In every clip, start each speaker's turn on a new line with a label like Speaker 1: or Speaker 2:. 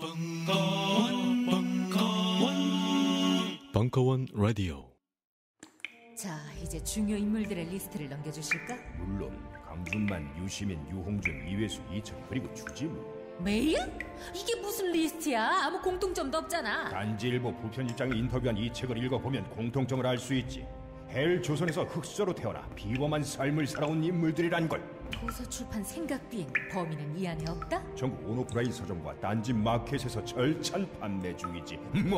Speaker 1: 벙커원, 벙커원, 벙커원 라디오. 자, 이제 중요 인물들의 리스트를 넘겨주실까? 물론 강준만, 유시민, 유홍준, 이회수, 이천 그리고 주지무. 매일 이게 무슨 리스트야? 아무 공통점도 없잖아. 단지일부 부편집장이 인터뷰한 이 책을 읽어보면 공통점을 알 수 있지. 헬 조선에서 흑수로 태어나 비범한 삶을 살아온 인물들이란 걸. 도서 출판 생각 비행 범인은 이 안에 없다? 전국 온오프라인 서점과 딴지 마켓에서 절찬 판매 중이지.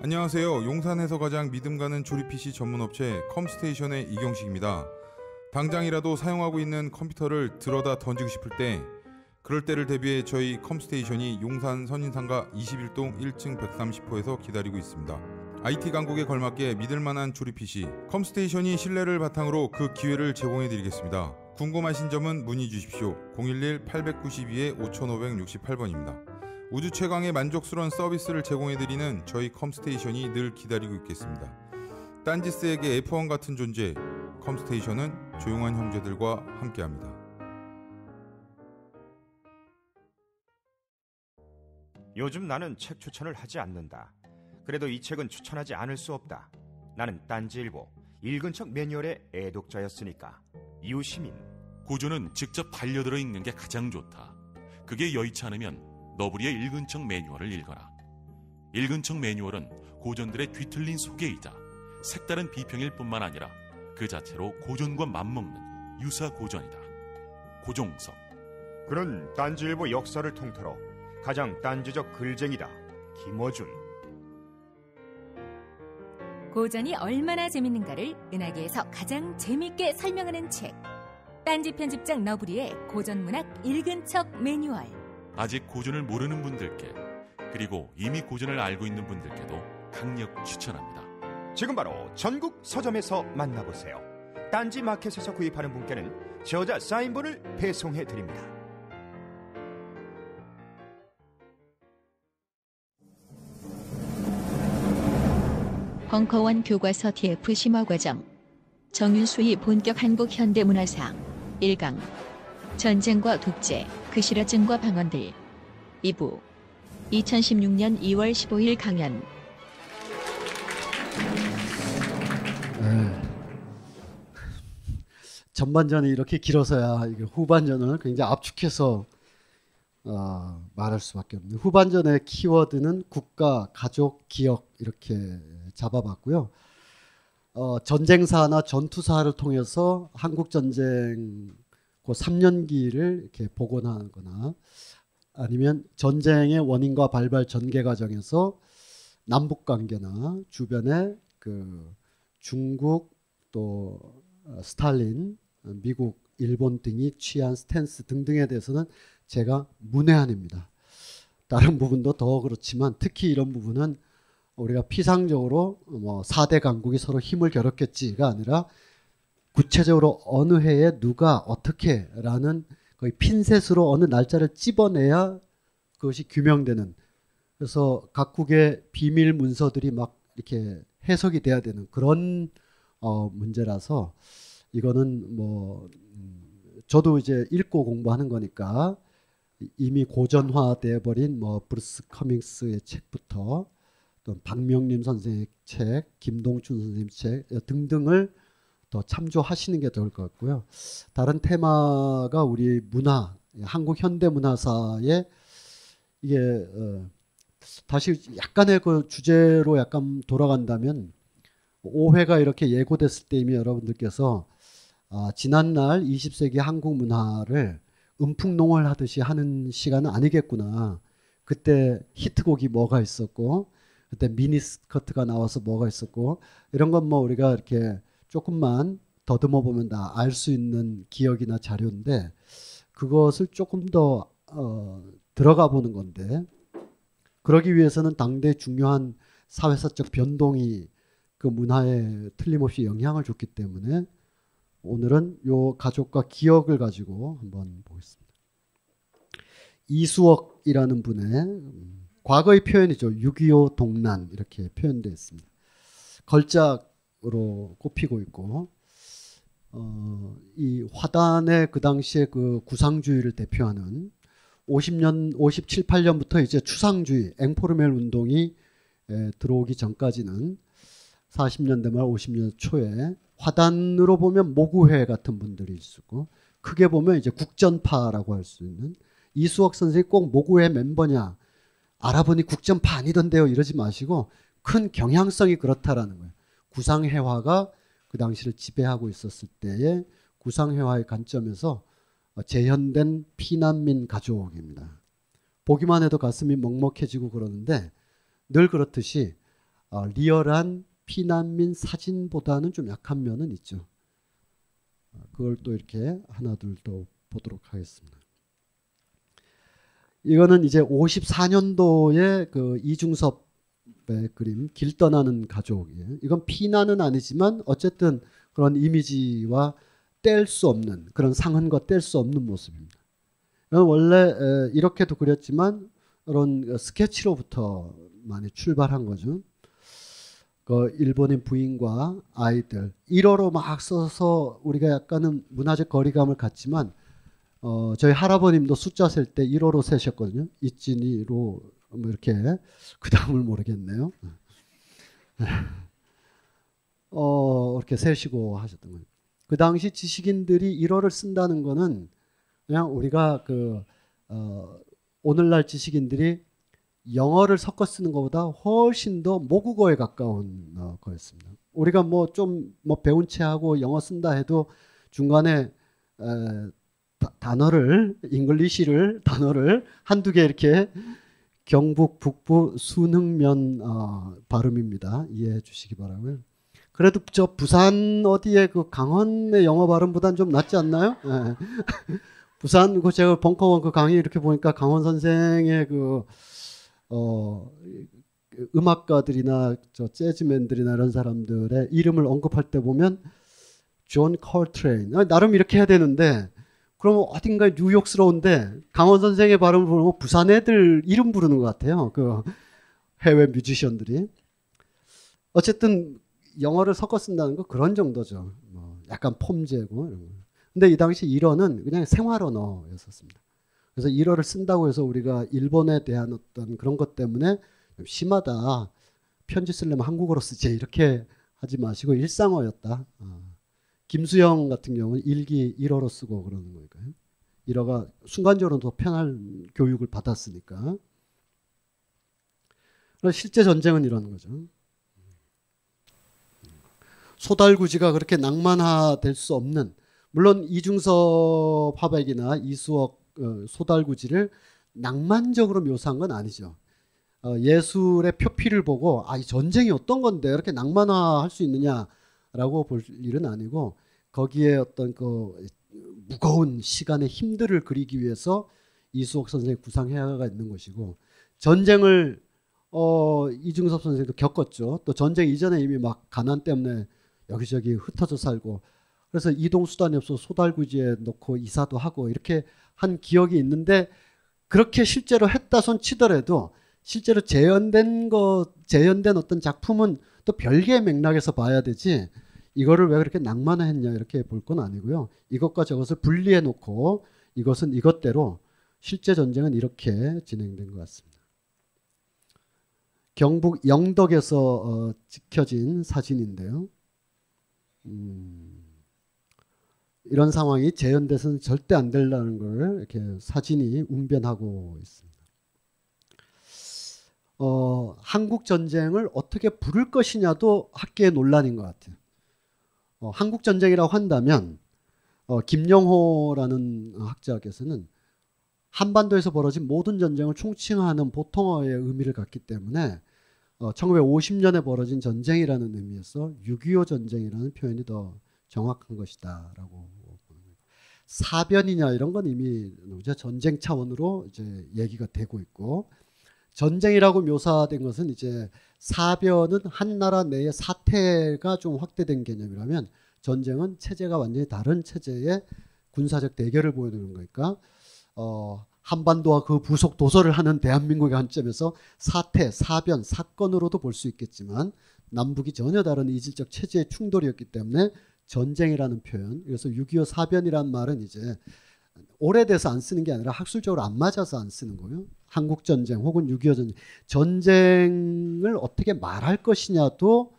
Speaker 1: 안녕하세요. 용산에서 가장 믿음 가는 조립 PC 전문 업체 컴스테이션의 이경식입니다. 당장이라도 사용하고 있는 컴퓨터를 들어다 던지고 싶을 때 그럴 때를 대비해 저희 컴스테이션이 용산 선인상가 21동 1층 130호에서 기다리고 있습니다. IT 강국에 걸맞게 믿을만한 조립 PC 컴스테이션이 신뢰를 바탕으로 그 기회를 제공해드리겠습니다. 궁금하신 점은 문의 주십시오. 011-892-5568번입니다. 우주 최강의 만족스러운 서비스를 제공해드리는 저희 컴스테이션이 늘 기다리고 있겠습니다. 딴지스에게 F1 같은 존재, 컴스테이션은 조용한 형제들과 함께합니다. 요즘 나는 책 추천을 하지 않는다. 그래도 이 책은 추천하지 않을 수 없다. 나는 딴지일보 읽은 척 매뉴얼의 애독자였으니까. 이웃시민 고조는 직접 반려들어 읽는 게 가장 좋다. 그게 여의치 않으면 너브리의 읽은 척 매뉴얼을 읽어라. 읽은 척 매뉴얼은 고전들의 뒤틀린 소개이자 색다른 비평일 뿐만 아니라 그 자체로 고전과 맞먹는 유사 고전이다. 고종석 그런 딴지일보 역사를 통틀어 가장 딴지적 글쟁이다. 김어준 고전이 얼마나 재밌는가를 은하계에서 가장 재밌게 설명하는 책. 딴지 편집장 너브리의 고전문학 읽은 척 매뉴얼. 아직 고전을 모르는 분들께 그리고 이미 고전을 알고 있는 분들께도 강력 추천합니다. 지금 바로 전국 서점에서 만나보세요. 딴지 마켓에서 구입하는 분께는 저자 사인본을 배송해 드립니다. 벙커원 교과서 TF 심화과정 정윤수의 본격 한국 현대문화상 1강 전쟁과 독재, 그 실화증과 방언들 2부 2016년 2월 15일 강연 네. 전반전이 이렇게 길어서야 후반전을 굉장히 압축해서 어, 말할 수밖에 없는 후반전의 키워드는 국가, 가족, 기억 이렇게 잡아봤고요. 어, 전쟁사나 전투사를 통해서 한국 전쟁 그 3년기를 이렇게 복원하거나 아니면 전쟁의 원인과 발발 전개 과정에서 남북 관계나 주변의 그 중국 또 스탈린, 미국, 일본 등이 취한 스탠스 등등에 대해서는 제가 문외한입니다. 다른 부분도 더 그렇지만 특히 이런 부분은 우리가 피상적으로 뭐 4대 강국이 서로 힘을 겨뤘겠지가 아니라 구체적으로 어느 해에 누가 어떻게라는 거의 핀셋으로 어느 날짜를 찝어내야 그것이 규명되는 그래서 각국의 비밀 문서들이 막 이렇게 해석이 돼야 되는 그런 어 문제라서 이거는 뭐 음, 저도 이제 읽고 공부하는 거니까 이미 고전화돼 버린 뭐 브루스 커밍스의 책부터 박명림 선생의 책, 김동춘 선생님 책 어, 등등을 더 참조하시는 게 좋을 것 같고요. 다른 테마가 우리 문화, 한국 현대 문화사의 이게 어, 다시 약간의 그 주제로 약간 돌아간다면 오해가 이렇게 예고됐을 때 이미 여러분들께서 아, 지난날 20세기 한국 문화를 음풍농을 하듯이 하는 시간은 아니겠구나. 그때 히트곡이 뭐가 있었고 그때 미니스커트가 나와서 뭐가 있었고 이런 건 뭐 우리가 이렇게 조금만 더듬어 보면 다 알 수 있는 기억이나 자료인데 그것을 조금 더 어, 들어가 보는 건데 그러기 위해서는 당대 중요한 사회사적 변동이 그 문화에 틀림없이 영향을 줬기 때문에 오늘은 요 가족과 기억을 가지고 한번 보겠습니다. 이수억이라는 분의 음, 과거의 표현이죠. 6.25 동란 이렇게 표현되어 있습니다. 걸작으로 꼽히고 있고 어, 이 화단의 그 당시에 그 구상주의를 대표하는 50년, 57, 8년부터 이제 추상주의, 앵포르멜 운동이 에, 들어오기 전까지는 40년대 말 50년 초에 화단으로 보면 모구회 같은 분들이 있었고 크게 보면 이제 국전파라고 할 수 있는 이수학 선생이 꼭 모구회 멤버냐 알아보니 국전반이던데요 이러지 마시고 큰 경향성이 그렇다라는 거예요. 구상회화가 그 당시를 지배하고 있었을 때의 구상회화의 관점에서 재현된 피난민 가족입니다. 보기만 해도 가슴이 먹먹해지고 그러는데 늘 그렇듯이 어, 리얼한 피난민 사진보다는 좀 약한 면은 있죠. 그걸 또 이렇게 하나 둘더 보도록 하겠습니다. 이거는 이제 54년도에 그 이중섭의 그림 길 떠나는 가족이에요. 예. 이건 피난은 아니지만 어쨌든 그런 이미지와 뗄 수 없는 그런 상흔과 뗄 수 없는 모습입니다. 원래 이렇게도 그렸지만 이런 스케치로부터 많이 출발한 거죠. 그 일본인 부인과 아이들 1어로 막 써서 우리가 약간은 문화적 거리감을 갖지만 어, 저희 할아버님도 숫자 셀때 1호로 세셨거든요. 이진이로 뭐 이렇게 그 다음을 모르겠네요. 네. 어, 이렇게 세시고 하셨던 거예요. 그 당시 지식인들이 1호를 쓴다는 거는 그냥 우리가 그 어, 오늘날 지식인들이 영어를 섞어 쓰는 것보다 훨씬 더 모국어에 가까운 어, 거였습니다. 우리가 뭐 좀뭐 뭐 배운 채 하고 영어 쓴다 해도 중간에 에, 단어를 잉글리시를 단어를 한두 개 이렇게 경북 북부 순흥면 어, 발음입니다. 이해해 주시기 바라고요. 그래도 저 부산 어디에 그 강원의 영어 발음보단 좀 낫지 않나요? 네. 부산 그 제가 벙커원 그 강의 이렇게 보니까 강원 선생의 그 어, 음악가들이나 저 재즈맨들이나 이런 사람들의 이름을 언급할 때 보면 존 컬트레인 아, 나름 이렇게 해야 되는데 그럼 어딘가 뉴욕스러운데 강원 선생의 발음을 부르 부산 애들 이름 부르는 것 같아요. 그 해외 뮤지션들이. 어쨌든 영어를 섞어 쓴다는 거 그런 정도죠. 뭐 약간 폼제고 이런 거. 근데 이 당시 일어는 그냥 생활 언어였었습니다. 그래서 일어를 쓴다고 해서 우리가 일본에 대한 어떤 그런 것 때문에 심하다. 편지 쓰려면 한국어로 쓰지 이렇게 하지 마시고 일상어였다. 어. 김수영 같은 경우는 일기 1어로 쓰고 그러는 거니까요. 1어가 순간적으로 더 편한 교육을 받았으니까. 실제 전쟁은 이런 거죠. 소달구지가 그렇게 낭만화될 수 없는 물론 이중섭 화백이나 이수억 어, 소달구지를 낭만적으로 묘사한 건 아니죠. 어, 예술의 표피를 보고 아이 전쟁이 어떤 건데 이렇게 낭만화할 수 있느냐 라고 볼 일은 아니고 거기에 어떤 그 무거운 시간의 힘들을 그리기 위해서 이수옥 선생의 구상해야가 있는 것이고 전쟁을 어, 이중섭 선생도 겪었죠. 또 전쟁 이전에 이미 막 가난 때문에 여기저기 흩어져 살고 그래서 이동 수단이 없어 소달구지에 놓고 이사도 하고 이렇게 한 기억이 있는데 그렇게 실제로 했다손 치더라도 실제로 재현된 것 재현된 어떤 작품은 또 별개의 맥락에서 봐야 되지 이거를 왜 그렇게 낭만화했냐 이렇게 볼 건 아니고요. 이것과 저것을 분리해 놓고 이것은 이것대로 실제 전쟁은 이렇게 진행된 것 같습니다. 경북 영덕에서 어, 찍혀진 사진인데요. 음, 이런 상황이 재현돼서는 절대 안 된다는 걸 이렇게 사진이 웅변하고 있습니다. 어, 한국 전쟁을 어떻게 부를 것이냐도 학계의 논란인 것 같아요. 어, 한국 전쟁이라고 한다면 어, 김영호라는 학자께서는 한반도에서 벌어진 모든 전쟁을 총칭하는 보통어의 의미를 갖기 때문에 어, 1950년에 벌어진 전쟁이라는 의미에서 6.25 전쟁이라는 표현이 더 정확한 것이다라고 사변이냐 이런 건 이미 이제 전쟁 차원으로 이제 얘기가 되고 있고 전쟁이라고 묘사된 것은 이제 사변은 한 나라 내의 사태가 좀 확대된 개념이라면 전쟁은 체제가 완전히 다른 체제의 군사적 대결을 보여주는 거니까 어, 한반도와 그 부속 도서를 하는 대한민국의 관점에서 사태, 사변, 사건으로도 볼 수 있겠지만 남북이 전혀 다른 이질적 체제의 충돌이었기 때문에 전쟁이라는 표현, 그래서 6.25 사변이란 말은 이제 오래돼서 안 쓰는 게 아니라 학술적으로 안 맞아서 안 쓰는 거예요. 한국 전쟁 혹은 6.25 전쟁 전쟁을 어떻게 말할 것이냐도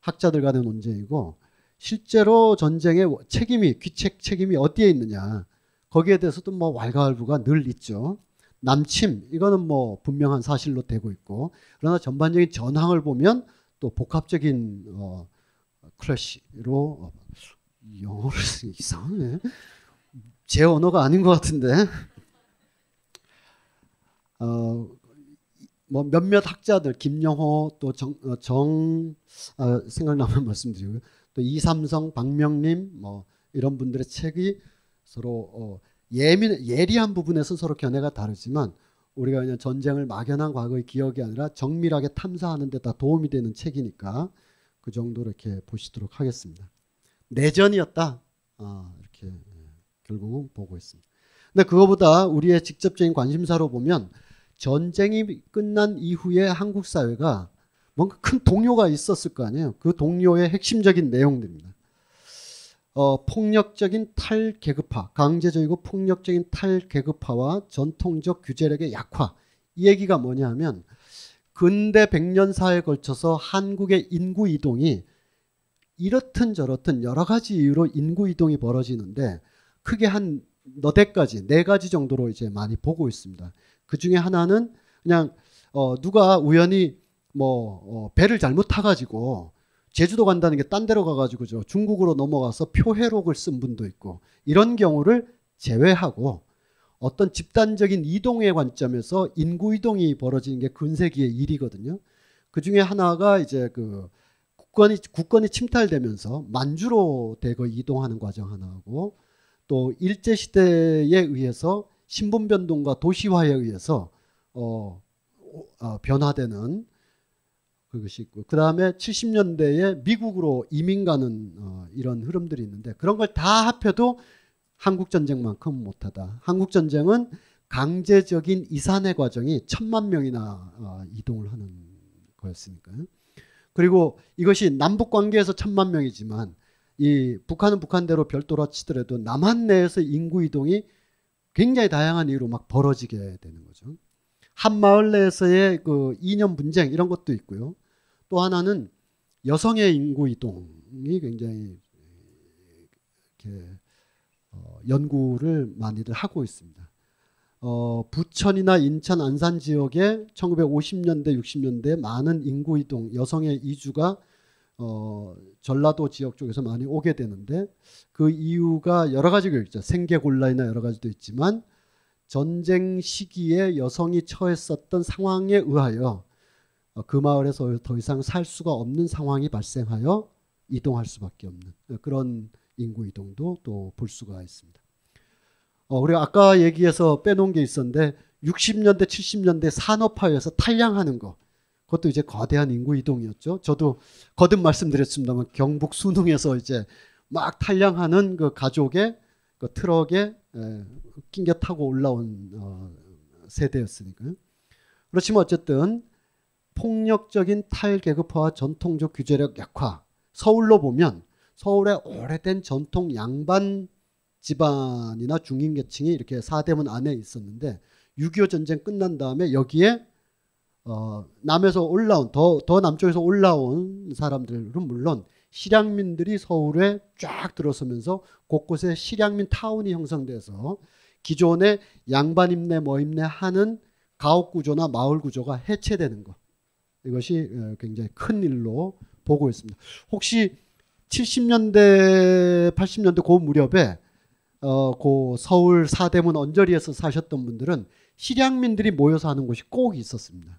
Speaker 1: 학자들 간의 논쟁이고 실제로 전쟁의 책임이 귀책 책임이 어디에 있느냐 거기에 대해서도 뭐 왈가왈부가 늘 있죠. 남침 이거는 뭐 분명한 사실로 되고 있고 그러나 전반적인 전황을 보면 또 복합적인 어, 클래시로 어, 영어를 이상하제 언어가 아닌 것 같은데 어, 뭐 몇몇 학자들 김영호 또정정 어, 어, 생각나면 말씀드리고요. 또 이삼성, 박명림 뭐 이런 분들의 책이 서로 어, 예민 예리한 부분에서 서로 견해가 다르지만 우리가 그냥 전쟁을 막연한 과거의 기억이 아니라 정밀하게 탐사하는 데다 도움이 되는 책이니까 그 정도로 이렇게 보시도록 하겠습니다. 내전이었다. 아, 이렇게 예, 결국은 보고 있습니다. 근데 그거보다 우리의 직접적인 관심사로 보면 전쟁이 끝난 이후에 한국 사회가 뭔가 큰 동요가 있었을 거 아니에요. 그 동요의 핵심적인 내용들입니다. 어, 폭력적인 탈계급화, 강제적이고 폭력적인 탈계급화와 전통적 규제력의 약화. 이 얘기가 뭐냐 하면 근대 100년 사에 걸쳐서 한국의 인구 이동이 이렇든 저렇든 여러 가지 이유로 인구 이동이 벌어지는데 크게 한 너댓 까지네 가지 정도로 이제 많이 보고 있습니다. 그 중에 하나는 그냥 어, 누가 우연히 뭐 어, 배를 잘못 타가지고 제주도 간다는 게 딴 데로 가가지고 중국으로 넘어가서 표회록을 쓴 분도 있고 이런 경우를 제외하고 어떤 집단적인 이동의 관점에서 인구 이동이 벌어지는 게 근세기의 일이거든요. 그 중에 하나가 이제 그 국권이 국권이 침탈되면서 만주로 대거 이동하는 과정 하나하고 또 일제 시대에 의해서 신분 변동과 도시화에 의해서 어, 어, 변화되는 그것이 있고 그 다음에 70년대에 미국으로 이민 가는 어, 이런 흐름들이 있는데 그런 걸 다 합해도 한국 전쟁만큼 못하다. 한국 전쟁은 강제적인 이산의 과정이 천만 명이나 어, 이동을 하는 거였으니까요. 그리고 이것이 남북 관계에서 천만 명이지만 이 북한은 북한대로 별도로 치더라도 남한 내에서 인구 이동이 굉장히 다양한 이유로 막 벌어지게 되는 거죠. 한 마을 내에서의 그 이념 분쟁 이런 것도 있고요. 또 하나는 여성의 인구 이동이 굉장히 이렇게 어 연구를 많이들 하고 있습니다. 어 부천이나 인천, 안산 지역에 1950년대, 60년대 많은 인구 이동, 여성의 이주가 어, 전라도 지역 쪽에서 많이 오게 되는데 그 이유가 여러 가지가 있죠. 생계곤란이나 여러 가지도 있지만 전쟁 시기에 여성이 처했었던 상황에 의하여 어, 그 마을에서 더 이상 살 수가 없는 상황이 발생하여 이동할 수밖에 없는 어, 그런 인구 이동도 또 볼 수가 있습니다. 어, 우리가 아까 얘기해서 빼놓은 게 있었는데 60년대, 70년대 산업화에서 탈량하는 거. 그것도 이제 거대한 인구 이동이었죠. 저도 거듭 말씀드렸습니다만 경북 순흥에서 이제 막 탈량하는 그 가족의 그 트럭에 낑겨 타고 올라온 어세대였으니까 그렇지만 어쨌든 폭력적인 탈계급화와 전통적 규제력 약화. 서울로 보면 서울의 오래된 전통 양반 집안이나 중인계층이 이렇게 사대문 안에 있었는데 6.25 전쟁 끝난 다음에 여기에 어, 남에서 올라온 더, 더 남쪽에서 올라온 사람들은 물론 실향민들이 서울에 쫙 들어서면서 곳곳에 실향민 타운이 형성돼서 기존의 양반 임내 뭐 임내 하는 가옥 구조나 마을 구조가 해체되는 것 이것이 어, 굉장히 큰 일로 보고 있습니다. 혹시 70년대 80년대 그 무렵에 어, 그 서울 사대문 언저리에서 사셨던 분들은 실향민들이 모여서 하는 곳이 꼭 있었습니다.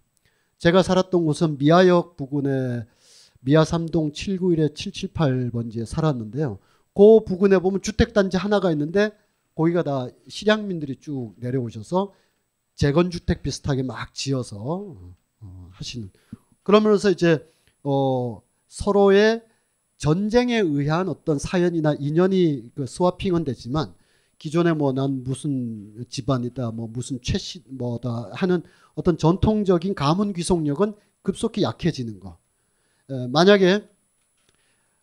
Speaker 1: 제가 살았던 곳은 미아역 부근에 미아삼동 791-778번지에 살았는데요. 그 부근에 보면 주택단지 하나가 있는데 거기가 다 실향민들이 쭉 내려오셔서 재건주택 비슷하게 막 지어서 어, 어, 하시는 그러면서 이제 어, 서로의 전쟁에 의한 어떤 사연이나 인연이 그 스와핑은 되지만 기존에 뭐 난 무슨 집안이다 뭐 무슨 최씨 뭐다 하는 어떤 전통적인 가문 귀속력은 급속히 약해지는 거. 만약에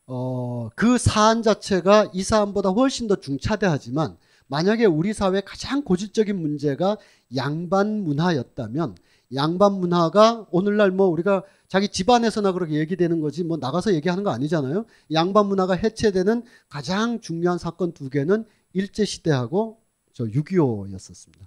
Speaker 1: 어, 그 사안 자체가 이 사안보다 훨씬 더 중차대하지만 만약에 우리 사회 가장 고질적인 문제가 양반 문화였다면 양반 문화가 오늘날 뭐 우리가 자기 집안에서나 그렇게 얘기되는 거지 뭐 나가서 얘기하는 거 아니잖아요. 양반 문화가 해체되는 가장 중요한 사건 두 개는 일제 시대하고 저 6.25였었습니다.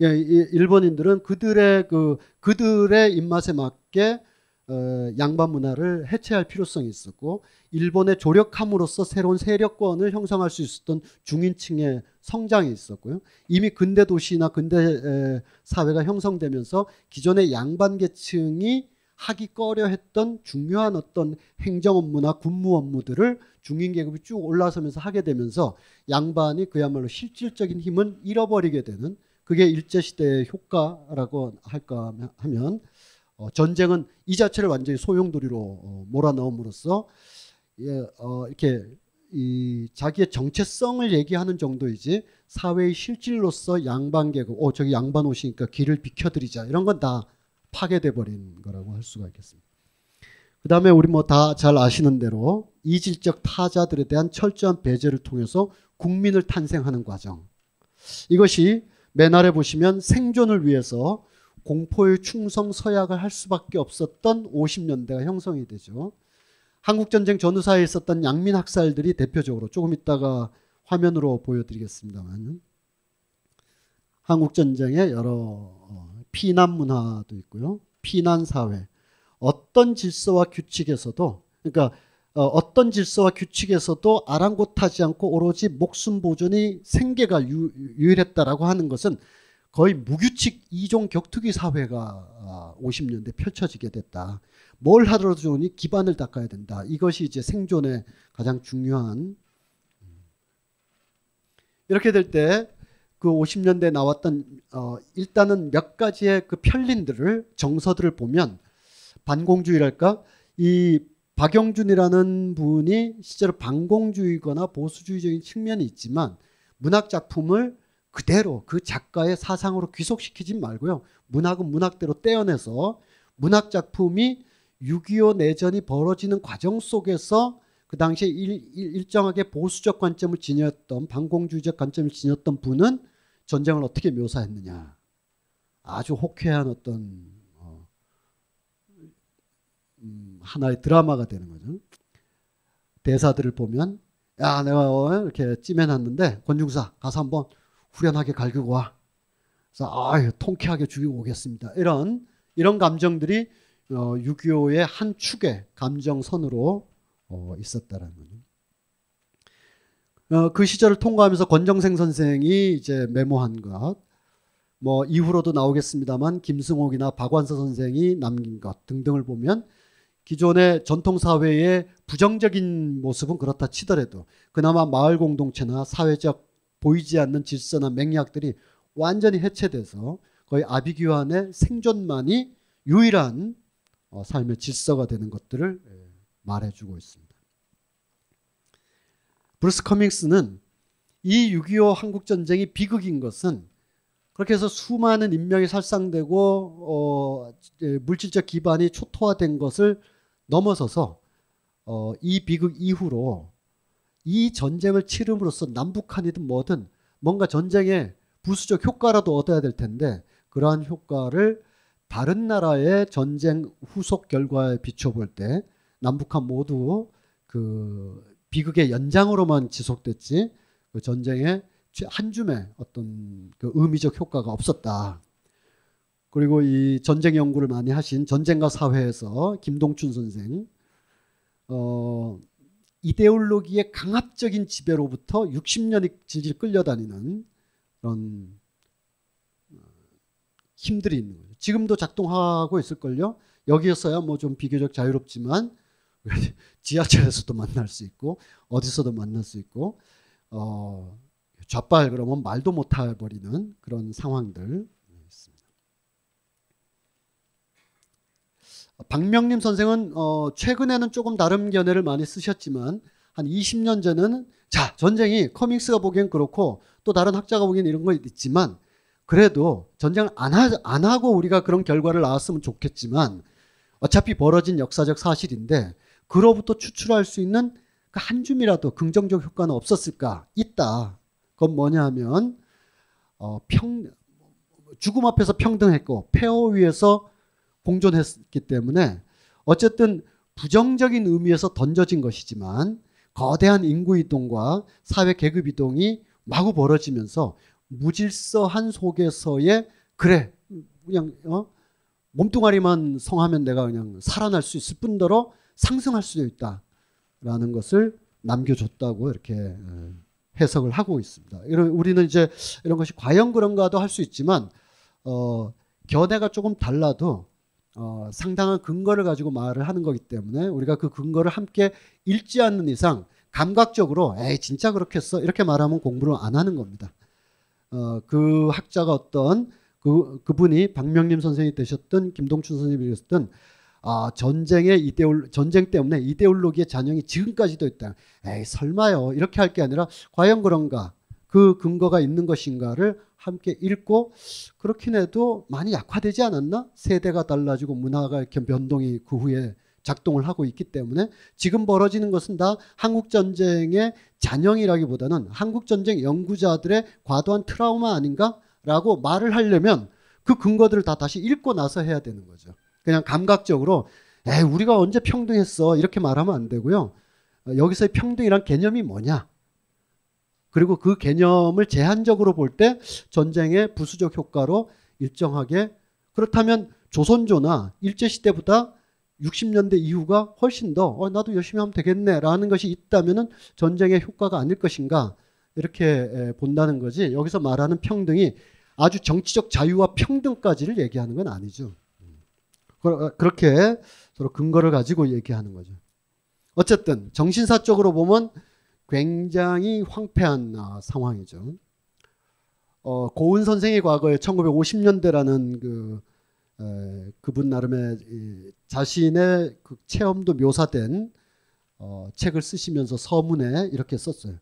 Speaker 1: 예, 일본인들은 그들의 그 그들의 입맛에 맞게 어, 양반 문화를 해체할 필요성이 있었고 일본의 조력함으로써 새로운 세력권을 형성할 수 있었던 중인층의 성장이 있었고요. 이미 근대 도시나 근대 에, 사회가 형성되면서 기존의 양반 계층이 하기 꺼려했던 중요한 어떤 행정 업무나 군무 업무들을 중인 계급이 쭉 올라서면서 하게 되면서 양반이 그야말로 실질적인 힘은 잃어버리게 되는 그게 일제시대의 효과라고 할까 하면 어, 전쟁은 이 자체를 완전히 소용돌이로 어, 몰아넣음으로써 예, 어, 이렇게 이 자기의 정체성을 얘기하는 정도이지 사회의 실질로서 양반계급, 어 저기 양반 오시니까 길을 비켜드리자 이런 건 다 파괴돼 버린 거라고 할 수가 있겠습니다. 그 다음에 우리 뭐 다 잘 아시는 대로 이질적 타자들에 대한 철저한 배제를 통해서 국민을 탄생하는 과정. 이것이 맨 아래 보시면 생존을 위해서 공포의 충성 서약을 할 수밖에 없었던 50년대가 형성이 되죠. 한국전쟁 전후사에 있었던 양민 학살들이 대표적으로 조금 있다가 화면으로 보여드리겠습니다만 한국전쟁의 여러 어, 피난 문화도 있고요. 피난 사회. 어떤 질서와 규칙에서도 그러니까 어, 어떤 질서와 규칙에서도 아랑곳하지 않고 오로지 목숨 보존이 생계가 유, 일했다라고 하는 것은 거의 무규칙 이종 격투기 사회가 50년대 아, 펼쳐지게 됐다. 뭘 하더라도 이 기반을 닦아야 된다. 이것이 이제 생존의 가장 중요한 음. 이렇게 될 때 그 50년대 나왔던 어, 일단은 몇 가지의 그 편린들을 정서들을 보면 반공주의랄까 이 박영준이라는 분이 실제로 반공주의거나 보수주의적인 측면이 있지만 문학 작품을 그대로 그 작가의 사상으로 귀속시키지 말고요. 문학은 문학대로 떼어내서 문학 작품이 6.25 내전이 벌어지는 과정 속에서 그 당시에 일, 정하게 보수적 관점을 지녔던 반공주의적 관점을 지녔던 분은 전쟁을 어떻게 묘사했느냐. 아주 혹해한 어떤 어, 음, 하나의 드라마가 되는 거죠. 대사들을 보면 야 내가 어, 이렇게 찜해놨는데 권중사 가서 한번 후련하게 갈기고 와. 그래서 아유 통쾌하게 죽이고 오겠습니다. 이런 이런 감정들이 어, 6.25의 한 축의 감정선으로 어, 있었다라는 거죠. 어, 그 시절을 통과하면서 권정생 선생이 이제 메모한 것, 뭐 이후로도 나오겠습니다만 김승옥이나 박완서 선생이 남긴 것 등등을 보면 기존의 전통사회의 부정적인 모습은 그렇다 치더라도 그나마 마을 공동체나 사회적 보이지 않는 질서나 맹약들이 완전히 해체돼서 거의 아비규환의 생존만이 유일한 어, 삶의 질서가 되는 것들을 예, 말해주고 있습니다. 브루스 커밍스는 이 6.25 한국전쟁이 비극인 것은 그렇게 해서 수많은 인명이 살상되고 어, 물질적 기반이 초토화된 것을 넘어서서 어, 이 비극 이후로 이 전쟁을 치름으로써 남북한이든 뭐든 뭔가 전쟁의 부수적 효과라도 얻어야 될 텐데 그러한 효과를 다른 나라의 전쟁 후속 결과에 비춰볼 때 남북한 모두 그 비극의 연장으로만 지속됐지 그 전쟁의 한 줌의 어떤 그 의미적 효과가 없었다. 그리고 이 전쟁 연구를 많이 하신 전쟁과 사회에서 김동춘 선생 어, 이데올로기의 강압적인 지배로부터 60년이 질질 끌려다니는 그런 어, 힘들이 있는 거죠 지금도 작동하고 있을걸요. 여기에서야 뭐 좀 비교적 자유롭지만 지하철에서도 만날 수 있고 어디서도 만날 수 있고 어, 좌빨 그러면 말도 못해 버리는 그런 상황들 박명림 선생은 어, 최근에는 조금 다른 견해를 많이 쓰셨지만 한 20년 전에는 자 전쟁이 커믹스가 보기엔 그렇고 또 다른 학자가 보기엔 이런 거 있지만 그래도 전쟁을 안, 하, 안 하고 우리가 그런 결과를 나왔으면 좋겠지만 어차피 벌어진 역사적 사실인데 그로부터 추출할 수 있는 그 한 줌이라도 긍정적 효과는 없었을까 있다 그건 뭐냐 하면 어, 평, 죽음 앞에서 평등했고 폐허 위에서 공존했기 때문에 어쨌든 부정적인 의미에서 던져진 것이지만 거대한 인구 이동과 사회 계급 이동이 마구 벌어지면서 무질서한 속에서의 그래 그냥 어? 몸뚱아리만 성하면 내가 그냥 살아날 수 있을 뿐더러 상승할 수도 있다라는 것을 남겨줬다고 이렇게 어, 해석을 하고 있습니다. 이런 우리는 이제 이런 것이 과연 그런가도 할 수 있지만 어, 견해가 조금 달라도 어, 상당한 근거를 가지고 말을 하는 거기 때문에 우리가 그 근거를 함께 읽지 않는 이상 감각적으로 에이 진짜 그렇겠어 이렇게 말하면 공부를 안 하는 겁니다. 어, 그 학자가 어떤 그 그분이 박명림 선생이 되셨던 김동춘 선생이 되셨던 아, 전쟁의 이데올 전쟁 때문에 이데올로기의 잔영이 지금까지도 있다. 에이 설마요 이렇게 할 게 아니라 과연 그런가 그 근거가 있는 것인가를 함께 읽고 그렇긴 해도 많이 약화되지 않았나? 세대가 달라지고 문화가 이렇게 변동이 그 후에 작동을 하고 있기 때문에 지금 벌어지는 것은 다 한국 전쟁의 잔영이라기보다는 한국 전쟁 연구자들의 과도한 트라우마 아닌가라고 말을 하려면 그 근거들을 다 다시 읽고 나서 해야 되는 거죠. 그냥 감각적으로 에 우리가 언제 평등했어 이렇게 말하면 안 되고요. 어, 여기서의 평등이란 개념이 뭐냐? 그리고 그 개념을 제한적으로 볼 때 전쟁의 부수적 효과로 일정하게 그렇다면 조선조나 일제시대보다 60년대 이후가 훨씬 더 어, 나도 열심히 하면 되겠네라는 것이 있다면 전쟁의 효과가 아닐 것인가 이렇게 본다는 거지 여기서 말하는 평등이 아주 정치적 자유와 평등까지를 얘기하는 건 아니죠. 음. 그렇게 서로 근거를 가지고 얘기하는 거죠. 어쨌든 정신사적으로 보면 굉장히 황폐한 아, 상황이죠. 어, 고은 선생의 과거에 1950년대라는 그 에, 그분 나름의 이, 자신의 그 체험도 묘사된 어, 책을 쓰시면서 서문에 이렇게 썼어요.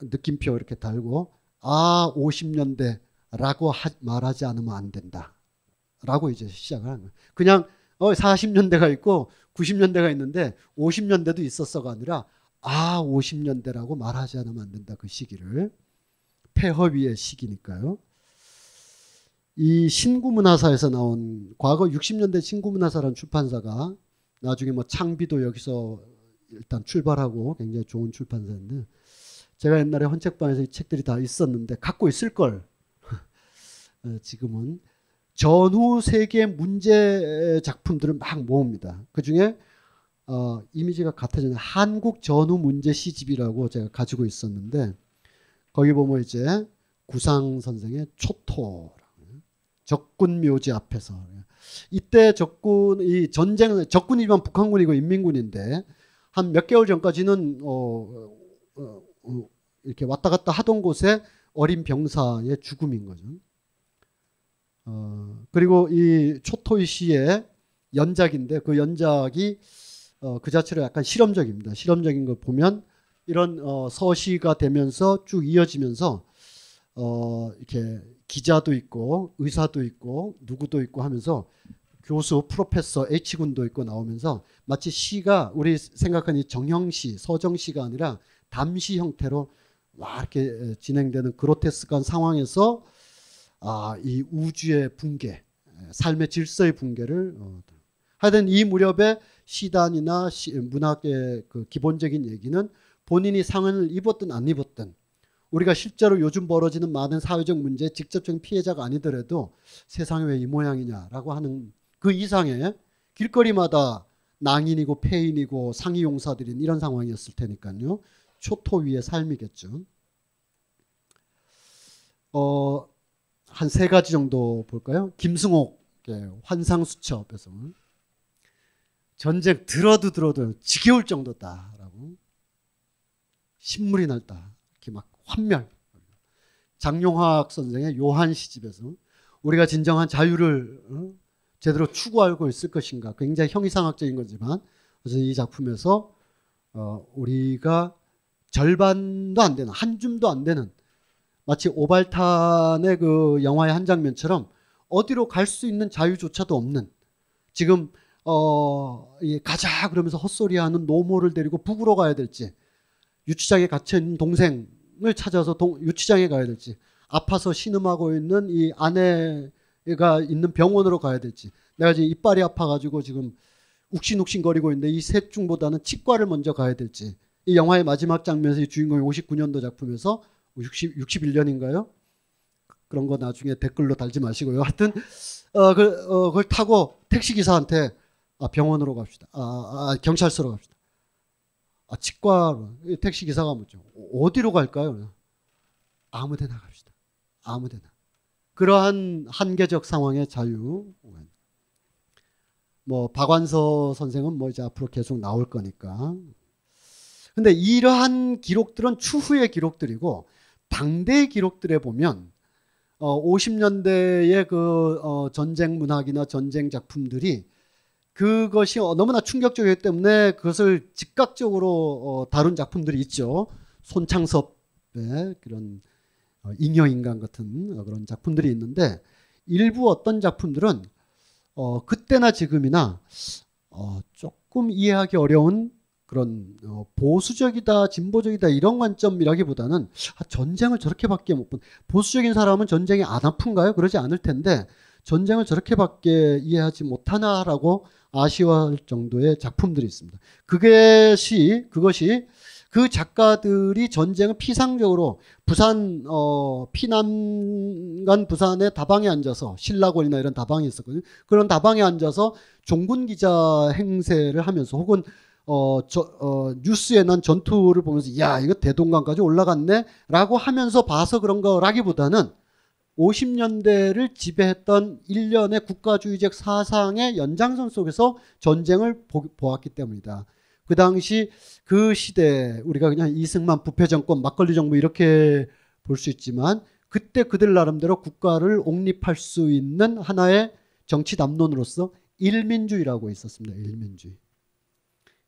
Speaker 1: 느낌표 이렇게 달고 아 50년대라고 하, 말하지 않으면 안 된다라고 이제 시작을 하는 거예요. 그냥 어, 40년대가 있고 90년대가 있는데 50년대도 있었어가 아니라 아 50년대라고 말하지 않으면 안 된다 그 시기를 폐허위의 시기니까요. 이 신구문화사에서 나온 과거 60년대 신구문화사라는 출판사가 나중에 뭐 창비도 여기서 일단 출발하고 굉장히 좋은 출판사인데 제가 옛날에 헌책방에서 이 책들이 다 있었는데 갖고 있을 걸 어, 지금은 전후 세계 문제 작품들을 막 모읍니다. 그 중에 어, 이미지가 같아지는 한국 전후 문제 시집이라고 제가 가지고 있었는데 거기 보면 이제 구상 선생의 초토 적군 묘지 앞에서 이때 적군 이 전쟁 적군이면 북한군이고 인민군인데 한 몇 개월 전까지는 어, 어, 어, 이렇게 왔다 갔다 하던 곳에 어린 병사의 죽음인 거죠. 어, 그리고 이초토의 시의 연작인데 그 연작이 어, 그 자체로 약간 실험적입니다. 실험적인 걸 보면 이런 어, 서시가 되면서 쭉 이어지면서 어, 이렇게 기자도 있고 의사도 있고 누구도 있고 하면서 교수 프로페서 H군도 있고 나오면서 마치 시가 우리 생각하는 정형시 서정시가 아니라 담시 형태로 와 이렇게 진행되는 그로테스크한 상황에서 아, 이 우주의 붕괴 삶의 질서의 붕괴를 어, 하여튼 이 무렵에 시단이나 문학의 그 기본적인 얘기는 본인이 상을 입었든 안 입었든 우리가 실제로 요즘 벌어지는 많은 사회적 문제의 직접적인 피해자가 아니더라도 세상이 왜 이 모양이냐라고 하는 그 이상의 길거리마다 낭인이고 폐인이고 상위 용사들인 이런 상황이었을 테니까요. 초토 위의 삶이겠죠. 어, 한 세 가지 정도 볼까요? 김승옥 예, 환상수첩에서 전쟁 들어도 들어도 지겨울 정도다라고 신물이 날다 이렇게 막 환멸 장용학 선생의 요한 시집에서 우리가 진정한 자유를 어, 제대로 추구하고 있을 것인가 굉장히 형이상학적인 거지만 그래서 이 작품에서 어, 우리가 절반도 안 되는 한 줌도 안 되는 마치 오발탄의 그 영화의 한 장면처럼 어디로 갈 수 있는 자유조차도 없는 지금 어, 예, 가자 그러면서 헛소리하는 노모를 데리고 북으로 가야 될지 유치장에 갇혀 있는 동생을 찾아서 동, 유치장에 가야 될지 아파서 신음하고 있는 이 아내가 있는 병원으로 가야 될지 내가 지금 이빨이 아파가지고 지금 욱신욱신거리고 있는데 이 셋 중보다는 치과를 먼저 가야 될지 이 영화의 마지막 장면에서 이 주인공이 59년도 작품에서 60, 61년인가요? 그런 거 나중에 댓글로 달지 마시고요. 하여튼 어, 그, 어, 그걸 타고 택시기사한테 아, 병원으로 갑시다. 아, 아 경찰서로 갑시다. 아, 치과로. 택시 기사가 묻죠. 뭐 어, 어디로 갈까요? 아무 데나 갑시다. 아무 데나. 그러한 한계적 상황의 자유. 뭐, 박완서 선생은 뭐 이제 앞으로 계속 나올 거니까. 근데 이러한 기록들은 추후의 기록들이고, 당대의 기록들에 보면, 어, 50년대의 그, 어, 전쟁 문학이나 전쟁 작품들이 그것이 어, 너무나 충격적이기 때문에 그것을 즉각적으로 어, 다룬 작품들이 있죠. 손창섭의 그런 어, 잉여인간 같은 그런 작품들이 있는데 일부 어떤 작품들은 그때나 지금이나 조금 이해하기 어려운 그런 보수적이다, 진보적이다 이런 관점이라기보다는 아, 전쟁을 저렇게밖에 못 본. 보수적인 사람은 전쟁이 안 아픈가요? 그러지 않을 텐데 전쟁을 저렇게밖에 이해하지 못하나라고 아쉬워할 정도의 작품들이 있습니다. 그것이 그것이 그 작가들이 전쟁을 피상적으로 부산 어, 피난간 부산의 다방에 앉아서 신라골이나 이런 다방이 있었거든요. 그런 다방에 앉아서 종군 기자 행세를 하면서 혹은 어, 저, 어, 뉴스에 난 전투를 보면서 야 이거 대동강까지 올라갔네라고 하면서 봐서 그런 거라기보다는 50년대를 지배했던 일련의 국가주의적 사상의 연장선 속에서 전쟁을 보았기 때문이다. 그 당시 그 시대 우리가 그냥 이승만 부패 정권 막걸리 정부 이렇게 볼 수 있지만 그때 그들 나름대로 국가를 옹립할 수 있는 하나의 정치 담론으로서 일민주의라고 있었습니다. 일민주의.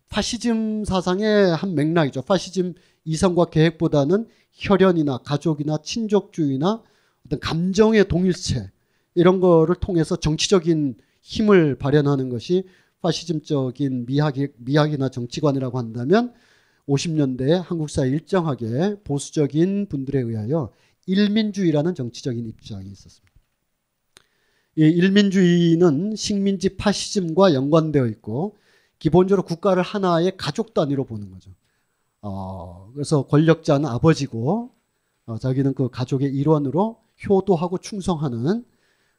Speaker 1: 파시즘 사상의 한 맥락이죠. 파시즘 이성과 계획보다는 혈연이나 가족이나 친족주의나 어떤 감정의 동일체 이런 거를 통해서 정치적인 힘을 발현하는 것이 파시즘적인 미학이, 미학이나 정치관이라고 한다면 50년대 한국 사회 일정하게 보수적인 분들에 의하여 일민주의라는 정치적인 입장이 있었습니다. 이 일민주의는 식민지 파시즘과 연관되어 있고 기본적으로 국가를 하나의 가족 단위로 보는 거죠. 어, 그래서 권력자는 아버지고 어, 자기는 그 가족의 일원으로 효도하고 충성하는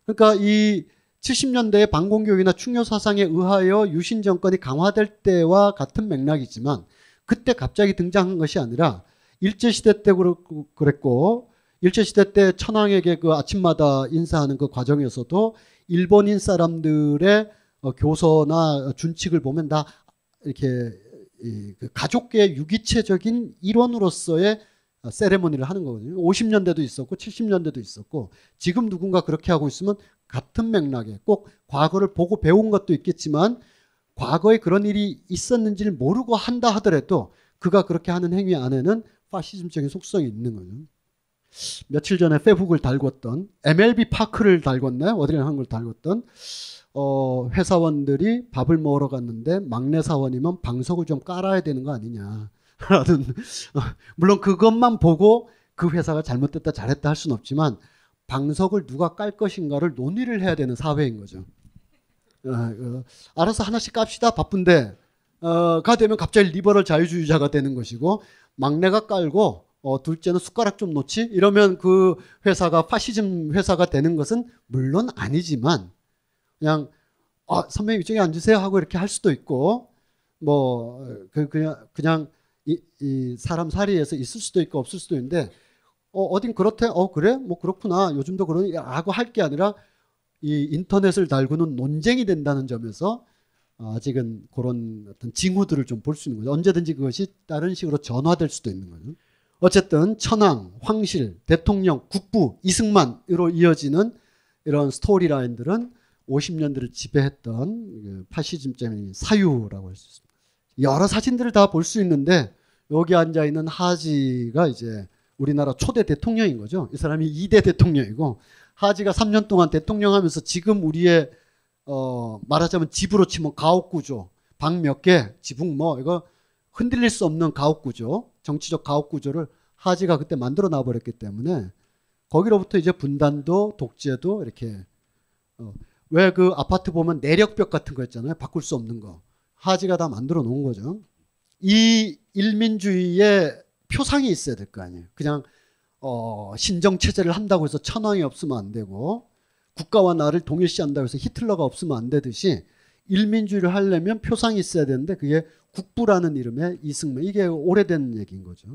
Speaker 1: 그러니까 이 70년대 반공교육이나 충효 사상에 의하여 유신 정권이 강화될 때와 같은 맥락이지만 그때 갑자기 등장한 것이 아니라 일제 시대 때 그랬고 일제 시대 때 천황에게 그 아침마다 인사하는 그 과정에서도 일본인 사람들의 어, 교서나 준칙을 보면 다 이렇게 그 가족계 의 유기체적인 일원으로서의 어, 세레모니를 하는 거거든요. 50년대도 있었고 70년대도 있었고 지금 누군가 그렇게 하고 있으면 같은 맥락에 꼭 과거를 보고 배운 것도 있겠지만 과거에 그런 일이 있었는지를 모르고 한다 하더라도 그가 그렇게 하는 행위 안에는 파시즘적인 속성이 있는 거죠. 며칠 전에 페북을 달궜던 MLB 파크를 달궜나요? 어디를 한걸 달궜던 어, 회사원들이 밥을 먹으러 갔는데 막내 사원이면 방석을 좀 깔아야 되는 거 아니냐. 라는 물론 그것만 보고 그 회사가 잘못됐다 잘했다 할 수는 없지만 방석을 누가 깔 것인가를 논의를 해야 되는 사회인 거죠. 어, 어, 알아서 하나씩 깝시다 바쁜데 어, 가 되면 갑자기 리버럴 자유주의자가 되는 것이고 막내가 깔고 어, 둘째는 숟가락 좀 놓지 이러면 그 회사가 파시즘 회사가 되는 것은 물론 아니지만 그냥 아, 선배님 이쪽에 앉으세요 하고 이렇게 할 수도 있고 뭐 그, 그냥 그냥 이, 이 사람 사리에서 있을 수도 있고 없을 수도 있는데 어, 어딘 그렇대? 어, 그래? 뭐 그렇구나. 요즘도 그러니? 라고 할 게 아니라 이 인터넷을 달구는 논쟁이 된다는 점에서 아직은 그런 어떤 징후들을 좀 볼 수 있는 거죠. 언제든지 그것이 다른 식으로 전화될 수도 있는 거죠. 어쨌든 천황, 황실, 대통령, 국부, 이승만으로 이어지는 이런 스토리라인들은 50년대를 지배했던 그 파시즘적인 사유라고 할 수 있습니다. 여러 사진들을 다 볼 수 있는데 여기 앉아 있는 하지가 이제 우리나라 초대 대통령인 거죠. 이 사람이 2대 대통령이고 하지가 3년 동안 대통령하면서 지금 우리의 어 말하자면 집으로 치면 뭐 가옥 구조, 방 몇 개, 지붕 뭐 이거 흔들릴 수 없는 가옥 구조, 정치적 가옥 구조를 하지가 그때 만들어 놔 버렸기 때문에 거기로부터 이제 분단도 독재도 이렇게 어왜그 아파트 보면 내력벽 같은 거 있잖아요. 바꿀 수 없는 거. 하지가 다 만들어 놓은 거죠. 이 일민주의의 표상이 있어야 될 거 아니에요. 그냥 어, 신정체제를 한다고 해서 천황이 없으면 안 되고 국가와 나를 동일시한다고 해서 히틀러가 없으면 안 되듯이 일민주의를 하려면 표상이 있어야 되는데 그게 국부라는 이름의 이승만 이게 오래된 얘기인 거죠.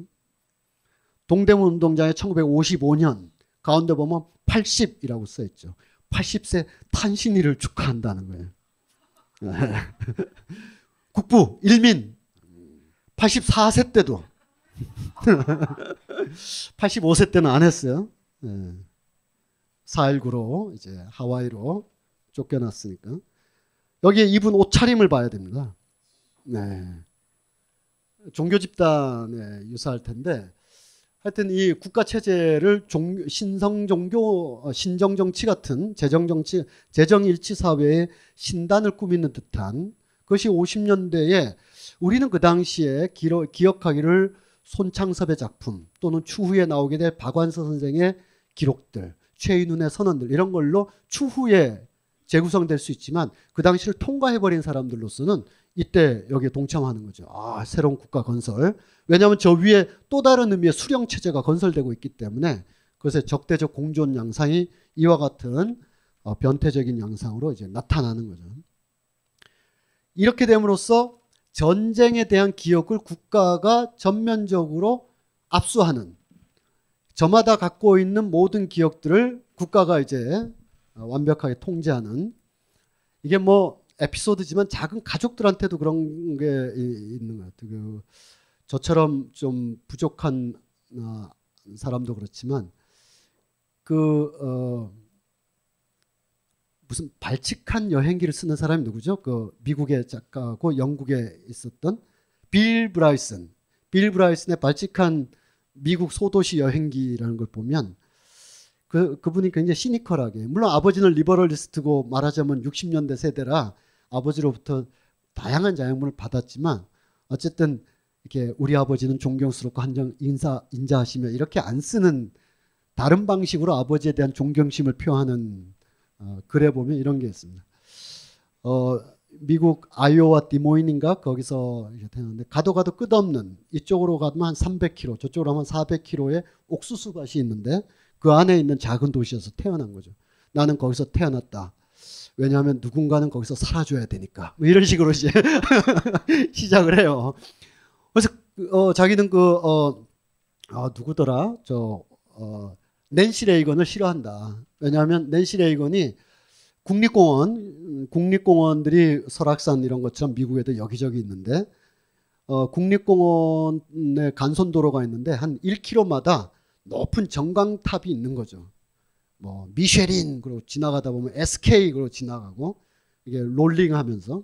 Speaker 1: 동대문 운동장에 1955년 가운데 보면 80이라고 써 있죠. 80세 탄신일을 축하한다는 거예요. 국부 일민 84세 때도 85세 때는 안 했어요. 4.19로 예. 이제 하와이로 쫓겨났으니까 여기에 입은 옷차림을 봐야 됩니다. 네. 종교 집단에 유사할 텐데 하여튼 이 국가 체제를 종, 신성 종교 어, 신정 정치 같은 재정 정치 재정 일치 사회의 신단을 꾸미는 듯한 그것이 50년대에 우리는 그 당시에 기러, 기억하기를 손창섭의 작품 또는 추후에 나오게 될 박완서 선생의 기록들 최인훈의 선언들 이런 걸로 추후에 재구성될 수 있지만 그 당시를 통과해버린 사람들로서는 이때 여기에 동참하는 거죠. 아, 새로운 국가 건설. 왜냐하면 저 위에 또 다른 의미의 수령 체제가 건설되고 있기 때문에 그것의 적대적 공존 양상이 이와 같은 어, 변태적인 양상으로 이제 나타나는 거죠. 이렇게 됨으로써 전쟁에 대한 기억을 국가가 전면적으로 압수하는 저마다 갖고 있는 모든 기억들을 국가가 이제 어, 완벽하게 통제하는 이게 뭐 에피소드지만 작은 가족들한테도 그런 게 있는 것 같아요. 그 저처럼 좀 부족한 어, 사람도 그렇지만 그 어, 무슨 발칙한 여행기를 쓰는 사람이 누구죠? 그 미국의 작가고 영국에 있었던 빌 브라이슨. 빌 브라이슨의 발칙한 미국 소도시 여행기라는 걸 보면 그, 그분이 굉장히 시니컬하게 물론 아버지는 리버럴리스트고 말하자면 60년대 세대라 아버지로부터 다양한 자양분을 받았지만 어쨌든 이렇게 우리 아버지는 존경스럽고 한정 인사 인자하시며 이렇게 안 쓰는 다른 방식으로 아버지에 대한 존경심을 표하는 어, 글에 보면 이런 게 있습니다. 어, 미국 아이오와 디모인인가 거기서 이렇게 는데 가도 가도 끝없는 이쪽으로 가면 한 300km 저쪽으로 가면 400km의 옥수수밭이 있는데 그 안에 있는 작은 도시에서 태어난 거죠. 나는 거기서 태어났다. 왜냐하면 누군가는 거기서 살아줘야 되니까. 뭐 이런 식으로 시작을 해요. 그래서 그, 어, 자기는 그 어, 아, 누구더라? 저 어, 낸시 레이건을 싫어한다. 왜냐하면 낸시 레이건이 국립공원, 음, 국립공원들이 설악산 이런 것처럼 미국에도 여기저기 있는데 어, 국립공원에 간선도로가 있는데 한 1km마다 높은 전광탑이 있는 거죠. 뭐 미쉐린 그리고 지나가다 보면 SK 그리고 지나가고 이게 롤링하면서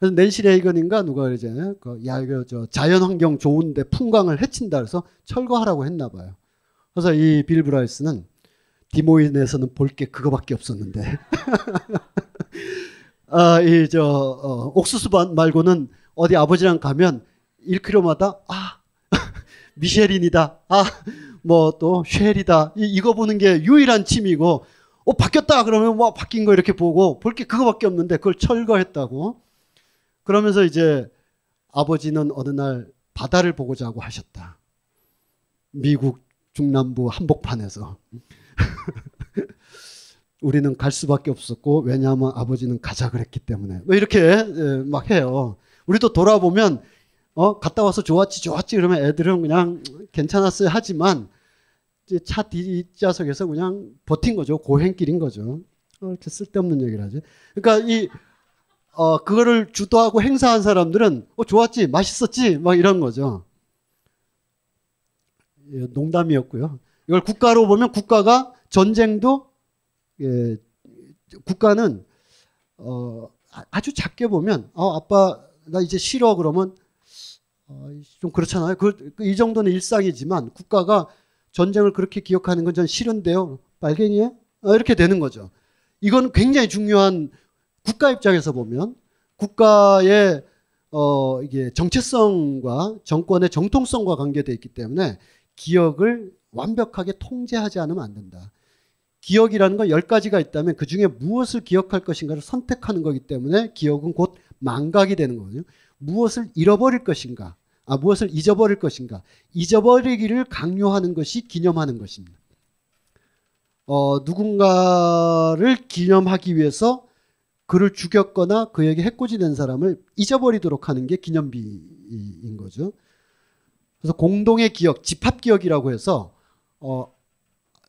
Speaker 1: 그래서 낸시 레이건인가 누가 이제 그 야 이거 저 자연 환경 좋은데 풍광을 해친다 그래서 철거하라고 했나 봐요. 그래서 이 빌 브라이스는 디모인에서는 볼 게 그거밖에 없었는데 아, 이저 어, 옥수수밭 말고는 어디 아버지랑 가면 1km마다 아 미쉐린이다 아 뭐또 쉘이다 이거 보는 게 유일한 침이고어 바뀌었다 그러면 와 뭐 바뀐 거 이렇게 보고 볼 게 그거밖에 없는데 그걸 철거했다고 그러면서 이제 아버지는 어느 날 바다를 보고 자고 하셨다. 미국 중남부 한복판에서 우리는 갈 수밖에 없었고 왜냐하면 아버지는 가자 그랬기 때문에 뭐 이렇게 예, 막 해요. 우리도 돌아보면 어 갔다 와서 좋았지 좋았지 그러면 애들은 그냥 괜찮았어요 하지만 차 뒷좌석에서 그냥 버틴 거죠 고행길인 거죠 어, 이렇게 쓸데없는 얘기를 하지 그러니까 이 어, 그거를 주도하고 행사한 사람들은 어 좋았지 맛있었지 막 이런 거죠 예, 농담이었고요 이걸 국가로 보면 국가가 전쟁도 예, 국가는 어, 아, 아주 작게 보면 어, 아빠 나 이제 싫어 그러면 어, 좀 그렇잖아요. 그, 그, 이 정도는 일상이지만 국가가 전쟁을 그렇게 기억하는 건전 싫은데요. 빨갱이에? 어, 이렇게 되는 거죠. 이건 굉장히 중요한 국가 입장에서 보면 국가의 어, 이게 정체성과 정권의 정통성과 관계되어 있기 때문에 기억을 완벽하게 통제하지 않으면 안 된다. 기억이라는 건 열가지가 있다면 그 중에 무엇을 기억할 것인가를 선택하는 거기 때문에 기억은 곧 망각이 되는 거거든요. 무엇을 잃어버릴 것인가? 아, 무엇을 잊어버릴 것인가? 잊어버리기를 강요하는 것이 기념하는 것입니다. 어, 누군가를 기념하기 위해서 그를 죽였거나 그에게 해코지 된 사람을 잊어버리도록 하는 게 기념비인 거죠. 그래서 공동의 기억, 집합 기억이라고 해서 어,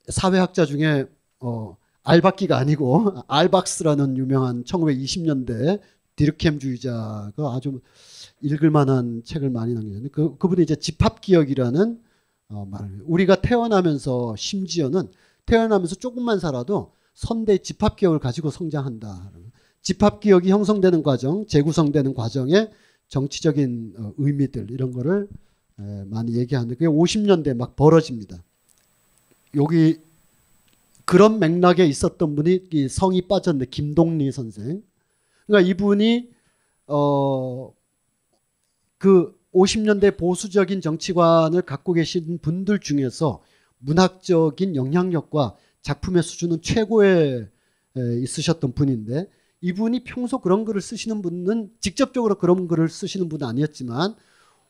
Speaker 1: 사회학자 중에 어, 알박기가 아니고 알박스라는 유명한 1920년대 디르켐주의자가 아주 읽을 만한 책을 많이 남겼는데 그, 그분이 이제 집합기억이라는 어, 말을 우리가 태어나면서 심지어는 태어나면서 조금만 살아도 선대 집합기억을 가지고 성장한다. 집합기억이 형성되는 과정, 재구성되는 과정의 정치적인 어, 의미들 이런 거를 에, 많이 얘기하는데 그게 50년대 막 벌어집니다. 여기 그런 맥락에 있었던 분이 성이 빠졌는데 김동리 선생 그러니까 이분이 어그 50년대 보수적인 정치관을 갖고 계신 분들 중에서 문학적인 영향력과 작품의 수준은 최고에 있으셨던 분인데 이분이 평소 그런 글을 쓰시는 분은 직접적으로 그런 글을 쓰시는 분은 아니었지만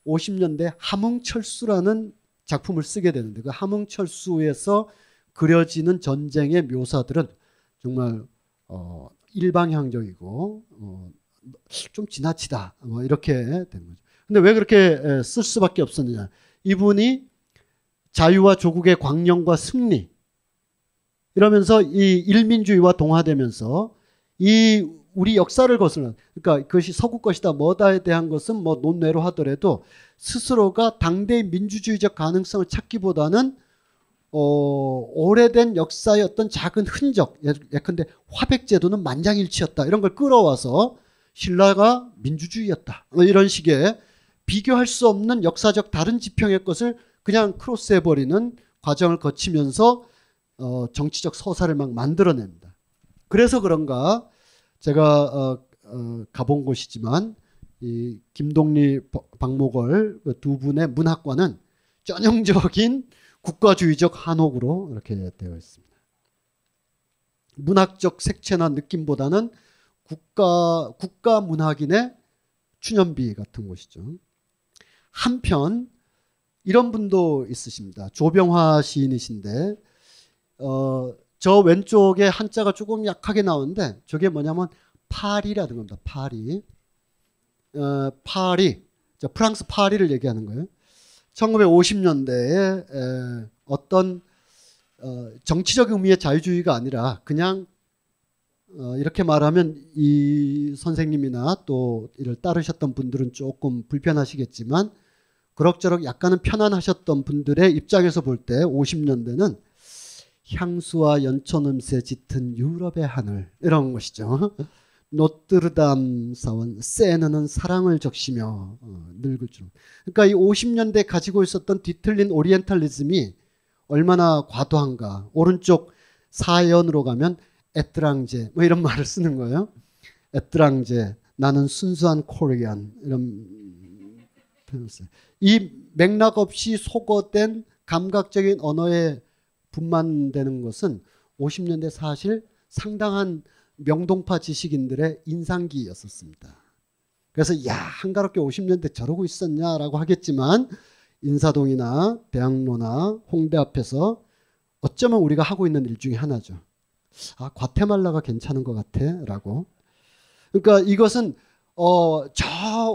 Speaker 1: 50년대 함흥철수라는 작품을 쓰게 되는데 그 함흥철수에서 그려지는 전쟁의 묘사들은 정말 어, 일방향적이고 어, 좀 지나치다 뭐 이렇게 된 거죠. 근데 왜 그렇게 쓸 수밖에 없었느냐? 이분이 자유와 조국의 광령과 승리 이러면서 이 일민주의와 동화되면서 이 우리 역사를 거슬러 그러니까 그것이 서구 것이다 뭐다에 대한 것은 뭐 논외로 하더라도 스스로가 당대의 민주주의적 가능성을 찾기보다는 어, 오래된 역사의 어떤 작은 흔적, 예, 예컨대 화백제도는 만장일치였다. 이런 걸 끌어와서 신라가 민주주의였다. 뭐 이런 식의 비교할 수 없는 역사적 다른 지평의 것을 그냥 크로스해버리는 과정을 거치면서 어, 정치적 서사를 막 만들어냅니다. 그래서 그런가 제가 어, 어, 가본 곳이지만 이 김동리 박목월 그두 분의 문학과는 전형적인 국가주의적 한옥으로 이렇게 되어 있습니다. 문학적 색채나 느낌보다는 국가 국가 문학인의 추념비 같은 곳이죠. 한편 이런 분도 있으십니다. 조병화 시인이신데 어, 저 왼쪽에 한자가 조금 약하게 나오는데 저게 뭐냐면 파리라는 겁니다. 파리. 어, 파리. 저 프랑스 파리를 얘기하는 거예요. 1950년대에 어떤 어, 정치적 의미의 자유주의가 아니라 그냥 어, 이렇게 말하면 이 선생님이나 또 이를 따르셨던 분들은 조금 불편하시겠지만 그럭저럭 약간은 편안하셨던 분들의 입장에서 볼 때 50년대는 향수와 연초 냄새 짙은 유럽의 하늘 이런 것이죠. 노트르담 사원 세너는 사랑을 적시며 어, 늙을 줄. 그러니까 이 50년대 가지고 있었던 뒤틀린 오리엔탈리즘이 얼마나 과도한가. 오른쪽 사연으로 가면 에트랑제 뭐 이런 말을 쓰는 거예요. 에트랑제 나는 순수한 코리안 이런 이 맥락 없이 속어된 감각적인 언어에 분만되는 것은 50년대 사실 상당한 명동파 지식인들의 인상기였었습니다. 그래서 야 한가롭게 50년대 저러고 있었냐라고 하겠지만 인사동이나 대학로나 홍대 앞에서 어쩌면 우리가 하고 있는 일 중에 하나죠. 아 과테말라가 괜찮은 것 같아라고. 그러니까 이것은 어, 저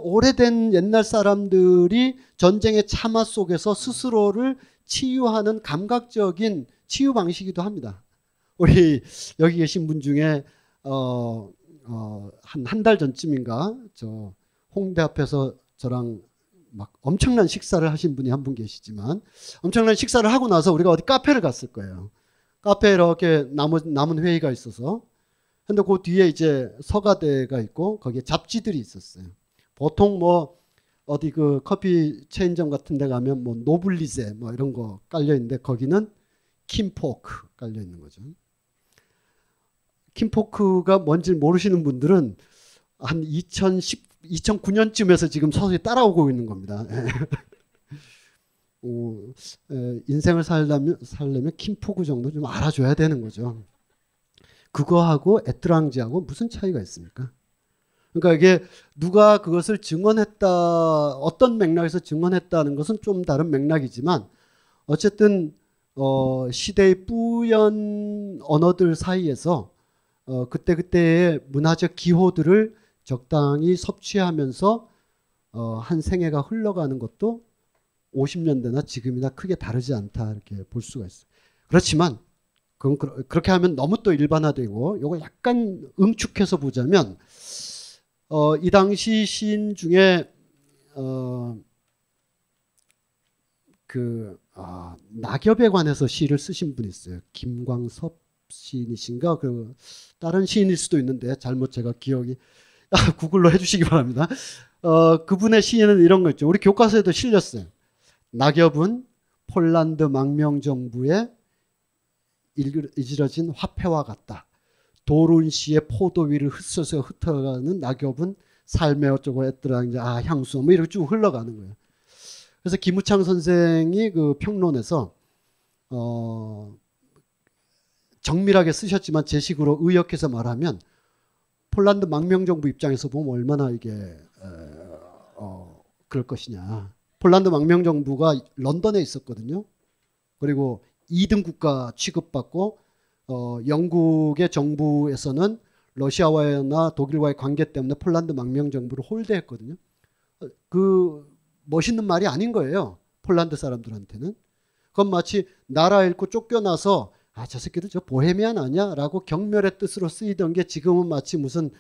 Speaker 1: 오래된 옛날 사람들이 전쟁의 참화 속에서 스스로를 치유하는 감각적인 치유 방식이기도 합니다. 우리 여기 계신 분 중에 어, 어 한 한 달 전쯤인가 저 홍대 앞에서 저랑 막 엄청난 식사를 하신 분이 한 분 계시지만 엄청난 식사를 하고 나서 우리가 어디 카페를 갔을 거예요. 카페에 이렇게 남은, 남은 회의가 있어서 근데 그 뒤에 이제 서가대가 있고 거기에 잡지들이 있었어요. 보통 뭐 어디 그 커피 체인점 같은 데 가면 뭐 노블리제 뭐 이런 거 깔려 있는데 거기는 킴포크 깔려 있는 거죠. 킴포크가 뭔지 모르시는 분들은 한 2010, 2009년쯤에서 지금 서서히 따라오고 있는 겁니다. 예. 오, 에, 인생을 살려면, 살려면 킴포크 정도 좀 알아줘야 되는 거죠. 그거하고 에트랑지하고 무슨 차이가 있습니까? 그러니까 이게 누가 그것을 증언했다, 어떤 맥락에서 증언했다는 것은 좀 다른 맥락이지만 어쨌든 어, 시대의 뿌연 언어들 사이에서 어, 그때그때의 문화적 기호들을 적당히 섭취하면서 어, 한 생애가 흘러가는 것도 50년대나 지금이나 크게 다르지 않다 이렇게 볼 수가 있어요. 그렇지만 그건 그, 그렇게 하면 너무 또 일반화되고 요걸 약간 응축해서 보자면 어, 이 당시 시인 중에 어, 그 아, 낙엽에 관해서 시를 쓰신 분이 있어요. 김광섭 시인이신가? 그 다른 시인일 수도 있는데 잘못 제가 기억이 아, 구글로 해주시기 바랍니다. 어, 그분의 시인은 이런 거 있죠. 우리 교과서에도 실렸어요. 낙엽은 폴란드 망명정부의 이지러진 화폐와 같다. 도룬 씨의 포도 위를 흩어서 흩어가는 낙엽은 삶의 어쩌고 애들랑 이제 아 향수 뭐 이렇게 쭉 흘러가는 거예요. 그래서 김우창 선생이 그 평론에서 어 정밀하게 쓰셨지만 제 식으로 의역해서 말하면 폴란드 망명정부 입장에서 보면 얼마나 이게 어, 그럴 것이냐. 폴란드 망명정부가 런던에 있었거든요. 그리고 2등 국가 취급받고 어, 영국의 정부에서는 러시아와나 독일과의 관계 때문에 폴란드 망명정부를 홀대했거든요. 그 멋있는 말이 아닌 거예요. 폴란드 사람들한테는. 그건 마치 나라 잃고 쫓겨나서 아, 저 새끼들 저 보헤미안 아니야? 라고 경멸의 뜻으로 쓰이던 게 지금은 마치 무슨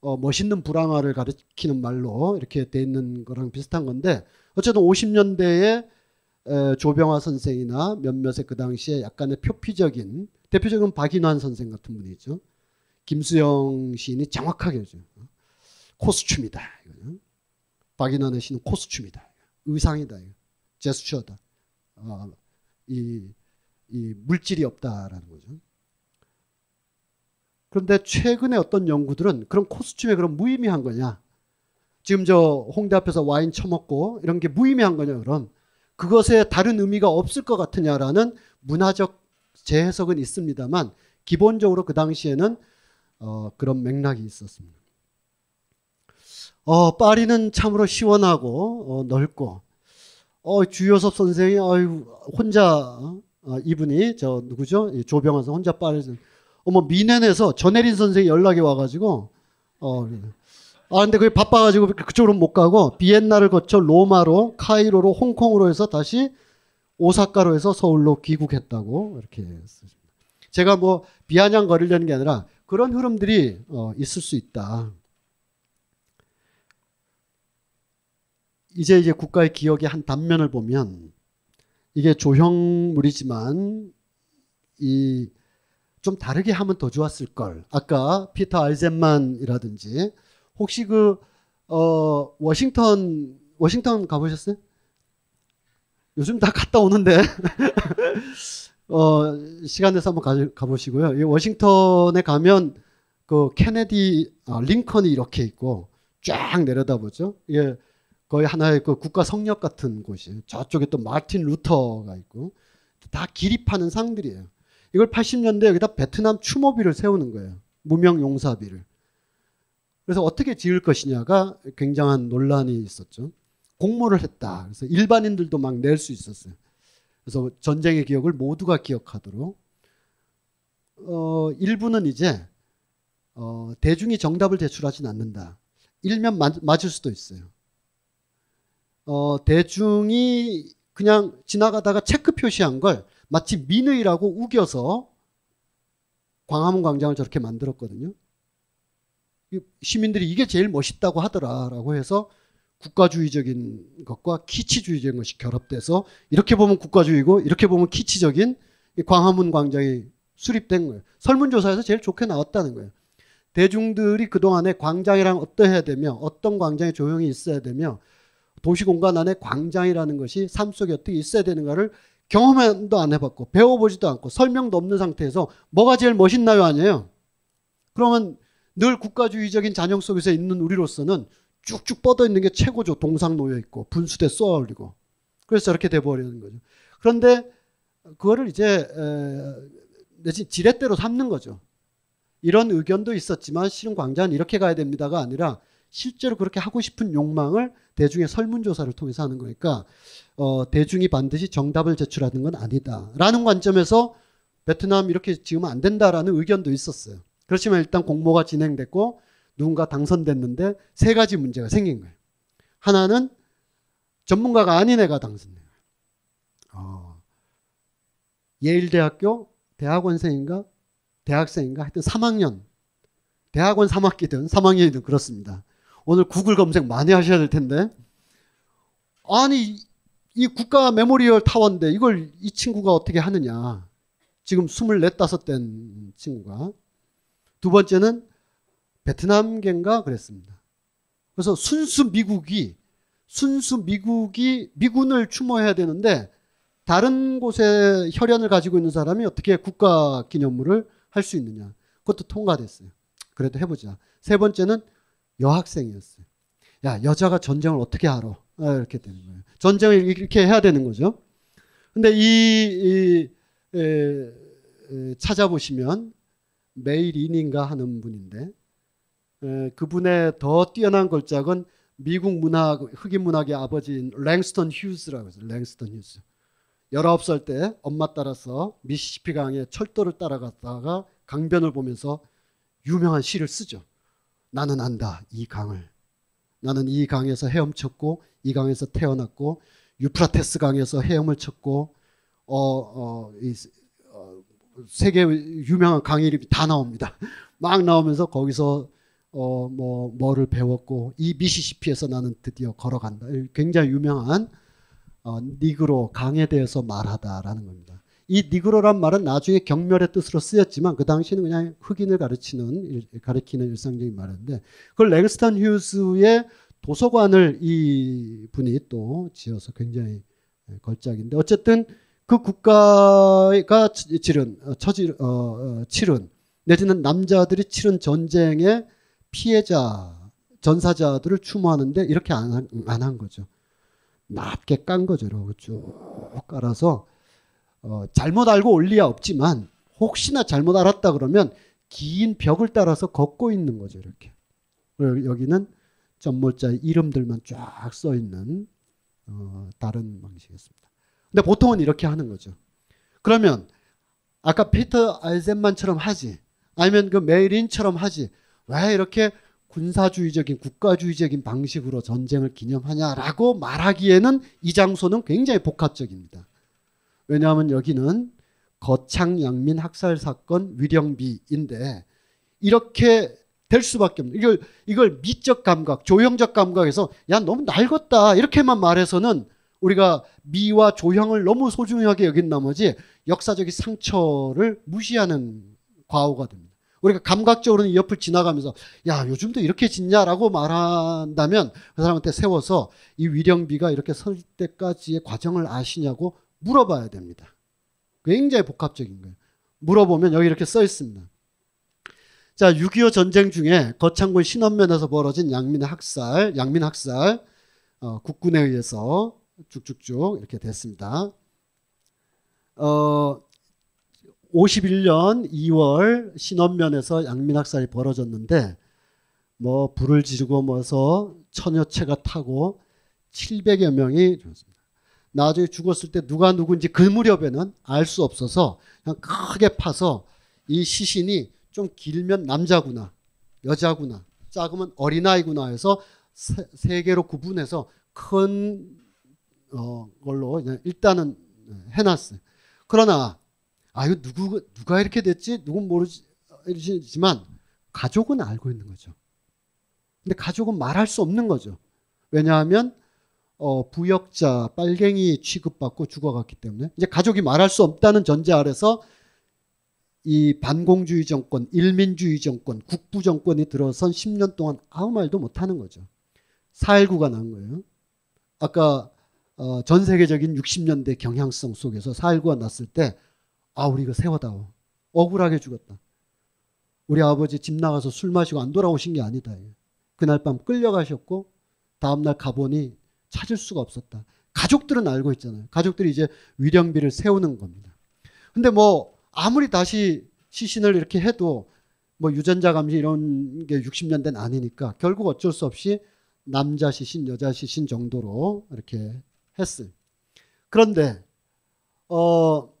Speaker 1: 어, 멋있는 불황화를 가르치는 말로 이렇게 돼 있는 거랑 비슷한 건데 어쨌든 50년대에 에, 조병화 선생이나 몇몇의 그 당시에 약간의 표피적인 대표적인 박인환 선생 같은 분이죠. 김수영 시인이 정확하게 해줘 코스튬이다. 이거는. 박인환의 시는 코스튬이다. 의상이다. 제스처다. 어, 이이 물질이 없다라는 거죠. 그런데 최근에 어떤 연구들은 그런 코스튬에 그런 무의미한 거냐? 지금 저 홍대 앞에서 와인 처먹고 이런 게 무의미한 거냐? 그럼 그것에 다른 의미가 없을 것 같으냐라는 문화적 재해석은 있습니다만 기본적으로 그 당시에는 어, 그런 맥락이 있었습니다. 어, 파리는 참으로 시원하고 어, 넓고 어, 주효섭 선생이 어 혼자 아, 이분이 저 누구죠? 조병환 선 혼자 빠르는 어머 미넨에서 전혜린 선생이 연락이 와가지고 어. 아 근데 그게 바빠가지고 그쪽으로 못 가고 비엔나를 거쳐 로마로 카이로로 홍콩으로 해서 다시 오사카로 해서 서울로 귀국했다고 이렇게 쓰십니다. 제가 뭐 비아냥 거리려는 게 아니라 그런 흐름들이 어, 있을 수 있다. 이제 이제 국가의 기억의 한 단면을 보면 이게 조형물이지만 이 좀 다르게 하면 더 좋았을 걸. 아까 피터 알젠만이라든지 혹시 그 어, 워싱턴 워싱턴 가보셨어요? 요즘 다 갔다 오는데 어, 시간 내서 한번 가, 보시고요 워싱턴에 가면 그 케네디 아, 링컨이 이렇게 있고 쫙 내려다보죠. 이게 거의 하나의 그 국가 성역 같은 곳이 저쪽에 또 마틴 루터가 있고 다 기립하는 상들이에요. 이걸 80년대 여기다 베트남 추모비를 세우는 거예요. 무명 용사비를. 그래서 어떻게 지을 것이냐가 굉장한 논란이 있었죠. 공모를 했다. 그래서 일반인들도 막 낼 수 있었어요. 그래서 전쟁의 기억을 모두가 기억하도록. 어, 일부는 이제 어, 대중이 정답을 제출하진 않는다. 일면 맞, 맞을 수도 있어요. 어, 대중이 그냥 지나가다가 체크 표시한 걸 마치 민의라고 우겨서 광화문 광장을 저렇게 만들었거든요. 시민들이 이게 제일 멋있다고 하더라라고 해서 국가주의적인 것과 키치주의적인 것이 결합돼서 이렇게 보면 국가주의고 이렇게 보면 키치적인 광화문 광장이 수립된 거예요. 설문조사에서 제일 좋게 나왔다는 거예요. 대중들이 그동안에 광장이랑 어떠해야 되며 어떤 광장이 조용히 있어야 되며 도시 공간 안에 광장이라는 것이 삶 속에 어떻게 있어야 되는가를 경험도 안 해봤고 배워보지도 않고 설명도 없는 상태에서 뭐가 제일 멋있나요 아니에요? 그러면 늘 국가주의적인 잔영 속에서 있는 우리로서는 쭉쭉 뻗어 있는 게 최고죠. 동상 놓여 있고 분수대 쏘아 올리고 그래서 이렇게 돼버리는 거죠. 그런데 그거를 이제 내지 지렛대로 삼는 거죠. 이런 의견도 있었지만 실은 광장는 이렇게 가야 됩니다가 아니라 실제로 그렇게 하고 싶은 욕망을 대중의 설문조사를 통해서 하는 거니까 어, 대중이 반드시 정답을 제출하는 건 아니다라는 관점에서 베트남 이렇게 지금 안 된다라는 의견도 있었어요. 그렇지만 일단 공모가 진행됐고 누군가 당선됐는데 세 가지 문제가 생긴 거예요. 하나는 전문가가 아닌 애가 당선돼요. 어, 예일대학교 대학원생인가 대학생인가 하여튼 3학년 대학원 3학기든 3학년이든 그렇습니다. 오늘 구글 검색 많이 하셔야 될 텐데. 아니, 이 국가 메모리얼 타워인데 이걸 이 친구가 어떻게 하느냐. 지금 24, 5된 친구가. 두 번째는 베트남계인가 그랬습니다. 그래서 순수 미국이, 순수 미국이 미군을 추모해야 되는데 다른 곳에 혈연을 가지고 있는 사람이 어떻게 국가 기념물을 할 수 있느냐. 그것도 통과됐어요. 그래도 해보자. 세 번째는 여학생이었어요. 야, 여자가 전쟁을 어떻게 알아? 아, 이렇게 되는 거예요. 전쟁을 이렇게 해야 되는 거죠. 근데 이, 이 에, 에, 찾아보시면 메일인인가 하는 분인데 에, 그분의 더 뛰어난 걸작은 미국 문학 흑인 문학의 아버지인 랭스턴 휴즈라고 해서 랭스턴 휴즈. 19살 때 엄마 따라서 미시시피 강의 철도를 따라갔다가 강변을 보면서 유명한 시를 쓰죠. 나는 안다. 이 강을. 나는 이 강에서 헤엄쳤고 이 강에서 태어났고 유프라테스 강에서 헤엄을 쳤고 어, 어, 이, 어, 세계 유명한 강의 이름이 다 나옵니다. 막 나오면서 거기서 어, 뭐 뭐를 배웠고 이 미시시피에서 나는 드디어 걸어간다. 굉장히 유명한 어, 니그로 강에 대해서 말하다라는 겁니다. 이 니그로란 말은 나중에 경멸의 뜻으로 쓰였지만 그 당시에는 그냥 흑인을 가르치는 가르키는 일상적인 말인데 그걸 랭스턴 휴스의 도서관을 이 분이 또 지어서 굉장히 예, 걸작인데 어쨌든 그 국가가 치른 어, 처질 어, 어, 치른 내지는 남자들이 치른 전쟁의 피해자 전사자들을 추모하는데 이렇게 안 한 거죠. 납게깐 거죠. 이러고 쭉 깔아서 어, 잘못 알고 올리야 없지만 혹시나 잘못 알았다 그러면 긴 벽을 따라서 걷고 있는 거죠 이렇게. 여기는 전몰자 의 이름들만 쫙 써 있는 어, 다른 방식이었습니다. 근데 보통은 이렇게 하는 거죠. 그러면 아까 피터 알젠만처럼 하지 아니면 그 메일린처럼 하지 왜 이렇게 군사주의적인 국가주의적인 방식으로 전쟁을 기념하냐라고 말하기에는 이 장소는 굉장히 복합적입니다. 왜냐하면 여기는 거창 양민 학살 사건 위령비인데 이렇게 될 수밖에 없는 이걸 이걸 미적 감각, 조형적 감각에서 야 너무 낡았다 이렇게만 말해서는 우리가 미와 조형을 너무 소중하게 여긴 나머지 역사적인 상처를 무시하는 과오가 됩니다. 우리가 감각적으로는 옆을 지나가면서 야 요즘도 이렇게 짓냐라고 말한다면 그 사람한테 세워서 이 위령비가 이렇게 설 때까지의 과정을 아시냐고 물어봐야 됩니다. 굉장히 복합적인 거예요. 물어보면 여기 이렇게 써 있습니다. 자, 6.25 전쟁 중에 거창군 신원면에서 벌어진 양민 학살, 양민 학살, 어, 국군에 의해서 쭉쭉쭉 이렇게 됐습니다. 어, 51년 2월 신원면에서 양민 학살이 벌어졌는데 뭐 불을 지르고 뭐서 천여체가 타고 700여 명이 나중에 죽었을 때 누가 누군지 그 무렵에는 알 수 없어서 그냥 크게 파서 이 시신이 좀 길면 남자구나, 여자구나, 작으면 어린아이구나 해서 세, 세 개로 구분해서 큰 어, 걸로 일단은 해놨어요. 그러나 아유 누구 누가 이렇게 됐지 누군 모르지만 가족은 알고 있는 거죠. 근데 가족은 말할 수 없는 거죠. 왜냐하면 어, 부역자, 빨갱이 취급받고 죽어갔기 때문에 이제 가족이 말할 수 없다는 전제 아래서 이 반공주의 정권, 일민주의 정권, 국부 정권이 들어선 10년 동안 아무 말도 못하는 거죠. 4.19가 난 거예요. 아까 어, 전 세계적인 60년대 경향성 속에서 4.19가 났을 때, 아, 우리 이거 세워다오. 억울하게 죽었다. 우리 아버지 집 나가서 술 마시고 안 돌아오신 게 아니다. 그날 밤 끌려가셨고, 다음날 가보니 찾을 수가 없었다. 가족들은 알고 있잖아요. 가족들이 이제 위령비를 세우는 겁니다. 근데 뭐 아무리 다시 시신을 이렇게 해도 뭐 유전자 감지 이런 게 60년대는 아니니까 결국 어쩔 수 없이 남자 시신, 여자 시신 정도로 이렇게 했어요. 그런데 어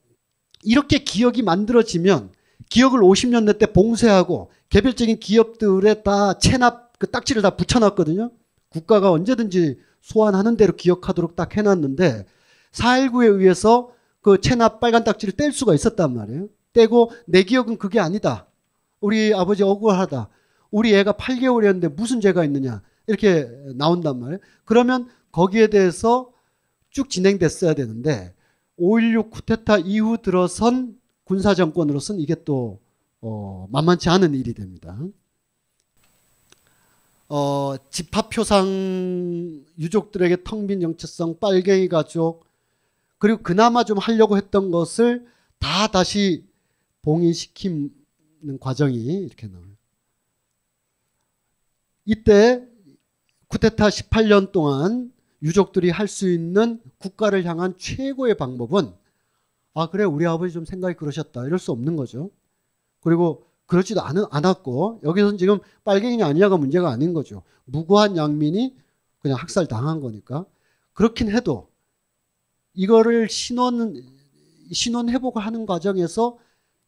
Speaker 1: 이렇게 기억이 만들어지면 기억을 50년대 때 봉쇄하고 개별적인 기업들에 다 체납 그 딱지를 다 붙여놨거든요. 국가가 언제든지 소환하는 대로 기억하도록 딱 해놨는데 4.19에 의해서 그 체납 빨간 딱지를 뗄 수가 있었단 말이에요. 떼고 내 기억은 그게 아니다. 우리 아버지 억울하다. 우리 애가 8개월이었는데 무슨 죄가 있느냐. 이렇게 나온단 말이에요. 그러면 거기에 대해서 쭉 진행됐어야 되는데 5.16 쿠데타 이후 들어선 군사정권으로서는 이게 또어 만만치 않은 일이 됩니다. 어, 집합표상 유족들에게 텅빈 정체성, 빨갱이 가족, 그리고 그나마 좀 하려고 했던 것을 다 다시 봉인시키는 과정이 이렇게 나와요. 이때 쿠데타 18년 동안 유족들이 할 수 있는 국가를 향한 최고의 방법은 아 그래 우리 아버지 좀 생각이 그러셨다 이럴 수 없는 거죠. 그리고 그렇지도 않, 않았고 여기서는 지금 빨갱이냐 아니냐가 문제가 아닌 거죠. 무고한 양민이 그냥 학살 당한 거니까 그렇긴 해도 이거를 신원 신원 회복을 하는 과정에서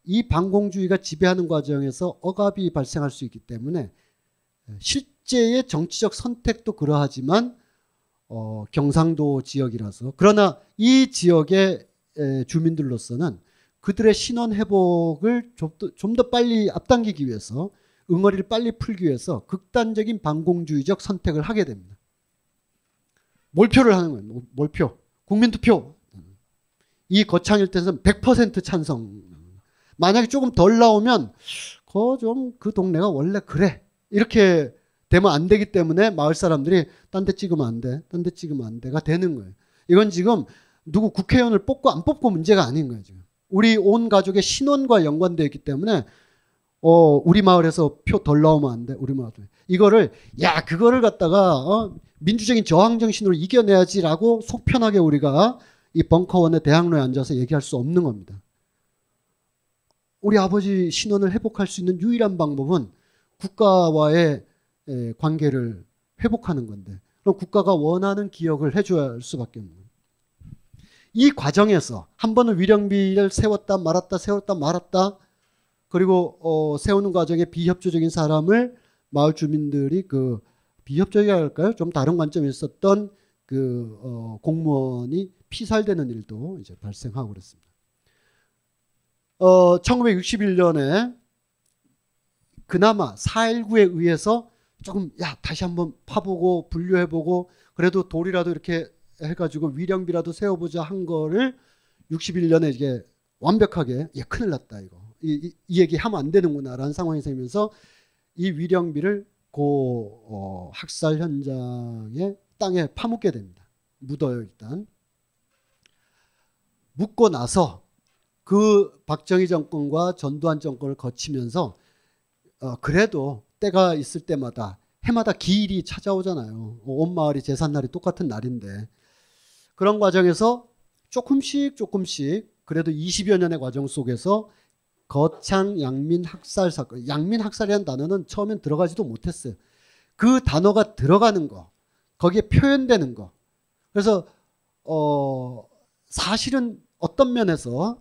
Speaker 1: 이 반공주의가 지배하는 과정에서 억압이 발생할 수 있기 때문에 실제의 정치적 선택도 그러하지만 어, 경상도 지역이라서 그러나 이 지역의 주민들로서는 그들의 신원 회복을 좀 더 빨리 앞당기기 위해서 응어리를 빨리 풀기 위해서 극단적인 반공주의적 선택을 하게 됩니다. 몰표를 하는 거예요. 몰표. 국민투표. 이 거창일 때는 100% 찬성. 만약에 조금 덜 나오면 거 좀 그 동네가 원래 그래. 이렇게 되면 안 되기 때문에 마을 사람들이 딴 데 찍으면 안 돼. 딴 데 찍으면 안 돼가 되는 거예요. 이건 지금 누구 국회의원을 뽑고 안 뽑고 문제가 아닌 거예요, 지금. 우리 온 가족의 신원과 연관되어 있기 때문에 어, 우리 마을에서 표 덜 나오면 안 돼. 우리 마을. 이거를 야, 그거를 갖다가 어, 민주적인 저항 정신으로 이겨내야지라고 속편하게 우리가 이 벙커원의 대학로에 앉아서 얘기할 수 없는 겁니다. 우리 아버지 신원을 회복할 수 있는 유일한 방법은 국가와의 관계를 회복하는 건데 그럼 국가가 원하는 기억을 해줘야 할 수밖에 없는 거예 이 과정에서 한 번은 위령비를 세웠다 말았다 세웠다 말았다 그리고 어, 세우는 과정에 비협조적인 사람을 마을 주민들이 그 비협조적이라 할까요? 좀 다른 관점에 있었던 그 어, 공무원이 피살되는 일도 이제 발생하고 그랬습니다. 어, 1961년에 그나마 4.19에 의해서 조금 야 다시 한번 파보고 분류해보고 그래도 돌이라도 이렇게 해가지고 위령비라도 세워보자 한 거를 61년에 이게 완벽하게 예 큰일 났다 이거 이, 이, 이 얘기 하면 안 되는구나라는 상황이 생기면서 이 위령비를 고 어, 학살 현장에 땅에 파묻게 됩니다. 묻어요 일단 묻고 나서 그 박정희 정권과 전두환 정권을 거치면서 어, 그래도 때가 있을 때마다 해마다 기일이 찾아오잖아요. 온 마을이 제삿날이 똑같은 날인데 그런 과정에서 조금씩 조금씩 그래도 20여 년의 과정 속에서 거창 양민 학살 사건, 양민 학살이라는 단어는 처음엔 들어가지도 못했어요. 그 단어가 들어가는 거, 거기에 표현되는 거. 그래서 어 사실은 어떤 면에서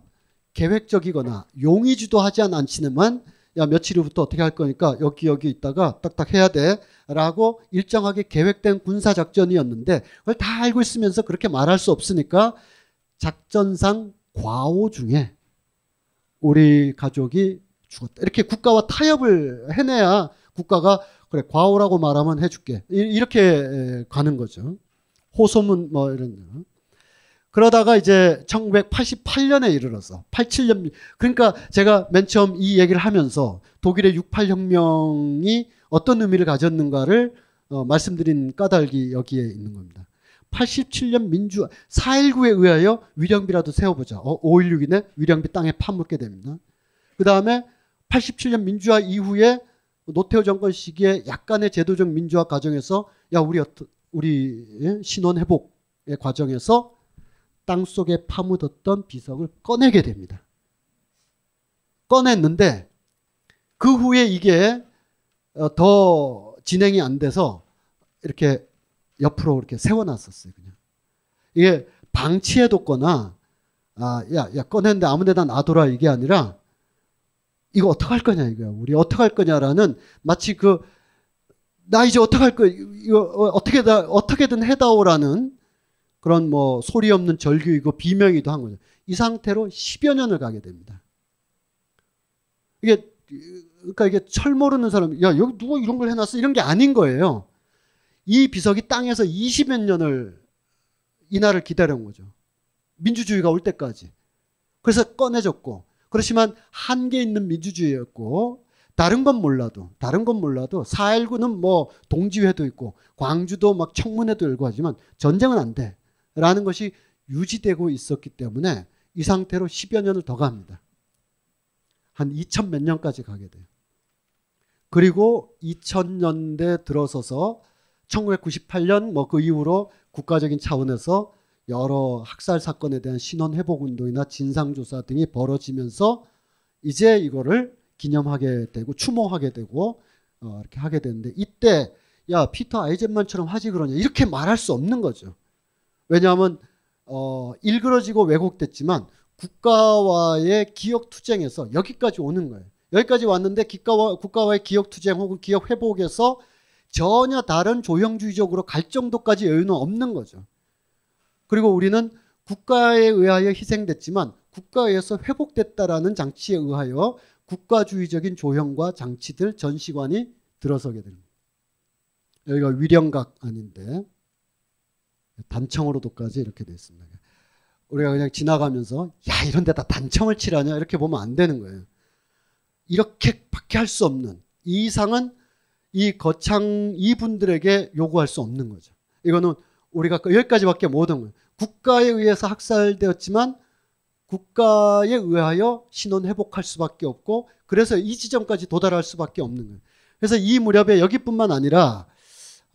Speaker 1: 계획적이거나 용의주도하지 않지만 야 며칠 후부터 어떻게 할 거니까 여기 여기 있다가 딱딱 해야 돼라고 일정하게 계획된 군사 작전이었는데 그걸 다 알고 있으면서 그렇게 말할 수 없으니까 작전상 과오 중에 우리 가족이 죽었다. 이렇게 국가와 타협을 해내야 국가가 그래 과오라고 말하면 해줄게 이렇게 가는 거죠. 호소문 뭐 이런. 거. 그러다가 이제 1988년에 이르러서 87년 그러니까 제가 맨 처음 이 얘기를 하면서 독일의 68 혁명이 어떤 의미를 가졌는가를 어, 말씀드린 까닭이 여기에 있는 겁니다. 87년 민주 화 4.19에 의하여 위령비라도 세워보자. 어, 5.16이네 위령비 땅에 파묻게 됩니다. 그 다음에 87년 민주화 이후에 노태우 정권 시기에 약간의 제도적 민주화 과정에서 야 우리 우리 예, 신원 회복의 과정에서 땅 속에 파묻었던 비석을 꺼내게 됩니다. 꺼냈는데 그 후에 이게 어, 더 진행이 안 돼서 이렇게 옆으로 이렇게 세워놨었어요. 그냥 이게 방치해뒀거나 아야야 야, 꺼냈는데 아무데나 놔둬라 이게 아니라 이거 어떻게 할 거냐 이거야 우리 어떻게 할 거냐라는 마치 그 나 이제 어떻게 할 거야 이거 어, 어떻게 어떻게든 해다오라는 그런 뭐 소리 없는 절규이고 비명이기도 한 거죠. 이 상태로 10여 년을 가게 됩니다. 이게 그러니까 이게 철 모르는 사람야 여기 누가 이런 걸 해놨어 이런 게 아닌 거예요. 이 비석이 땅에서 20여 년을 이날을 기다려온 거죠. 민주주의가 올 때까지. 그래서 꺼내졌고 그렇지만 한계 있는 민주주의였고 다른 건 몰라도 다른 건 몰라도 4.19는 뭐 동지회도 있고 광주도 막 청문회도 열고 하지만 전쟁은 안 돼. 라는 것이 유지되고 있었기 때문에 이 상태로 10여 년을 더 갑니다. 한2000몇 년까지 가게 돼요. 그리고 2000년대 들어서서 1998년 뭐 그 이후로 국가적인 차원에서 여러 학살 사건에 대한 신원 회복 운동이나 진상 조사 등이 벌어지면서 이제 이거를 기념하게 되고 추모하게 되고 어 이렇게 하게 되는데 이때 야 피터 아이젠만처럼 하지 그러냐 이렇게 말할 수 없는 거죠. 왜냐하면 어, 일그러지고 왜곡됐지만 국가와의 기억 투쟁에서 여기까지 오는 거예요. 여기까지 왔는데 국가와, 국가와의 기억 투쟁 혹은 기억 회복에서 전혀 다른 조형주의적으로 갈 정도까지 여유는 없는 거죠. 그리고 우리는 국가에 의하여 희생됐지만 국가에서 회복됐다라는 장치에 의하여 국가주의적인 조형과 장치들 전시관이 들어서게 됩니다. 여기가 위령각 아닌데 단청으로도까지 이렇게 되어 있습니다. 우리가 그냥 지나가면서 야 이런 데다 단청을 칠하냐 이렇게 보면 안 되는 거예요. 이렇게밖에 할 수 없는 이 이상은 이 거창 이분들에게 요구할 수 없는 거죠. 이거는 우리가 그 여기까지밖에 못한 거예요. 국가에 의해서 학살되었지만 국가에 의하여 신원 회복할 수밖에 없고 그래서 이 지점까지 도달할 수밖에 없는 거예요. 그래서 이 무렵에 여기뿐만 아니라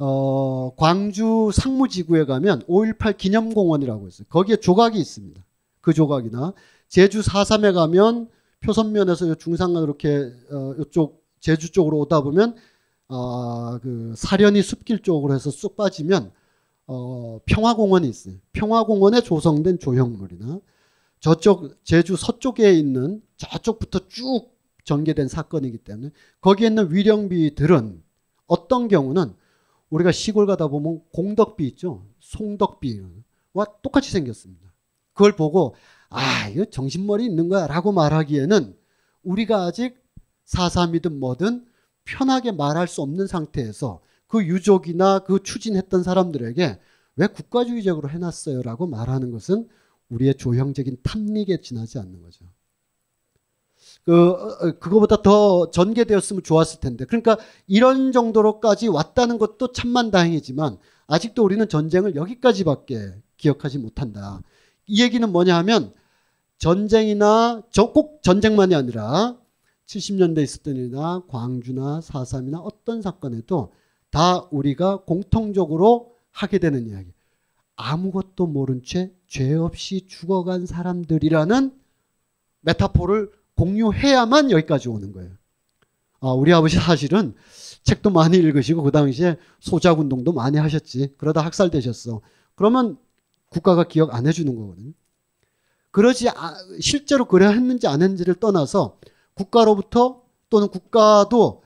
Speaker 1: 어, 광주 상무지구에 가면 5.18 기념공원이라고 있어요. 거기에 조각이 있습니다. 그 조각이나 제주 4.3에 가면 표선면에서 중산간 이렇게 어, 이쪽 제주 쪽으로 오다 보면 어, 그 사련이 숲길 쪽으로 해서 쑥 빠지면 어, 평화공원이 있어요. 평화공원에 조성된 조형물이나 저쪽 제주 서쪽에 있는 저쪽부터 쭉 전개된 사건이기 때문에 거기에 있는 위령비들은 어떤 경우는 우리가 시골 가다 보면 공덕비 있죠. 송덕비와 똑같이 생겼습니다. 그걸 보고 아, 이거 정신머리 있는 거야 라고 말하기에는 우리가 아직 사삼이든 뭐든 편하게 말할 수 없는 상태에서 그 유족이나 그 추진했던 사람들에게 왜 국가주의적으로 해놨어요 라고 말하는 것은 우리의 조형적인 탐닉에 지나지 않는 거죠. 그 어, 어, 그거보다 더 전개되었으면 좋았을 텐데. 그러니까 이런 정도로까지 왔다는 것도 참만 다행이지만 아직도 우리는 전쟁을 여기까지밖에 기억하지 못한다. 이 얘기는 뭐냐 하면 전쟁이나 저꼭 전쟁만이 아니라 70년대 있었던 일이나 광주나 사삼이나 어떤 사건에도 다 우리가 공통적으로 하게 되는 이야기. 아무것도 모른 채 죄 없이 죽어간 사람들이라는 메타포를 공유해야만 여기까지 오는 거예요. 아, 우리 아버지 사실은 책도 많이 읽으시고 그 당시에 소작 운동도 많이 하셨지. 그러다 학살되셨어. 그러면 국가가 기억 안 해주는 거거든요. 그러지 아, 실제로 그래 했는지 안 했는지를 떠나서 국가로부터 또는 국가도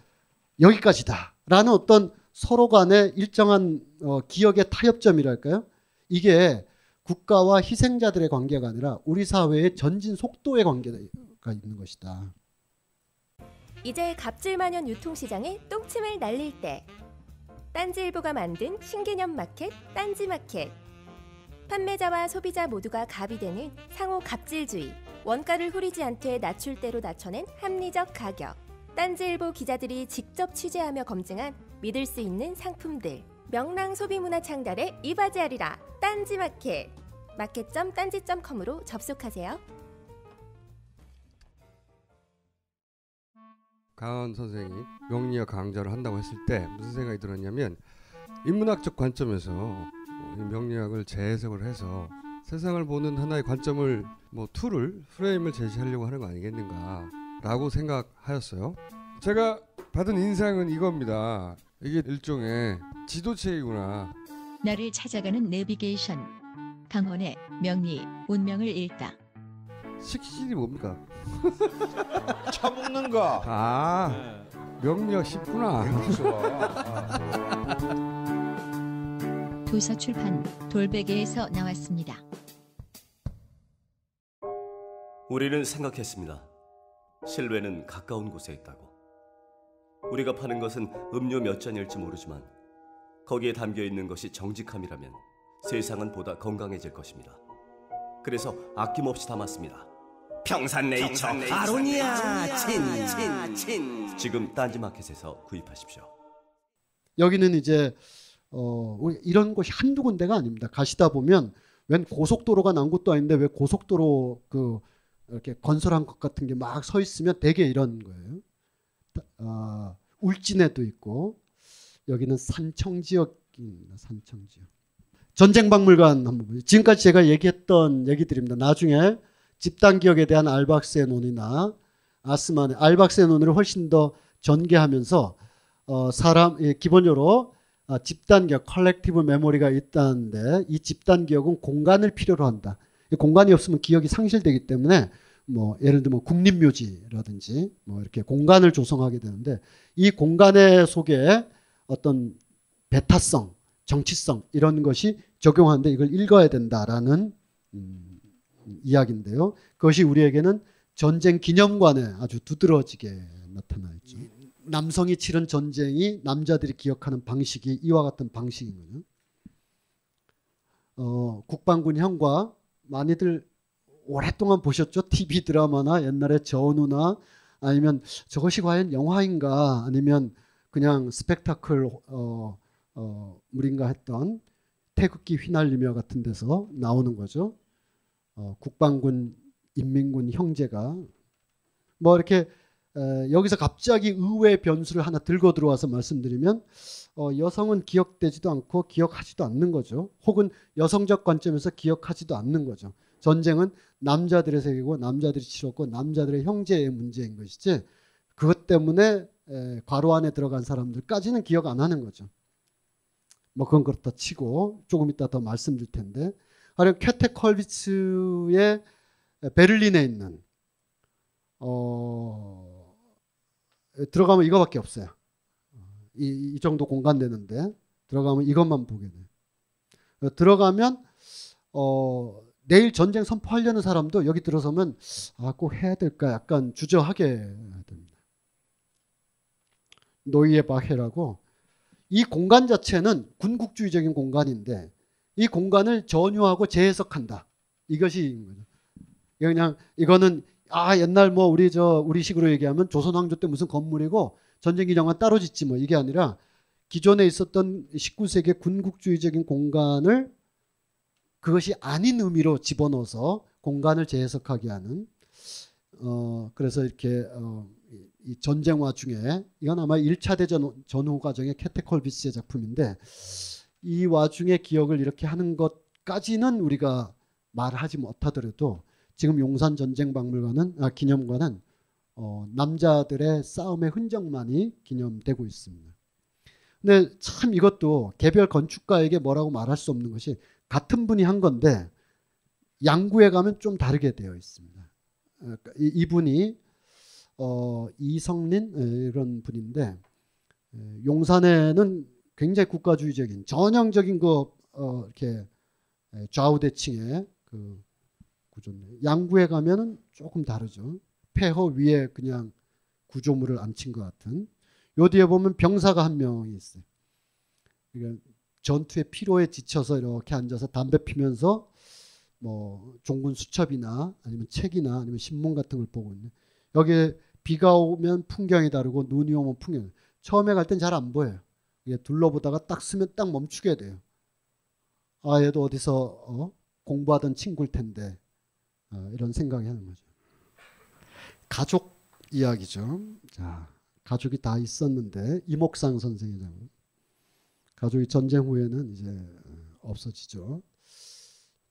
Speaker 1: 여기까지다라는 어떤 서로 간의 일정한 어, 기억의 타협점이랄까요? 이게 국가와 희생자들의 관계가 아니라 우리 사회의 전진 속도의 관계다 있는 것이다. 이제 갑질만연 유통시장에 똥침을 날릴 때 딴지일보가 만든 신개념 마켓 딴지마켓 판매자와 소비자 모두가 갑이 되는 상호 갑질주의 원가를 후리지 않되 낮출 대로 낮춰낸 합리적 가격 딴지일보 기자들이 직접 취재하며 검증한 믿을 수 있는 상품들 명랑 소비문화 창달에 이바지하리라 딴지마켓 마켓점딴지점컴으로 접속하세요. 강원 선생이 명리학 강좌를 한다고 했을 때 무슨 생각이 들었냐면 인문학적 관점에서 명리학을 재해석을 해서 세상을 보는 하나의 관점을 뭐 툴을 프레임을 제시하려고 하는 거 아니겠는가라고 생각하였어요. 제가 받은 인상은 이겁니다. 이게 일종의 지도체이구나. 나를 찾아가는 내비게이션. 강원의 명리 운명을 읽다. 식신이 뭡니까? 차 어, 먹는가? 아 네. 명력 쉽구나. 도서 출판 돌베개에서 나왔습니다. 우리는 생각했습니다. 실외는 가까운 곳에 있다고. 우리가 파는 것은 음료 몇 잔일지 모르지만 거기에 담겨 있는 것이 정직함이라면 세상은 보다 건강해질 것입니다. 그래서 아낌없이 담았습니다.
Speaker 2: 평산네이처, 네 아로니아 친
Speaker 1: 친친 지금 딴지마켓에서 구입하십시오. 여기는 이제 어, 이런 곳이 한두 군데가 아닙니다. 가시다 보면 웬 고속도로가 난 것도 아닌데 왜 고속도로 그 이렇게 건설한 것 같은 게 막 서 있으면 대개 이런 거예요. 아, 울진에도 있고 여기는 산청 지역입니다. 산청 지역. 전쟁박물관 한번 보죠. 지금까지 제가 얘기했던 얘기들입니다. 나중에 집단 기억에 대한 알박스의 논이나 아스만의 알박스의 논을 훨씬 더 전개하면서 어, 사람 예, 기본적으로 아, 집단 기억 컬렉티브 메모리가 있다는데 이 집단 기억은 공간을 필요로 한다. 공간이 없으면 기억이 상실되기 때문에 뭐 예를 들면 국립묘지라든지 뭐 이렇게 공간을 조성하게 되는데 이 공간의 속에 어떤 배타성, 정치성 이런 것이 적용하는데 이걸 읽어야 된다라는 음, 이야기인데요. 그것이 우리에게는 전쟁 기념관에 아주 두드러지게 나타나 있죠. 남성이 치른 전쟁이 남자들이 기억하는 방식이 이와 같은 방식이군요. 어, 국방군 형과 많이들 오랫동안 보셨죠? TV 드라마나 옛날에 전우나 아니면 저것이 과연 영화인가 아니면 그냥 스펙타클 어, 어, 물인가 했던 태극기 휘날리며 같은 데서 나오는 거죠. 어, 국방군 인민군 형제가 뭐 이렇게 에, 어, 여기서 갑자기 의외의 변수를 하나 들고 들어와서 말씀드리면 어, 여성은 기억되지도 않고 기억하지도 않는 거죠. 혹은 여성적 관점에서 기억하지도 않는 거죠. 전쟁은 남자들의 세계고 남자들이 치렀고 남자들의 형제의 문제인 것이지 그것 때문에 에, 과로 안에 들어간 사람들까지는 기억 안 하는 거죠. 뭐 그건 그렇다 치고 조금 이따 더 말씀드릴 텐데 아니면 케테 컬비츠의 베를린에 있는 어, 들어가면 이거밖에 없어요. 이, 이 정도 공간 되는데 들어가면 이것만 보게 돼. 들어가면 어, 내일 전쟁 선포하려는 사람도 여기 들어서면 아, 꼭 해야 될까 약간 주저하게 됩니다. 노이의 바헤라고 이 공간 자체는 군국주의적인 공간인데 이 공간을 전유하고 재해석한다. 이것이 그냥 이거는 아 옛날 뭐 우리 저 우리식으로 얘기하면 조선 왕조 때 무슨 건물이고 전쟁기 영화 따로 짓지 뭐 이게 아니라 기존에 있었던 19세기 군국주의적인 공간을 그것이 아닌 의미로 집어넣어서 공간을 재해석하게 하는 어 그래서 이렇게 어, 이 전쟁화 중에 이건 아마 1차 대전 전후 과정의 캐테콜비스의 작품인데 이 와중에 기억을 이렇게 하는 것까지는 우리가 말하지 못하더라도 지금 용산 전쟁 박물관은 아, 기념관은 어, 남자들의 싸움의 흔적만이 기념되고 있습니다. 근데 참 이것도 개별 건축가에게 뭐라고 말할 수 없는 것이 같은 분이 한 건데 양구에 가면 좀 다르게 되어 있습니다. 어, 그러니까 이분이 어, 이성린 이런 분인데 용산에는 굉장히 국가주의적인 전형적인 그 어, 이렇게 예, 좌우대칭의 그 구조인데 양구에 가면은 조금 다르죠. 폐허 위에 그냥 구조물을 앉힌 것 같은. 요 뒤에 보면 병사가 한 명이 있어요. 전투의 피로에 지쳐서 이렇게 앉아서 담배 피면서 뭐 종군 수첩이나 아니면 책이나 아니면 신문 같은 걸 보고 있는. 여기 비가 오면 풍경이 다르고 눈이 오면 풍경. 처음에 갈 땐 잘 안 보여요. 예, 둘러보다가 딱 쓰면 딱 멈추게 돼요. 아, 얘도 어디서 어? 공부하던 친구일 텐데 어, 이런 생각이 하는 거죠. 가족 이야기죠. 자, 가족이 다 있었는데 이목상 선생이라고 가족이 전쟁 후에는 이제 없어지죠.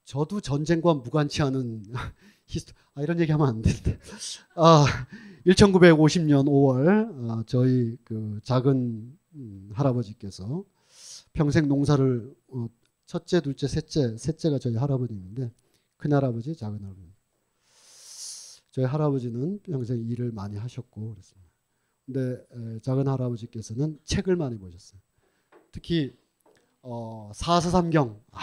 Speaker 1: 저도 전쟁과 무관치 않은 히스토... 아, 이런 얘기하면 안 되는데 아, 1950년 5월 아, 저희 그 작은 음, 할아버지께서 평생 농사를 어, 첫째, 둘째, 셋째, 셋째가 저희 할아버지인데 큰 할아버지, 작은 할아버지. 저희 할아버지는 평생 일을 많이 하셨고 그랬습니다. 근데 에, 작은 할아버지께서는 책을 많이 보셨어요. 특히 어, 사서삼경 아,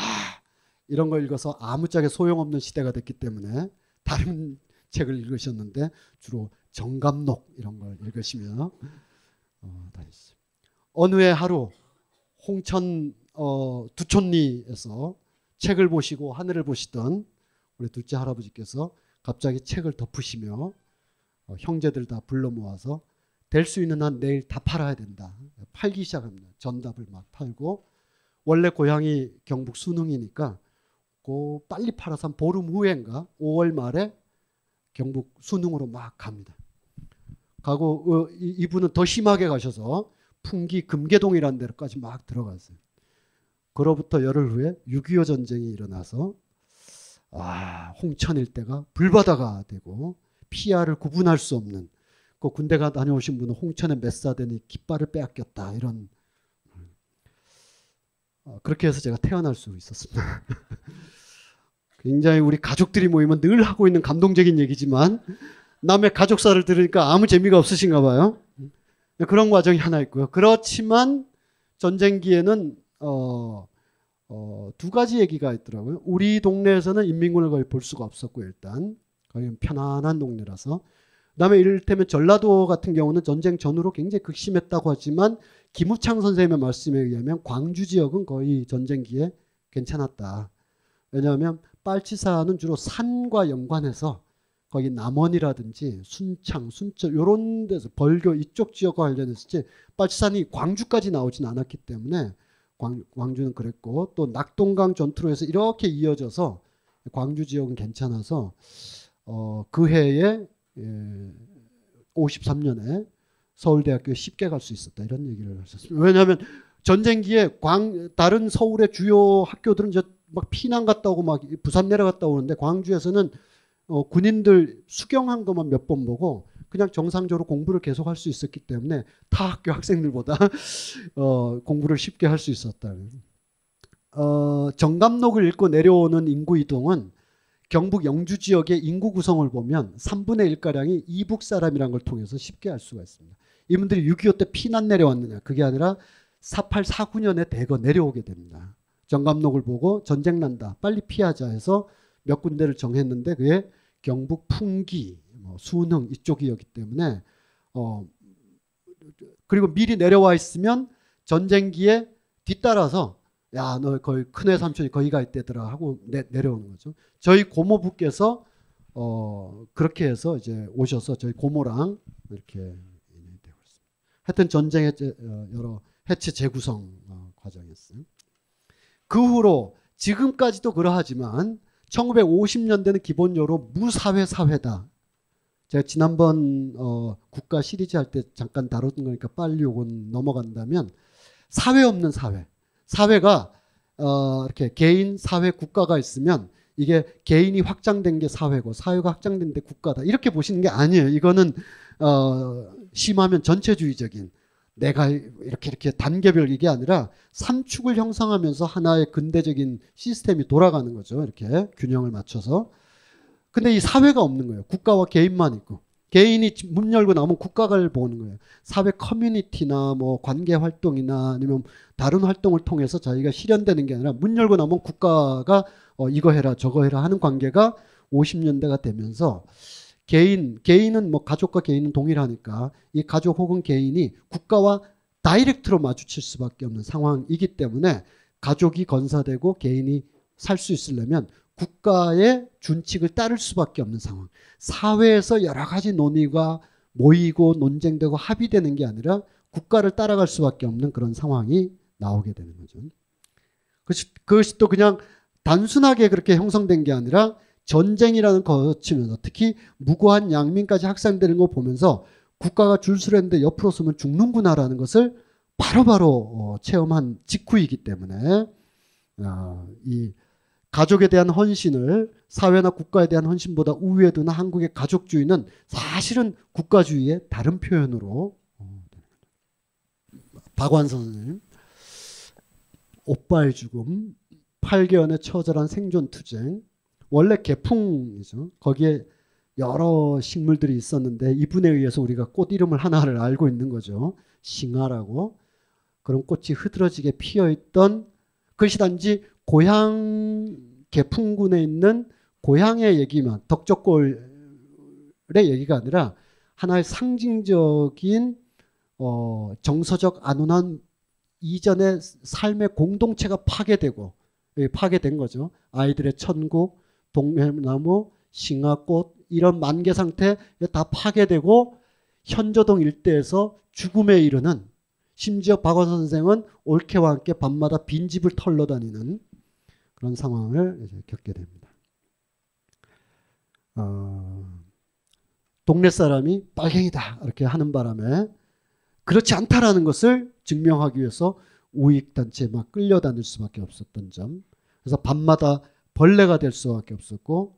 Speaker 1: 이런 걸 읽어서 아무짝에 소용없는 시대가 됐기 때문에 다른 책을 읽으셨는데 주로 정감록 이런 걸 읽으시며 어, 다니시죠. 어느 해 하루 홍천 어, 두촌리에서 책을 보시고 하늘을 보시던 우리 둘째 할아버지께서 갑자기 책을 덮으시며 어, 형제들 다 불러 모아서 될 수 있는 한 내일 다 팔아야 된다. 팔기 시작합니다. 전답을 막 팔고 원래 고향이 경북 순흥이니까 고 빨리 팔아서 한 보름 후엔가 5월 말에 경북 순흥으로 막 갑니다. 가고 어, 이, 이분은 더 심하게 가셔서 풍기 금계동이라는 데까지 로막 들어갔어요. 그로부터 열흘 후에 6.25 전쟁이 일어나서 아, 홍천 일대가 불바다가 되고 피아를 구분할 수 없는 그 군대가 다녀오신 분은 홍천에 몇사대니 깃발을 빼앗겼다 이런 어, 그렇게 해서 제가 태어날 수 있었습니다. 굉장히 우리 가족들이 모이면 늘 하고 있는 감동적인 얘기지만 남의 가족사를 들으니까 아무 재미가 없으신가 봐요. 네, 그런 과정이 하나 있고요. 그렇지만 전쟁기에는 어, 어, 두 가지 얘기가 있더라고요. 우리 동네에서는 인민군을 거의 볼 수가 없었고 일단 거의 편안한 동네라서 그다음에 이를테면 전라도 같은 경우는 전쟁 전후로 굉장히 극심했다고 하지만 김우창 선생님의 말씀에 의하면 광주 지역은 거의 전쟁기에 괜찮았다. 왜냐하면 빨치산은 주로 산과 연관해서 거기 남원이라든지 순창, 순천 요런 데서 벌교 이쪽 지역과 관련해서 이제 빨치산이 광주까지 나오진 않았기 때문에 광, 주는 그랬고 또 낙동강 전투로 해서 이렇게 이어져서 광주 지역은 괜찮아서 어, 그 해에 예, 53년에 서울대학교에 쉽게 갈 수 있었다 이런 얘기를 하셨습니다. 왜냐하면 전쟁기에 광 다른 서울의 주요 학교들은 이제 막 피난 갔다 오고 막 부산 내려갔다 오는데 광주에서는 어, 군인들 수경한 것만 몇 번 보고 그냥 정상적으로 공부를 계속할 수 있었기 때문에 타 학교 학생들보다 어, 공부를 쉽게 할 수 있었다. 어, 정감록을 읽고 내려오는 인구 이동은 경북 영주 지역의 인구 구성을 보면 3분의 1가량이 이북 사람이라걸 통해서 쉽게 알 수가 있습니다. 이분들이 6.25 때 피난 내려왔느냐 그게 아니라 48, 49년에 대거 내려오게 됩니다. 정감록을 보고 전쟁 난다 빨리 피하자 해서 몇 군데를 정했는데 그게 경북 풍기, 뭐 순흥 이쪽이었기 때문에 어 그리고 미리 내려와 있으면 전쟁기에 뒤따라서 야 너 거의 큰애 삼촌이 거기 가 있대더라 하고 내, 내려오는 거죠. 저희 고모부께서 어 그렇게 해서 이제 오셔서 저희 고모랑 이렇게 되고 있습니다. 하여튼 전쟁의 어, 여러 해체 재구성 어, 과정이었어요. 그 후로 지금까지도 그러하지만 1950년대는 기본적으로 무사회 사회다. 제가 지난번 어, 국가 시리즈 할 때 잠깐 다뤘던 거니까 빨리 요건 넘어간다면 사회 없는 사회. 사회가 어, 이렇게 개인, 사회, 국가가 있으면 이게 개인이 확장된 게 사회고 사회가 확장된 게 국가다. 이렇게 보시는 게 아니에요. 이거는 어, 심하면 전체주의적인 내가 이렇게 이렇게 단계별 이게 아니라 삼축을 형성하면서 하나의 근대적인 시스템이 돌아가는 거죠. 이렇게 균형을 맞춰서. 근데 이 사회가 없는 거예요. 국가와 개인만 있고. 개인이 문 열고 나면 국가를 보는 거예요. 사회 커뮤니티나 뭐 관계 활동이나 아니면 다른 활동을 통해서 자기가 실현되는 게 아니라 문 열고 나면 국가가 어 이거 해라 저거 해라 하는 관계가 50년대가 되면서 개인, 개인은 뭐 가족과 개인은 동일하니까 이 가족 혹은 개인이 국가와 다이렉트로 마주칠 수밖에 없는 상황이기 때문에 가족이 건사되고 개인이 살 수 있으려면 국가의 준칙을 따를 수밖에 없는 상황. 사회에서 여러 가지 논의가 모이고 논쟁되고 합의되는 게 아니라 국가를 따라갈 수밖에 없는 그런 상황이 나오게 되는 거죠. 그것이, 그것이 또 그냥 단순하게 그렇게 형성된 게 아니라 전쟁이라는 거치면서 특히 무고한 양민까지 학살되는 거 보면서 국가가 줄수를 했는데 옆으로 서면 죽는구나라는 것을 바로바로 바로 어, 체험한 직후이기 때문에 아, 이 가족에 대한 헌신을 사회나 국가에 대한 헌신보다 우위에 두는 한국의 가족주의는 사실은 국가주의의 다른 표현으로 어, 박완 선생님 오빠의 죽음 8개월의 처절한 생존 투쟁 원래 개풍이죠. 거기에 여러 식물들이 있었는데 이분에 의해서 우리가 꽃 이름을 하나를 알고 있는 거죠. 싱하라고. 그런 꽃이 흐드러지게 피어 있던 그것이 단지 고향 개풍군에 있는 고향의 얘기만 덕적골의 얘기가 아니라 하나의 상징적인 어, 정서적 안온한 이전의 삶의 공동체가 파괴되고 예, 파괴된 거죠. 아이들의 천국, 동해나무, 싱하꽃 이런 만개 상태에 다 파괴되고 현저동 일대에서 죽음에 이르는 심지어 박원 선생은 올케와 함께 밤마다 빈집을 털러 다니는 그런 상황을 겪게 됩니다. 어, 동네 사람이 빨갱이다 이렇게 하는 바람에 그렇지 않다라는 것을 증명하기 위해서 우익단체에 막 끌려다닐 수밖에 없었던 점. 그래서 밤마다 벌레가 될 수밖에 없었고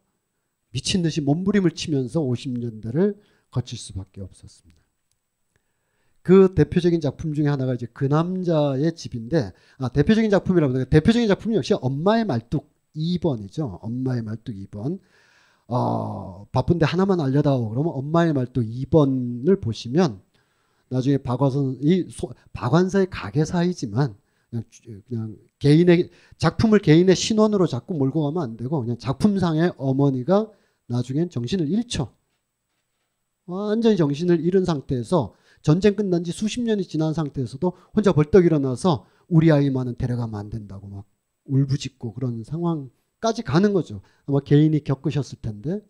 Speaker 1: 미친 듯이 몸부림을 치면서 50년대를 거칠 수밖에 없었습니다. 그 대표적인 작품 중에 하나가 이제 그 남자의 집인데 아 대표적인 작품이라고 대표적인 작품 역시 엄마의 말뚝 2번이죠. 엄마의 말뚝 2번. 어, 바쁜데 하나만 알려다오 그러면 엄마의 말뚝 2번을 보시면 나중에 박완선 이 박완서의 가게 사이지만 그냥, 그냥 개인의 작품을 개인의 신원으로 자꾸 몰고 가면 안 되고 그냥 작품상의 어머니가 나중엔 정신을 잃죠. 완전히 정신을 잃은 상태에서 전쟁 끝난 지 수십 년이 지난 상태에서도 혼자 벌떡 일어나서 우리 아이만은 데려가면 안 된다고 막 울부짖고 그런 상황까지 가는 거죠. 아마 개인이 겪으셨을 텐데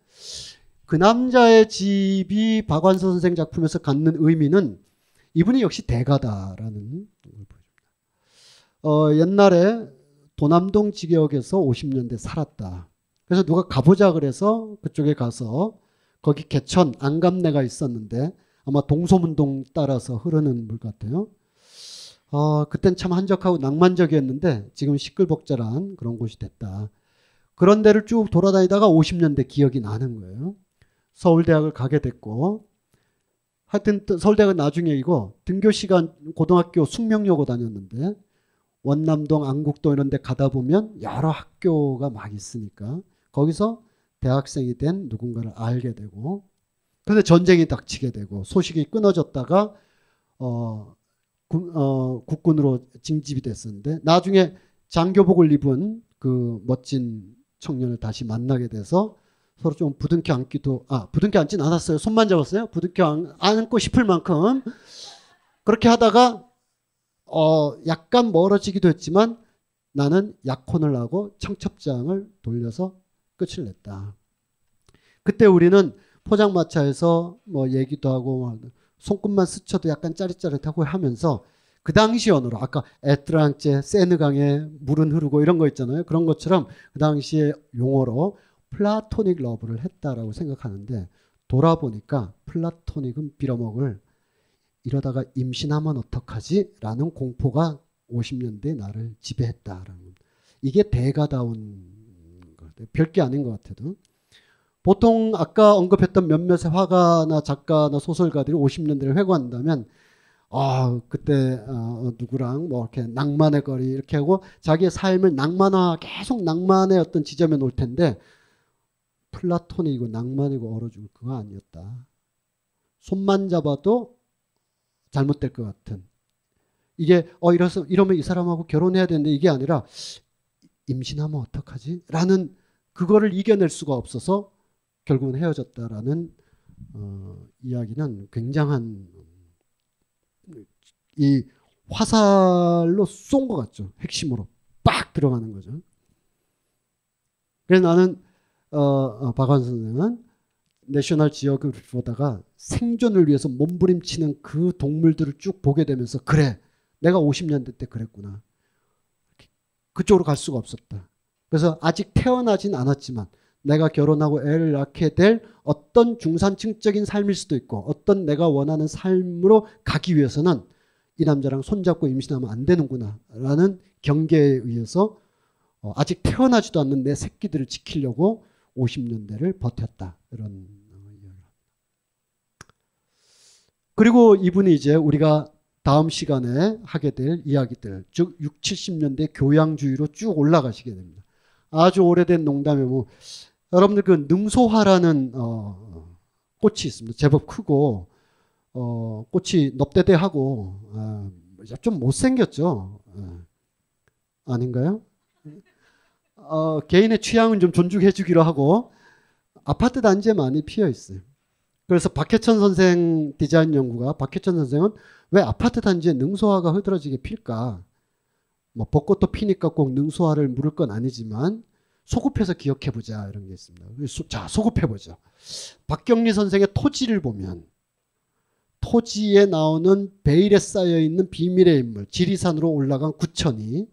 Speaker 1: 그 남자의 집이 박완서 선생 작품에서 갖는 의미는 이분이 역시 대가다라는 걸 어, 옛날에 도남동 지역에서 50년대 살았다. 그래서 누가 가보자 그래서 그쪽에 가서 거기 개천 안감내가 있었는데 아마 동소문동 따라서 흐르는 물 같아요. 어, 그땐 참 한적하고 낭만적이었는데 지금 시끌벅절한 그런 곳이 됐다. 그런 데를 쭉 돌아다니다가 50년대 기억이 나는 거예요. 서울대학을 가게 됐고 하여튼 서울대학은 나중에이거 등교 시간 고등학교 숙명여고 다녔는데 원남동, 안국도 이런 데 가다 보면 여러 학교가 막 있으니까 거기서 대학생이 된 누군가를 알게 되고 근데 전쟁이 닥치게 되고 소식이 끊어졌다가 어, 군, 어, 국군으로 징집이 됐었는데 나중에 장교복을 입은 그 멋진 청년을 다시 만나게 돼서 서로 좀 부둥켜 안기도 아 부둥켜 안진 않았어요 손만 잡았어요 부둥켜 안, 안고 싶을 만큼 그렇게 하다가 어, 약간 멀어지기도 했지만 나는 약혼을 하고 청첩장을 돌려서 끝을 냈다. 그때 우리는 포장마차에서 뭐 얘기도 하고 뭐 손끝만 스쳐도 약간 짜릿짜릿하고 하면서 그 당시 언어로 아까 에트랑제 세느강에 물은 흐르고 이런 거 있잖아요. 그런 것처럼 그 당시의 용어로 플라토닉 러브를 했다라고 생각하는데 돌아보니까 플라토닉은 빌어먹을 이러다가 임신하면 어떡하지? 라는 공포가 50년대 나를 지배했다라는 겁니다. 이게 대가다운 거예 별게 아닌 것 같아도. 보통 아까 언급했던 몇몇의 화가나 작가나 소설가들이 50년대를 회고한다면 아 그때 어, 누구랑 뭐 이렇게 낭만의 거리 이렇게 하고 자기의 삶을 낭만화 계속 낭만의 어떤 지점에 놓을 텐데 플라톤이고 낭만이고 얼어 죽을 그거 아니었다. 손만 잡아도 잘못될 것 같은. 이게 어 이래서 이러면 이 사람하고 결혼해야 되는데 이게 아니라 임신하면 어떡하지? 라는 그거를 이겨낼 수가 없어서 결국은 헤어졌다라는 어, 이야기는 굉장한 이 화살로 쏜 것 같죠. 핵심으로 빡 들어가는 거죠. 그래서 나는 어, 어 박완 선생은 내셔널 지역을 보다가 생존을 위해서 몸부림치는 그 동물들을 쭉 보게 되면서 그래 내가 50년대 때 그랬구나 그쪽으로 갈 수가 없었다 그래서 아직 태어나진 않았지만 내가 결혼하고 애를 낳게 될 어떤 중산층적인 삶일 수도 있고 어떤 내가 원하는 삶으로 가기 위해서는 이 남자랑 손잡고 임신하면 안 되는구나라는 경계에 의해서 어, 아직 태어나지도 않는 내 새끼들을 지키려고 50년대를 버텼다. 이런 그리고 이분이 이제 우리가 다음 시간에 하게 될 이야기들, 즉 6, 70년대 교양주의로 쭉 올라가시게 됩니다. 아주 오래된 농담에 뭐 여러분들 그 능소화라는 어, 꽃이 있습니다. 제법 크고 어, 꽃이 넙대대하고 어, 좀 못생겼죠. 예. 아닌가요? 어, 개인의 취향은 좀 존중해주기로 하고 아파트 단지에 많이 피어 있어요. 그래서 박혜천 선생 디자인 연구가 박혜천 선생은 왜 아파트 단지에 능소화가 흐드러지게 필까? 뭐 벚꽃도 피니까 꼭 능소화를 물을 건 아니지만 소급해서 기억해 보자 이런 게 있습니다. 자 소급해 보죠. 박경리 선생의 토지를 보면 토지에 나오는 베일에 쌓여 있는 비밀의 인물 지리산으로 올라간 구천이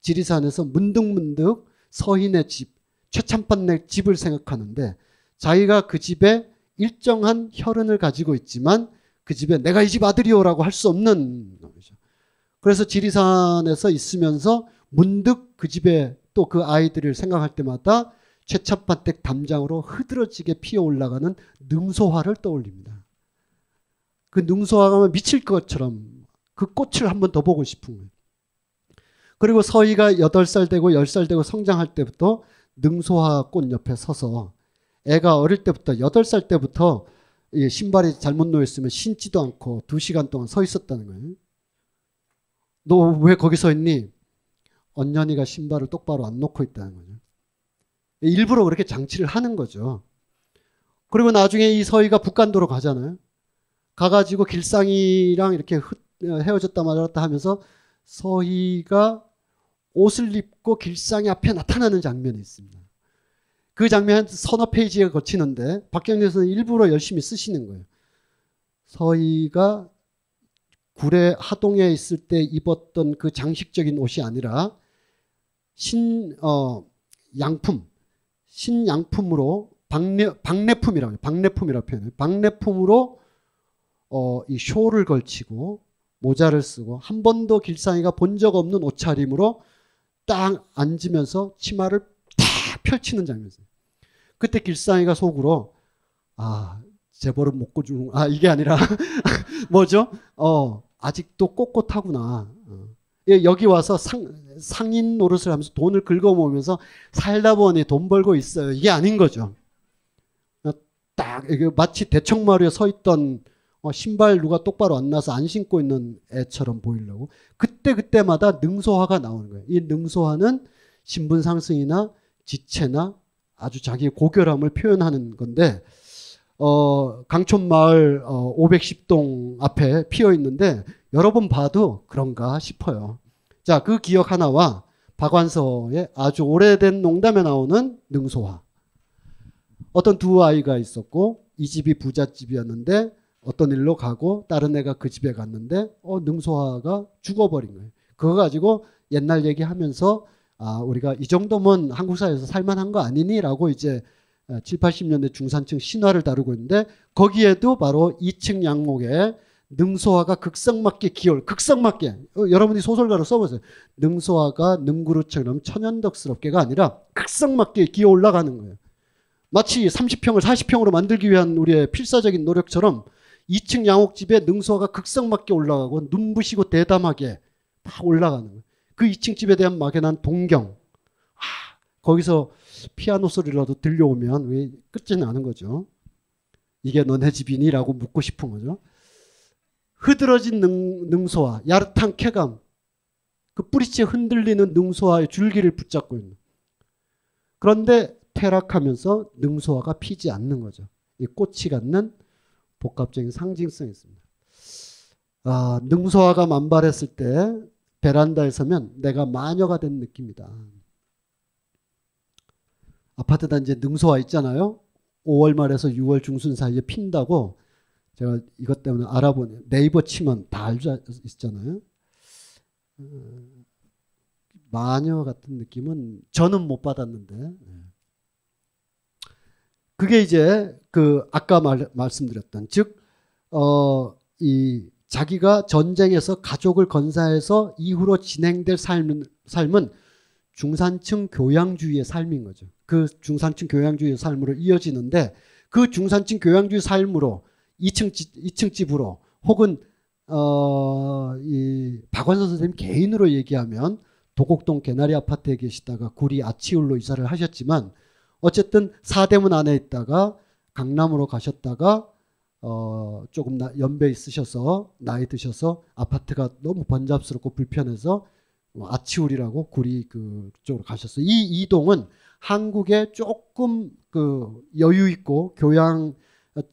Speaker 1: 지리산에서 문득문득 서인의 집 최참판네 집을 생각하는데 자기가 그 집에 일정한 혈흔을 가지고 있지만 그 집에 내가 이 집아들이오라고할 수 없는 거죠. 그래서 지리산에서 있으면서 문득 그 집에 또 그 아이들을 생각할 때마다 최첩반댁 담장으로 흐드러지게 피어 올라가는 능소화를 떠올립니다. 그 능소화가 미칠 것처럼 그 꽃을 한 번 더 보고 싶은 거예요. 그리고 서희가 8살 되고 10살 되고 성장할 때부터 능소화 꽃 옆에 서서 애가 어릴 때부터 8살 때부터 신발이 잘못 놓였으면 신지도 않고 2시간 동안 서 있었다는 거예요. 너 왜 거기 서 있니? 언년이가 신발을 똑바로 안 놓고 있다는 거죠. 일부러 그렇게 장치를 하는 거죠. 그리고 나중에 이 서희가 북간도로 가잖아요. 가가지고 길상이랑 이렇게 어, 헤어졌다 말았다 하면서 서희가 옷을 입고 길상이 앞에 나타나는 장면이 있습니다. 그 장면 서너 페이지에 거치는데 박경리 선생는 일부러 열심히 쓰시는 거예요. 서희가 구례 하동에 있을 때 입었던 그 장식적인 옷이 아니라 신 어, 양품 신양품으로 박내 박내품이라고 박내품이라고 표현해요. 박내품으로 어, 이 쇼를 걸치고 모자를 쓰고 한 번도 길상이가 본 적 없는 옷차림으로 딱 앉으면서 치마를 탁 펼치는 장면이에요. 그때 길상이가 속으로 아 재벌은 못 꾸주는 아 이게 아니라 뭐죠? 어 아직도 꼿꼿하구나. 어. 예, 여기 와서 상, 상인 노릇을 하면서 돈을 긁어모으면서 살다 보니 돈 벌고 있어요. 이게 아닌 거죠. 어, 딱 마치 대청마루에 서 있던 어, 신발 누가 똑바로 안 나서 안 신고 있는 애처럼 보이려고 그때 그때마다 능소화가 나오는 거예요. 이 능소화는 신분 상승이나 지체나 아주 자기의 고결함을 표현하는 건데 어, 강촌마을 어, 510동 앞에 피어 있는데 여러 번 봐도 그런가 싶어요. 자, 그 기억 하나와 박완서의 아주 오래된 농담에 나오는 능소화. 어떤 두 아이가 있었고 이 집이 부잣집이었는데 어떤 일로 가고 다른 애가 그 집에 갔는데 어 능소화가 죽어버린 거예요. 그거 가지고 옛날 얘기하면서 아 우리가 이 정도면 한국 사회에서 살만한 거 아니니라고 이제 7, 어, 80년대 중산층 신화를 다루고 있는데 거기에도 바로 2층 양목에 능소화가 극성맞게 기울, 극성맞게 어, 여러분이 소설가로 써보세요. 능소화가 능구루처럼 천연덕스럽게가 아니라 극성맞게 기어 올라가는 거예요. 마치 30평을 40평으로 만들기 위한 우리의 필사적인 노력처럼 2층 양옥집에 능소화가 극성맞게 올라가고 눈부시고 대담하게 다 올라가는 거예요. 그 2층 집에 대한 막연한 동경. 아, 거기서 피아노 소리라도 들려오면 왜 끝이 나는 거죠. 이게 너네 집이니? 라고 묻고 싶은 거죠. 흐드러진 능, 소와 야릇한 쾌감, 그 뿌리째 흔들리는 능소화의 줄기를 붙잡고 있는. 그런데 퇴락하면서 능소화가 피지 않는 거죠. 이 꽃이 갖는 복합적인 상징성이 있습니다. 아, 능소화가 만발했을 때 베란다에 서면 내가 마녀가 된 느낌이다. 아파트 단지에 능소화 있잖아요. 5월 말에서 6월 중순 사이에 핀다고 제가 이것 때문에 알아보네 네이버 치면 다 알 수 있잖아요. 어, 마녀 같은 느낌은 저는 못 받았는데 네. 그게 이제 그 아까 말, 말씀드렸던 즉어 자기가 전쟁에서 가족을 건사해서 이후로 진행될 삶은, 삶은 중산층 교양주의의 삶인 거죠. 그 중산층 교양주의 삶으로 이어지는데 그 중산층 교양주의 삶으로 2층, 2층 집으로 혹은 어, 이 박원선 선생님 개인으로 얘기하면 도곡동 개나리 아파트에 계시다가 구리 아치울로 이사를 하셨지만 어쨌든 사대문 안에 있다가 강남으로 가셨다가 어, 조금 나, 연배 있으셔서 나이 드셔서 아파트가 너무 번잡스럽고 불편해서 뭐 아치우리라고 구리 그쪽으로 가셨어요. 이 이동은 한국에 조금 그 여유 있고 교양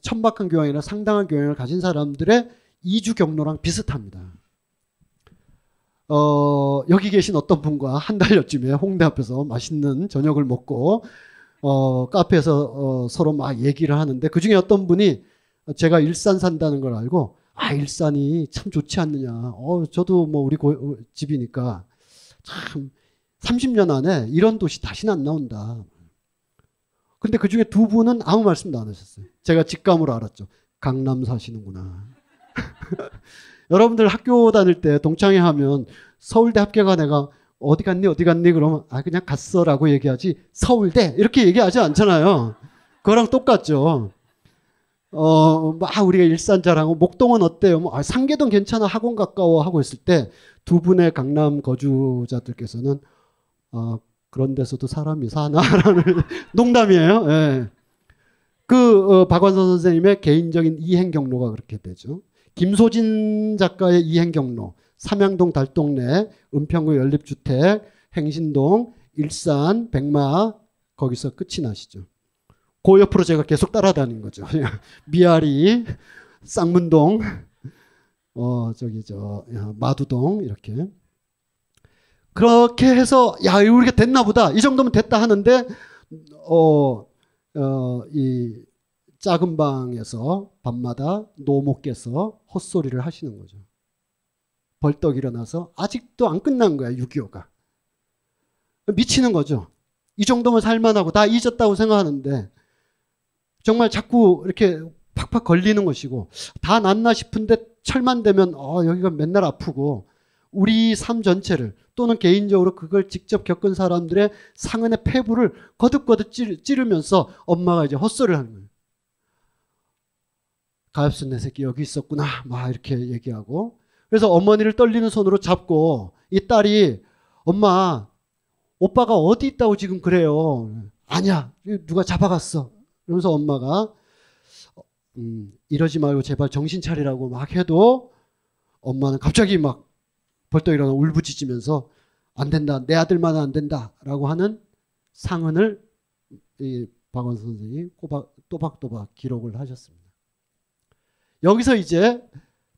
Speaker 1: 천박한 교양이나 상당한 교양을 가진 사람들의 이주 경로랑 비슷합니다. 어, 여기 계신 어떤 분과 한 달여쯤에 홍대 앞에서 맛있는 저녁을 먹고 어, 카페에서 어, 서로 막 얘기를 하는데 그 중에 어떤 분이 제가 일산 산다는 걸 알고 아 일산이 참 좋지 않느냐. 어 저도 뭐 우리 고, 어, 집이니까 참 30년 안에 이런 도시 다시는 안 나온다. 근데 그 중에 두 분은 아무 말씀도 안 하셨어요. 제가 직감으로 알았죠. 강남 사시는구나. 여러분들 학교 다닐 때 동창회 하면 서울대 합격한 애가 어디 갔니 어디 갔니 그러면 아 그냥 갔어라고 얘기하지 서울대 이렇게 얘기하지 않잖아요. 그거랑 똑같죠. 어, 막 우리가 일산 자랑하고 목동은 어때요? 뭐, 아, 상계동 괜찮아. 학원 가까워 하고 있을 때 두 분의 강남 거주자들께서는 아, 그런 데서도 사람이 사나라는 농담이에요. 예. 그 어, 박완선 선생님의 개인적인 이행 경로가 그렇게 되죠. 김소진 작가의 이행 경로. 삼양동 달동네, 은평구 연립주택, 행신동, 일산, 백마 거기서 끝이 나시죠. 그 옆으로 제가 계속 따라다닌 거죠. 미아리, 쌍문동, 어, 저기, 저, 마두동, 이렇게. 그렇게 해서, 야, 우리가 됐나 보다. 이 정도면 됐다 하는데, 어, 어, 이 작은 방에서 밤마다 노모께서 헛소리를 하시는 거죠. 벌떡 일어나서 아직도 안 끝난 거야, 6.25가. 미치는 거죠. 이 정도면 살만하고 다 잊었다고 생각하는데 정말 자꾸 이렇게 팍팍 걸리는 것이고 다 낫나 싶은데 철만 되면 어, 여기가 맨날 아프고 우리 삶 전체를 또는 개인적으로 그걸 직접 겪은 사람들의 상흔의 폐부를 거듭거듭 찌르면서 엄마가 이제 헛소리를 하는 거예요. 가엾은 내 새끼 여기 있었구나 막 이렇게 얘기하고 그래서 어머니를 떨리는 손으로 잡고 이 딸이 엄마 오빠가 어디 있다고 지금 그래요 아니야 누가 잡아갔어 그러면서 엄마가 어, 음, 이러지 말고 제발 정신 차리라고 막 해도 엄마는 갑자기 막 벌떡 일어나 울부짖으면서 안 된다 내 아들만 은안 된다라고 하는 상흔을 이 박원 선생이 꼬박, 또박또박 기록을 하셨습니다. 여기서 이제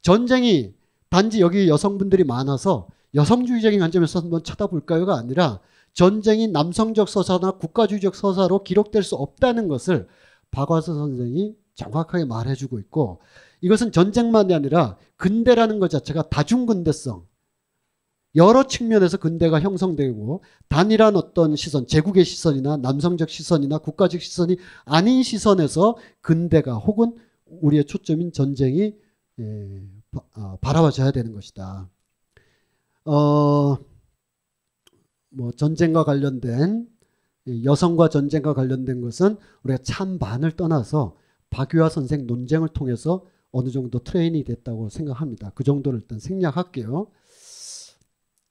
Speaker 1: 전쟁이 단지 여기 여성분들이 많아서 여성주의적인 관점에서 한번 쳐다볼까요가 아니라 전쟁이 남성적 서사나 국가주의적 서사로 기록될 수 없다는 것을 박화서 선생이 정확하게 말해주고 있고 이것은 전쟁만이 아니라 근대라는 것 자체가 다중근대성 여러 측면에서 근대가 형성되고 단일한 어떤 시선, 제국의 시선이나 남성적 시선이나 국가적 시선이 아닌 시선에서 근대가 혹은 우리의 초점인 전쟁이 예, 바, 아, 바라봐져야 되는 것이다. 어, 뭐 전쟁과 관련된 여성과 전쟁과 관련된 것은 우리가 찬반을 떠나서 박유아 선생 논쟁을 통해서 어느 정도 트레이닝이 됐다고 생각합니다. 그 정도는 일단 생략할게요.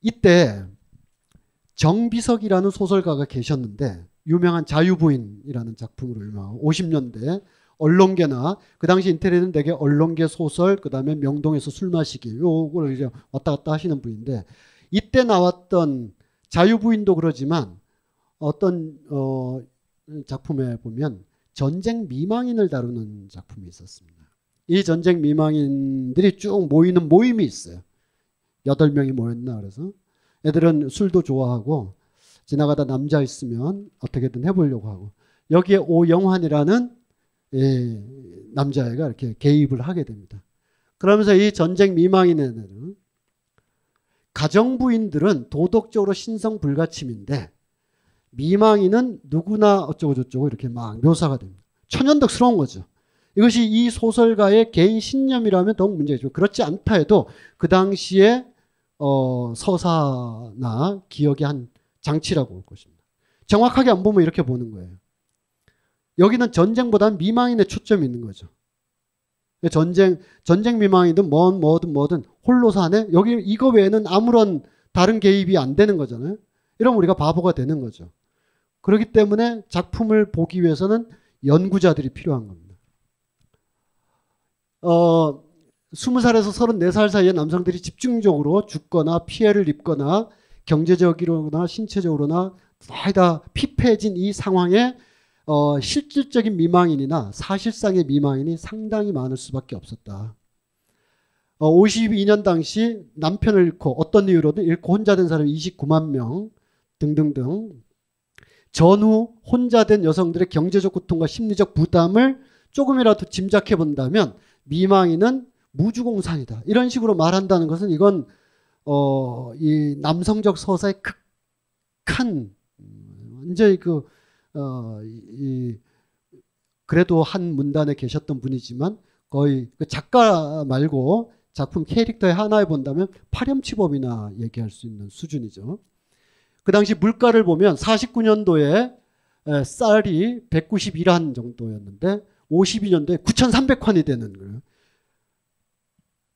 Speaker 1: 이때 정비석이라는 소설가가 계셨는데 유명한 자유부인이라는 작품으로 유명하고 50년대 언론계나 그 당시 인테리어는 되게 언론계 소설 그다음에 명동에서 술 마시기 요거를 이제 왔다 갔다 하시는 분인데 이때 나왔던 자유부인도 그러지만 어떤 어, 작품에 보면 전쟁 미망인을 다루는 작품이 있었습니다. 이 전쟁 미망인들이 쭉 모이는 모임이 있어요. 여덟 명이 모였나 그래서 애들은 술도 좋아하고 지나가다 남자 있으면 어떻게든 해보려고 하고 여기에 오영환이라는 예, 남자애가 이렇게 개입을 하게 됩니다. 그러면서 이 전쟁 미망인에는 가정부인들은 도덕적으로 신성 불가침인데 미망인은 누구나 어쩌고저쩌고 이렇게 막 묘사가 됩니다. 천연덕스러운 거죠. 이것이 이 소설가의 개인 신념이라면 더욱 문제죠. 그렇지 않다 해도 그 당시에 어, 서사나 기억의 한 장치라고 볼 것입니다. 정확하게 안 보면 이렇게 보는 거예요. 여기는 전쟁보다는 미망인의 초점이 있는 거죠. 그 전쟁 전쟁 미망이든 뭔 뭐든 뭐든 홀로 사네 여기 이거 외에는 아무런 다른 개입이 안 되는 거잖아요. 이러면 우리가 바보가 되는 거죠. 그렇기 때문에 작품을 보기 위해서는 연구자들이 필요한 겁니다. 어, 20살에서 34살 사이에 남성들이 집중적으로 죽거나 피해를 입거나 경제적으로나 신체적으로나 다 피폐해진 이 상황에 어, 실질적인 미망인이나 사실상의 미망인이 상당히 많을 수밖에 없었다. 어, 52년 당시 남편을 잃고 어떤 이유로든 잃고 혼자 된 사람이 29만 명 등등등 전후 혼자 된 여성들의 경제적 고통과 심리적 부담을 조금이라도 짐작해 본다면 미망인은 무주공산이다. 이런 식으로 말한다는 것은 이건 어, 이 남성적 서사의 극한 완전그 어, 이, 그래도 한 문단에 계셨던 분이지만 거의 그 작가 말고 작품 캐릭터의 하나에 본다면 파렴치범이나 얘기할 수 있는 수준이죠. 그 당시 물가를 보면 49년도에 쌀이 191한 정도였는데 52년도에 9,300환이 되는 거예요.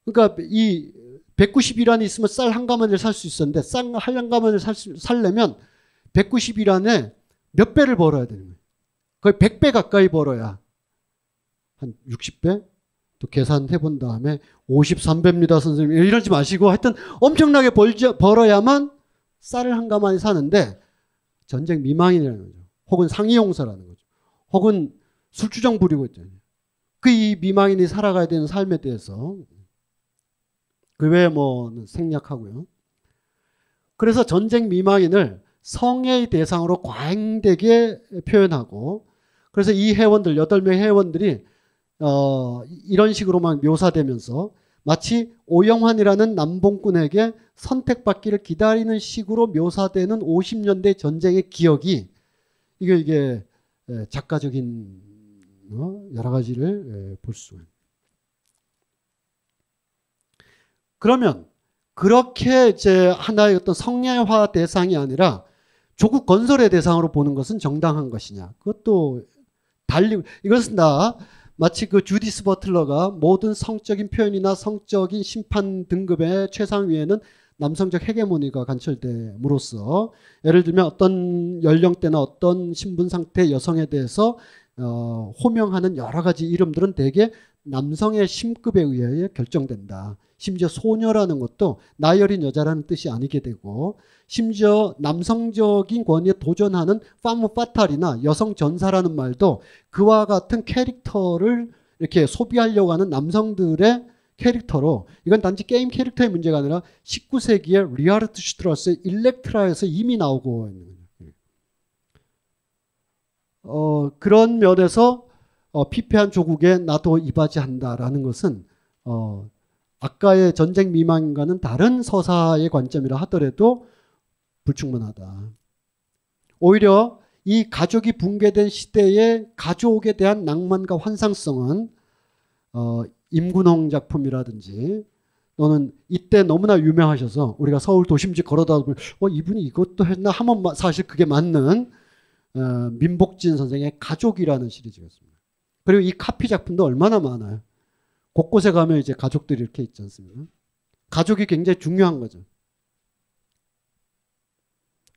Speaker 1: 그러니까 이 191안이 있으면 쌀 한 가마니를 살 수 있었는데 쌀한 가마니를 살려면 191안에 몇 배를 벌어야 되는 거예요. 거의 100배 가까이 벌어야 한 60배? 또 계산해 본 다음에 53배입니다, 선생님. 이러지 마시고 하여튼 엄청나게 벌지, 벌어야만 쌀을 한 가마니 사는데 전쟁 미망인이라는 거죠. 혹은 상이용사라는 거죠. 혹은 술주정 부리고 있잖아요. 그 이 미망인이 살아가야 되는 삶에 대해서 그 외에 뭐 생략하고요. 그래서 전쟁 미망인을 성의 대상으로 과잉되게 표현하고 그래서 이 회원들 여덟 명의 회원들이 어, 이런 식으로만 묘사되면서 마치 오영환이라는 남봉꾼에게 선택받기를 기다리는 식으로 묘사되는 50년대 전쟁의 기억이 이게 이게 예, 작가적인 어, 여러 가지를 예, 볼 수. 그러면 그렇게 이제 하나의 어떤 성례화 대상이 아니라 조국 건설의 대상으로 보는 것은 정당한 것이냐. 그것도 달리, 이것은 다 마치 그 주디스 버틀러가 모든 성적인 표현이나 성적인 심판 등급의 최상위에는 남성적 헤게모니가 관철됨으로써 예를 들면 어떤 연령대나 어떤 신분 상태 여성에 대해서 어, 호명하는 여러 가지 이름들은 대개 남성의 심급에 의해 결정된다. 심지어 소녀라는 것도 나이 어 여자라는 뜻이 아니게 되고 심지어 남성적인 권위에 도전하는 파무 파탈이나 여성 전사라는 말도 그와 같은 캐릭터를 이렇게 소비하려고 하는 남성들의 캐릭터로 이건 단지 게임 캐릭터의 문제가 아니라 19세기의 리하르트 슈트러스의 일렉트라에서 이미 나오고 있는 거예요. 어, 그런 면에서 어, 피폐한 조국에 나도 이바지한다라는 것은 어, 아까의 전쟁 미망과는 다른 서사의 관점이라 하더라도 불충분하다. 오히려 이 가족이 붕괴된 시대의 가족에 대한 낭만과 환상성은 어, 임군홍 작품이라든지 또는 이때 너무나 유명하셔서 우리가 서울 도심지 걸어다 보면 어, 이분이 이것도 했나 하면 사실 그게 맞는 어, 민복진 선생의 가족이라는 시리즈였습니다. 그리고 이 카피 작품도 얼마나 많아요. 곳곳에 가면 이제 가족들이 이렇게 있지 않습니까? 가족이 굉장히 중요한 거죠.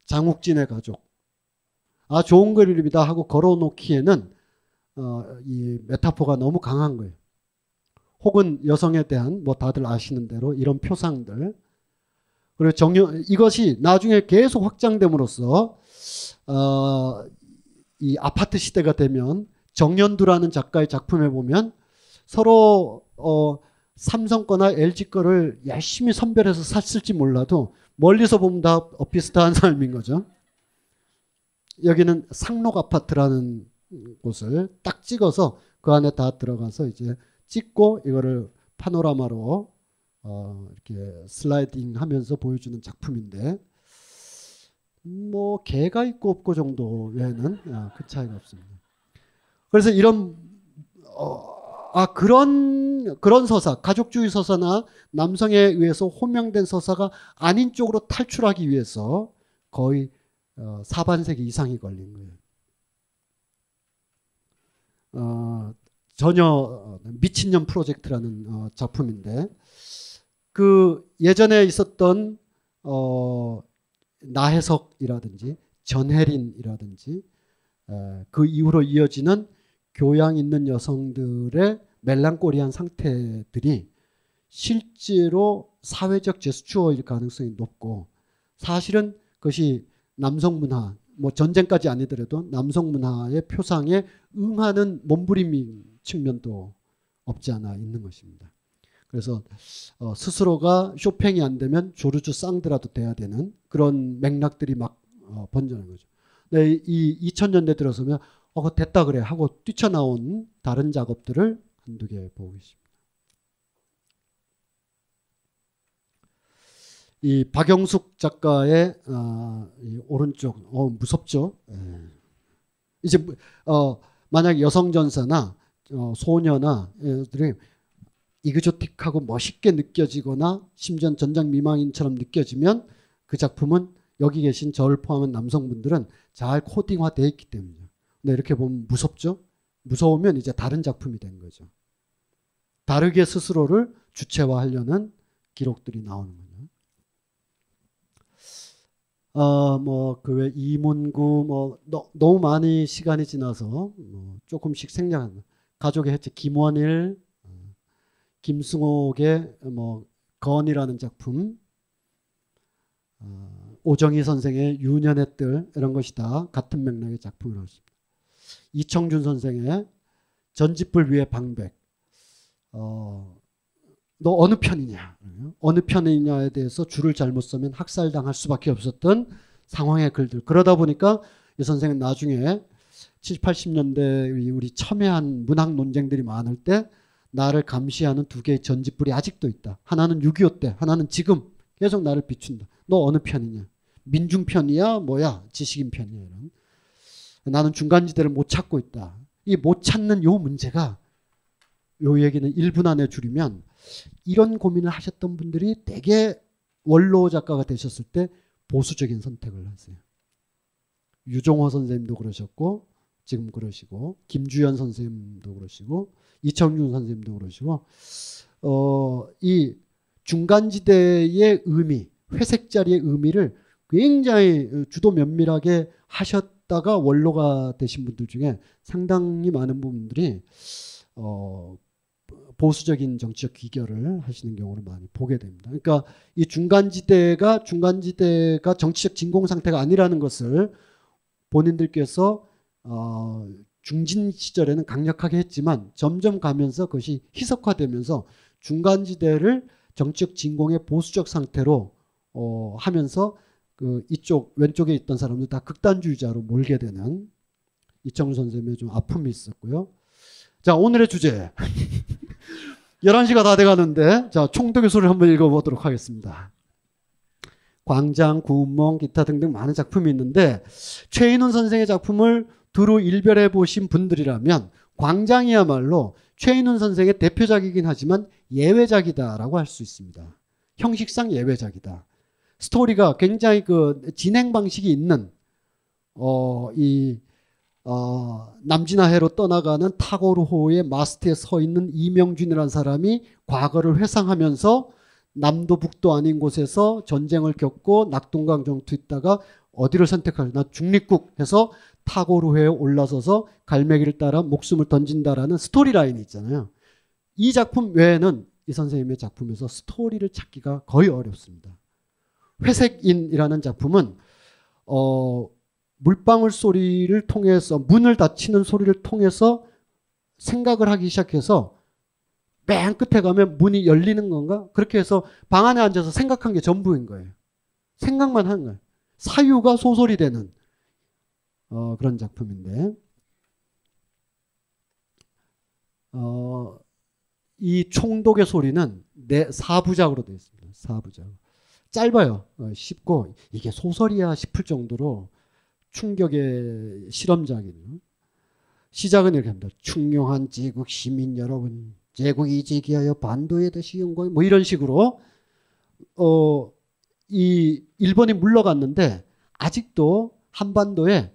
Speaker 1: 장욱진의 가족. 아, 좋은 그림이다 하고 걸어놓기에는 어, 이 메타포가 너무 강한 거예요. 혹은 여성에 대한 뭐 다들 아시는 대로 이런 표상들. 그리고 정 이것이 나중에 계속 확장됨으로써 어, 이 아파트 시대가 되면 정연두라는 작가의 작품에 보면 서로 어, 삼성 거나 LG 거를 열심히 선별해서 샀을지 몰라도 멀리서 보면 다 비슷한 삶인 거죠. 여기는 상록 아파트라는 곳을 딱 찍어서 그 안에 다 들어가서 이제 찍고 이거를 파노라마로 어 이렇게 슬라이딩 하면서 보여주는 작품인데 뭐 개가 있고 없고 정도 외에는 아, 그 차이가 없습니다. 그래서 이런 어, 아 그런 그런 서사, 가족주의 서사나 남성에 의해서 호명된 서사가 아닌 쪽으로 탈출하기 위해서 거의 어, 사반세기 이상이 걸린 거예요. 어, 전혀 어, 미친년 프로젝트라는 어, 작품인데 그 예전에 있었던 어, 나해석이라든지 전혜린이라든지 그 이후로 이어지는 교양 있는 여성들의 멜랑꼬리한 상태들이 실제로 사회적 제스처일 가능성이 높고 사실은 그것이 남성 문화 뭐 전쟁까지 아니더라도 남성 문화의 표상에 응하는 몸부림인 측면도 없지 않아 있는 것입니다. 그래서 어, 스스로가 쇼팽이 안 되면 조르주 쌍드라도 돼야 되는 그런 맥락들이 막
Speaker 2: 어, 번져는
Speaker 1: 거죠. 근이 2000년대 들어서면 어, 됐다 그래 하고 뛰쳐나온 다른 작업들을 한두 개 보겠습니다. 이 박영숙 작가의 어, 이 오른쪽 어, 무섭죠. 네. 이제 어, 만약 여성 전사나 어, 소녀나 예, 들이 이그조틱하고 멋있게 느껴지거나 심지어 전장 미망인처럼 느껴지면 그 작품은 여기 계신 저를 포함한 남성분들은 잘 코딩화되어 있기 때문이에요. 근 네, 이렇게 보면 무섭죠? 무서우면 이제 다른 작품이 된 거죠. 다르게 스스로를 주체화하려는 기록들이 나오는 거예 아, 어, 뭐그외 이문구 뭐 너, 너무 많이 시간이 지나서 뭐 조금씩 생략한 가족의 해체 김원일, 어, 김승옥의 뭐 건이라는 작품, 어, 오정희 선생의 유년의 뜰 이런 것이 다 같은 맥락의 작품이라고 습니다 이청준 선생의 전지불 위의 방백. 어, 너 어느 편이냐? 어느 편이냐에 대해서 줄을 잘못 쓰면 학살당할 수밖에 없었던 상황의 글들. 그러다 보니까 이 선생은 나중에 70, 80년대 우리 첨예한 문학 논쟁들이 많을 때 나를 감시하는 두 개의 전지불이 아직도 있다. 하나는 6.25 때, 하나는 지금 계속 나를 비춘다. 너 어느 편이냐? 민중 편이야? 뭐야? 지식인 편이야? 이런. 나는 중간지대를 못 찾고 있다. 이 못 찾는 요 문제가 요 얘기는 1분 안에 줄이면 이런 고민을 하셨던 분들이 대개 원로 작가가 되셨을 때 보수적인 선택을 하세요. 유종호 선생님도 그러셨고 지금 그러시고 김주현 선생님도 그러시고 이창준 선생님도 그러시고 어, 이 중간지대의 의미 회색 자리의 의미를 굉장히 주도 면밀하게 하셨 갔다가 원로가 되신 분들 중에 상당히 많은 분들이 어, 보수적인 정치적 귀결을 하시는 경우를 많이 보게 됩니다. 그러니까 이 중간지대가 중간지대가 정치적 진공 상태가 아니라는 것을 본인들께서 어, 중진 시절에는 강력하게 했지만 점점 가면서 그것이 희석화되면서 중간지대를 정치적 진공의 보수적 상태로 어, 하면서 그 이쪽 왼쪽에 있던 사람들 다 극단주의자로 몰게 되는 이청훈 선생님의 좀 아픔이 있었고요. 자 오늘의 주제 11시가 다 돼가는데 자 총독교수를 한번 읽어보도록 하겠습니다. 광장, 구운몽, 기타 등등 많은 작품이 있는데 최인훈 선생의 작품을 두루 일별해 보신 분들이라면 광장이야말로 최인훈 선생의 대표작이긴 하지만 예외작이다라고 할 수 있습니다. 형식상 예외작이다. 스토리가 굉장히 그 진행 방식이 있는 어, 이 어, 남진아해로 떠나가는 타고르호의 마스트에 서 있는 이명준이라는 사람이 과거를 회상하면서 남도 북도 아닌 곳에서 전쟁을 겪고 낙동강 정투 있다가 어디를 선택할느 중립국 해서 타고르회에 올라서서 갈매기를 따라 목숨을 던진다라는 스토리라인이 있잖아요. 이 작품 외에는 이 선생님의 작품에서 스토리를 찾기가 거의 어렵습니다. 회색인이라는 작품은 어, 물방울 소리를 통해서 문을 닫히는 소리를 통해서 생각을 하기 시작해서 맨 끝에 가면 문이 열리는 건가? 그렇게 해서 방 안에 앉아서 생각한 게 전부인 거예요. 생각만 한 거예요. 사유가 소설이 되는 어, 그런 작품인데 어, 이 총독의 소리는 네 사부작으로 되어 있습니다. 사부작. 짧아요. 어, 쉽고 이게 소설이야 싶을 정도로 충격의 실험작이 시작은 이렇게 합니다. 충용한 제국 시민 여러분, 제국이 제기하여 반도의 다시 영광, 뭐 이런 식으로 어, 이 일본이 물러갔는데 아직도 한반도에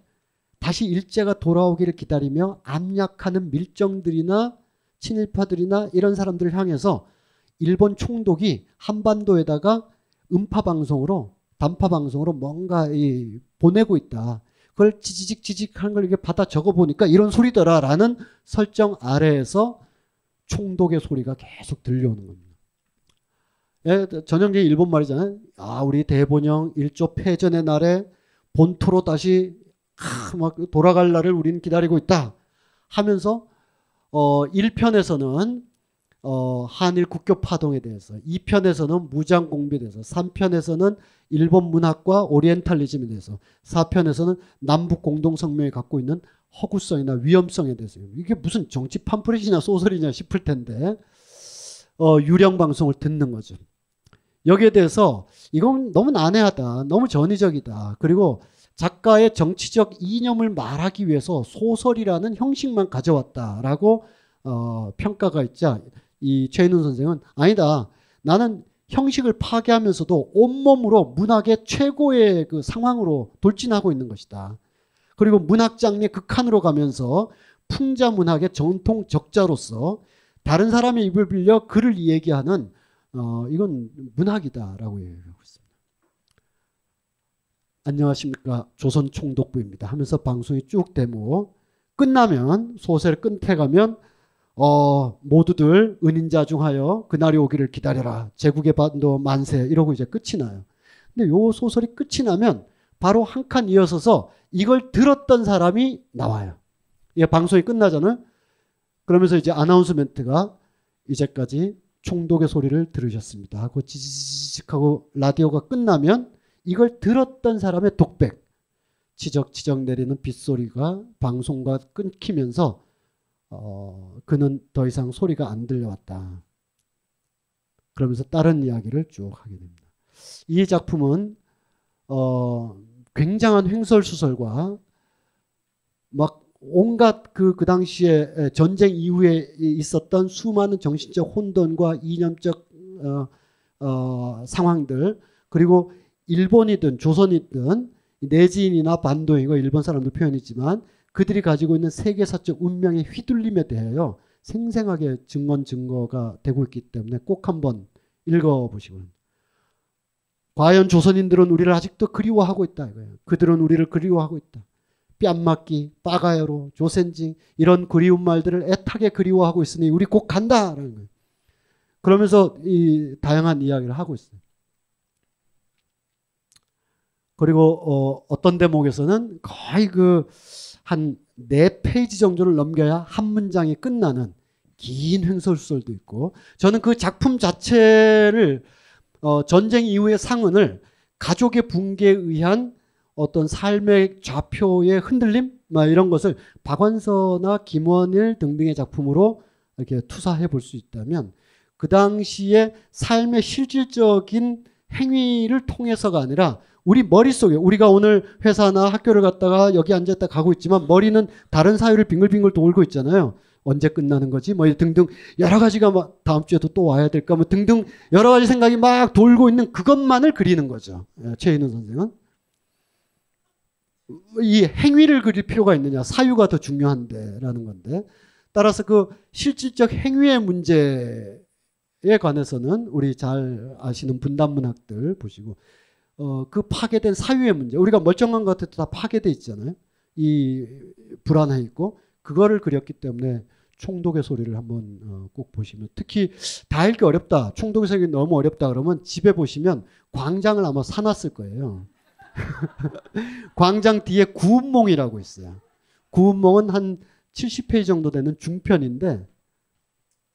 Speaker 1: 다시 일제가 돌아오기를 기다리며 압력하는 밀정들이나 친일파들이나 이런 사람들을 향해서 일본 총독이 한반도에다가 음파 방송으로 단파 방송으로 뭔가 이 보내고 있다. 그걸 지지직 지직 하는 걸이게 받아 적어 보니까 이런 소리더라라는 설정 아래에서 총독의 소리가 계속 들려오는 겁니다. 예, 전형적인 일본 말이잖아요. 아, 우리 대본영 일조 패전의 날에 본토로 다시 아, 막 돌아갈 날을 우리는 기다리고 있다 하면서 어 1편에서는 어, 한일 국교 파동에 대해서 2편에서는 무장 공비에 대해서 3편에서는 일본 문학과 오리엔탈리즘에 대해서 4편에서는 남북 공동 성명이 갖고 있는 허구성이나 위험성에 대해서 이게 무슨 정치 팜프렛이나 소설이냐 싶을 텐데 어, 유령 방송을 듣는 거죠. 여기에 대해서 이건 너무 난해하다, 너무 전위적이다. 그리고 작가의 정치적 이념을 말하기 위해서 소설이라는 형식만 가져왔다라고 어, 평가가 있자 이 최인훈 선생은 아니다. 나는 형식을 파괴하면서도 온몸으로 문학의 최고의 그 상황으로 돌진하고 있는 것이다. 그리고 문학 장르의 극한으로 가면서 풍자 문학의 전통 적자로서 다른 사람의 입을 빌려 글을 이야기하는 어, 이건 문학이다라고 얘기하고 있습니다. 안녕하십니까 조선 총독부입니다 하면서 방송이 쭉 되고 끝나면 소설 끝에 가면 어, 모두들 은인자 중하여 그날이 오기를 기다려라. 제국의 반도 만세. 이러고 이제 끝이 나요. 근데 요 소설이 끝이 나면 바로 한 칸 이어서서 이걸 들었던 사람이 나와요. 이 방송이 끝나잖아요. 그러면서 이제 아나운서멘트가 이제까지 총독의 소리를 들으셨습니다. 하고 지지직하고 라디오가 끝나면 이걸 들었던 사람의 독백, 지적 지적 내리는 빗소리가 방송과 끊기면서 어, 그는 더 이상 소리가 안 들려왔다. 그러면서 다른 이야기를 쭉 하게 됩니다. 이 작품은 어, 굉장한 횡설수설과 막 온갖 그, 그 당시에 전쟁 이후에 있었던 수많은 정신적 혼돈과 이념적 어, 어, 상황들 그리고 일본이든 조선이든 내지인이나 반도인과 일본 사람들 표현이지만 그들이 가지고 있는 세계사적 운명의 휘둘림에 대하여 생생하게 증언 증거가 되고 있기 때문에 꼭 한번 읽어보시면 과연 조선인들은 우리를 아직도 그리워하고 있다 이거예요. 그들은 우리를 그리워하고 있다. 뺨맞기, 빠가야로, 조센징 이런 그리운 말들을 애타게 그리워하고 있으니 우리 꼭 간다라는 거예요. 그러면서 이 다양한 이야기를 하고 있어요. 그리고 어, 떤 대목에서는 거의 그 한네 페이지 정도를 넘겨야 한 문장이 끝나는 긴 횡설수설도 있고 저는 그 작품 자체를 어, 전쟁 이후의 상흔을 가족의 붕괴에 의한 어떤 삶의 좌표의 흔들림 막 이런 것을 박완서나 김원일 등등의 작품으로 이렇게 투사해 볼 수 있다면 그 당시에 삶의 실질적인 행위를 통해서가 아니라 우리 머릿속에 우리가 오늘 회사나 학교를 갔다가 여기 앉았다 가고 있지만 머리는 다른 사유를 빙글빙글 돌고 있잖아요. 언제 끝나는 거지? 뭐 등등 여러 가지가 막 다음 주에도 또 와야 될까? 뭐 등등 여러 가지 생각이 막 돌고 있는 그것만을 그리는 거죠. 예, 최인훈 선생은 이 행위를 그릴 필요가 있느냐? 사유가 더 중요한데라는 건데 따라서 그 실질적 행위의 문제에 관해서는 우리 잘 아시는 분단문학들 보시고 어, 그 파괴된 사유의 문제. 우리가 멀쩡한 것 같아도 다파괴되어 있잖아요. 이 불안해 있고 그거를 그렸기 때문에 총독의 소리를 한번 어, 꼭 보시면 특히 다 읽기 어렵다. 총독의 소리 너무 어렵다 그러면 집에 보시면 광장을 아마 사놨을 거예요. 광장 뒤에 구운몽이라고 있어요. 구운몽은 한 70페이지 정도 되는 중편인데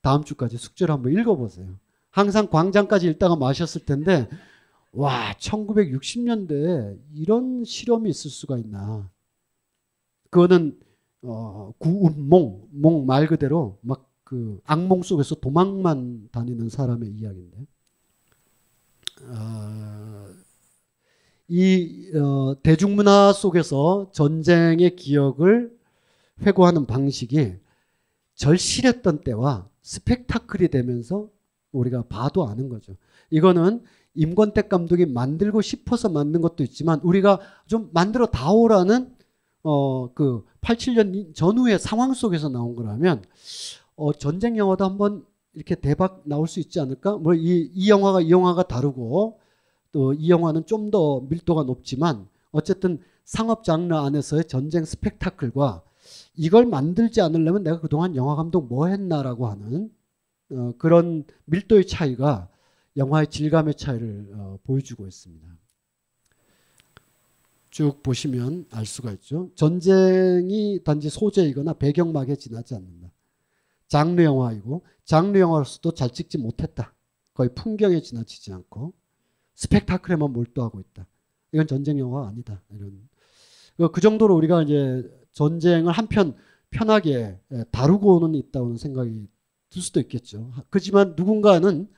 Speaker 1: 다음 주까지 숙제를 한번 읽어보세요. 항상 광장까지 읽다가 마셨을 텐데 와, 1960년대 이런 실험이 있을 수가 있나. 그거는 어, 구운몽, 몽 말 그대로 막 그 악몽 속에서 도망만 다니는 사람의 이야기인데. 어, 이 어, 대중문화 속에서 전쟁의 기억을 회고하는 방식이 절실했던 때와 스펙타클이 되면서 우리가 봐도 아는 거죠. 이거는 임권택 감독이 만들고 싶어서 만든 것도 있지만 우리가 좀 만들어 다오라는 어 그 87년 전후의 상황 속에서 나온 거라면 어 전쟁 영화도 한번 이렇게 대박 나올 수 있지 않을까? 뭐 이이 이 영화가 이 영화가 다르고 또 이 영화는 좀 더 밀도가 높지만 어쨌든 상업 장르 안에서의 전쟁 스펙타클과 이걸 만들지 않으려면 내가 그동안 영화 감독 뭐 했나라고 하는 어, 그런 밀도의 차이가 영화의 질감의 차이를 어, 보여주고 있습니다. 쭉 보시면 알 수가 있죠. 전쟁이 단지 소재이거나 배경막에 지나지 않는다. 장르 영화이고 장르 영화로서도 잘 찍지 못했다. 거의 풍경에 지나치지 않고 스펙타클에만 몰두하고 있다. 이건 전쟁 영화 아니다. 이런 어, 그 정도로 우리가 이제 전쟁을 한편 편하게 다루고는 있다는 생각이 들 수도 있겠죠. 하지만 누군가는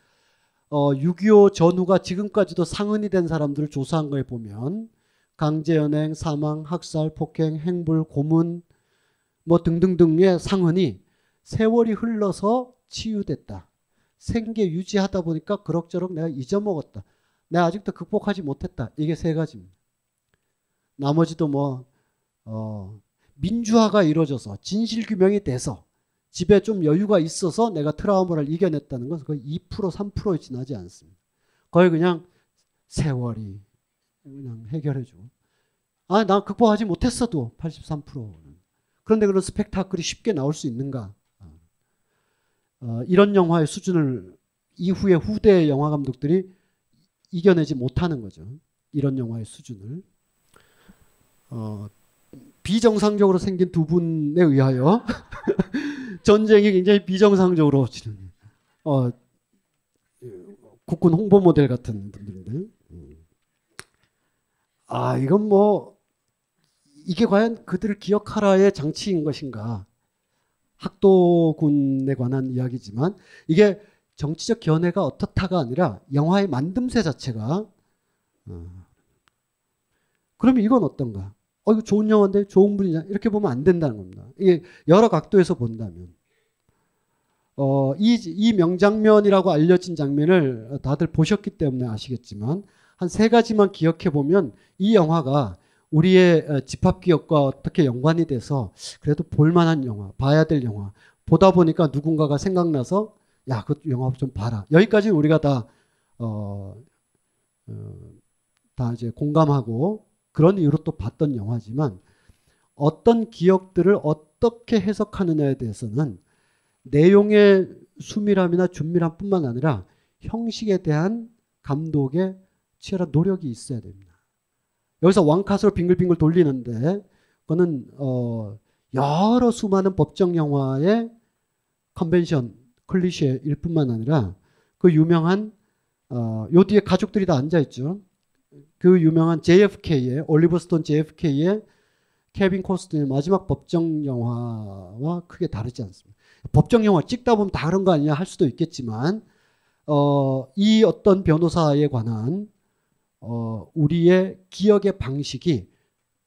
Speaker 1: 어, 6.25 전후가 지금까지도 상흔이 된 사람들을 조사한 걸 보면 강제연행, 사망, 학살, 폭행, 행불, 고문 뭐 등등등의 상흔이 세월이 흘러서 치유됐다. 생계 유지하다 보니까 그럭저럭 내가 잊어먹었다. 내가 아직도 극복하지 못했다. 이게 세 가지입니다. 나머지도 뭐 어, 민주화가 이루어져서 진실규명이 돼서 집에 좀 여유가 있어서 내가 트라우마를 이겨냈다는 것은 거의 2% 3%에 지나지 않습니다. 거의 그냥 세월이 그냥 해결해주고. 아, 난 극복하지 못했어도 83%. 는 그런데 그런 스펙타클이 쉽게 나올 수 있는가? 어, 이런 영화의 수준을 이후에 후대 영화 감독들이 이겨내지 못하는 거죠. 이런 영화의 수준을. 어, 비정상적으로 생긴 두 분에 의하여 전쟁이 굉장히 비정상적으로 치는 어, 국군 홍보 모델 같은 분들인데. 음. 아, 이건 뭐 이게 과연 그들을 기억하라의 장치인 것인가? 학도군에 관한 이야기지만 이게 정치적 견해가 어떻다가 아니라 영화의 만듦새 자체가 어. 그러면 이건 어떤가? 어, 이거 좋은 영화인데 좋은 분이냐. 이렇게 보면 안 된다는 겁니다. 이게 여러 각도에서 본다면. 어, 이, 이 명장면이라고 알려진 장면을 다들 보셨기 때문에 아시겠지만 한 세 가지만 기억해 보면 이 영화가 우리의 어, 집합 기억과 어떻게 연관이 돼서 그래도 볼만한 영화, 봐야 될 영화, 보다 보니까 누군가가 생각나서 야, 그 영화 좀 봐라. 여기까지는 우리가 다, 어, 어, 다 이제 공감하고 그런 이유로 또 봤던 영화지만 어떤 기억들을 어떻게 해석하느냐에 대해서는 내용의 수밀함이나 준밀함뿐만 아니라 형식에 대한 감독의 치열한 노력이 있어야 됩니다. 여기서 왕카스로 빙글빙글 돌리는데 그거는 어 여러 수많은 법정 영화의 컨벤션 클리셰일 뿐만 아니라 그 유명한 어, 요 뒤에 가족들이 다 앉아 있죠. 그 유명한 JFK의 올리버스톤 JFK의 케빈 코스트의 마지막 법정 영화와 크게 다르지 않습니다. 법정 영화 찍다 보면 다그거 아니냐 할 수도 있겠지만 어, 이 어떤 변호사에 관한 어, 우리의 기억의 방식이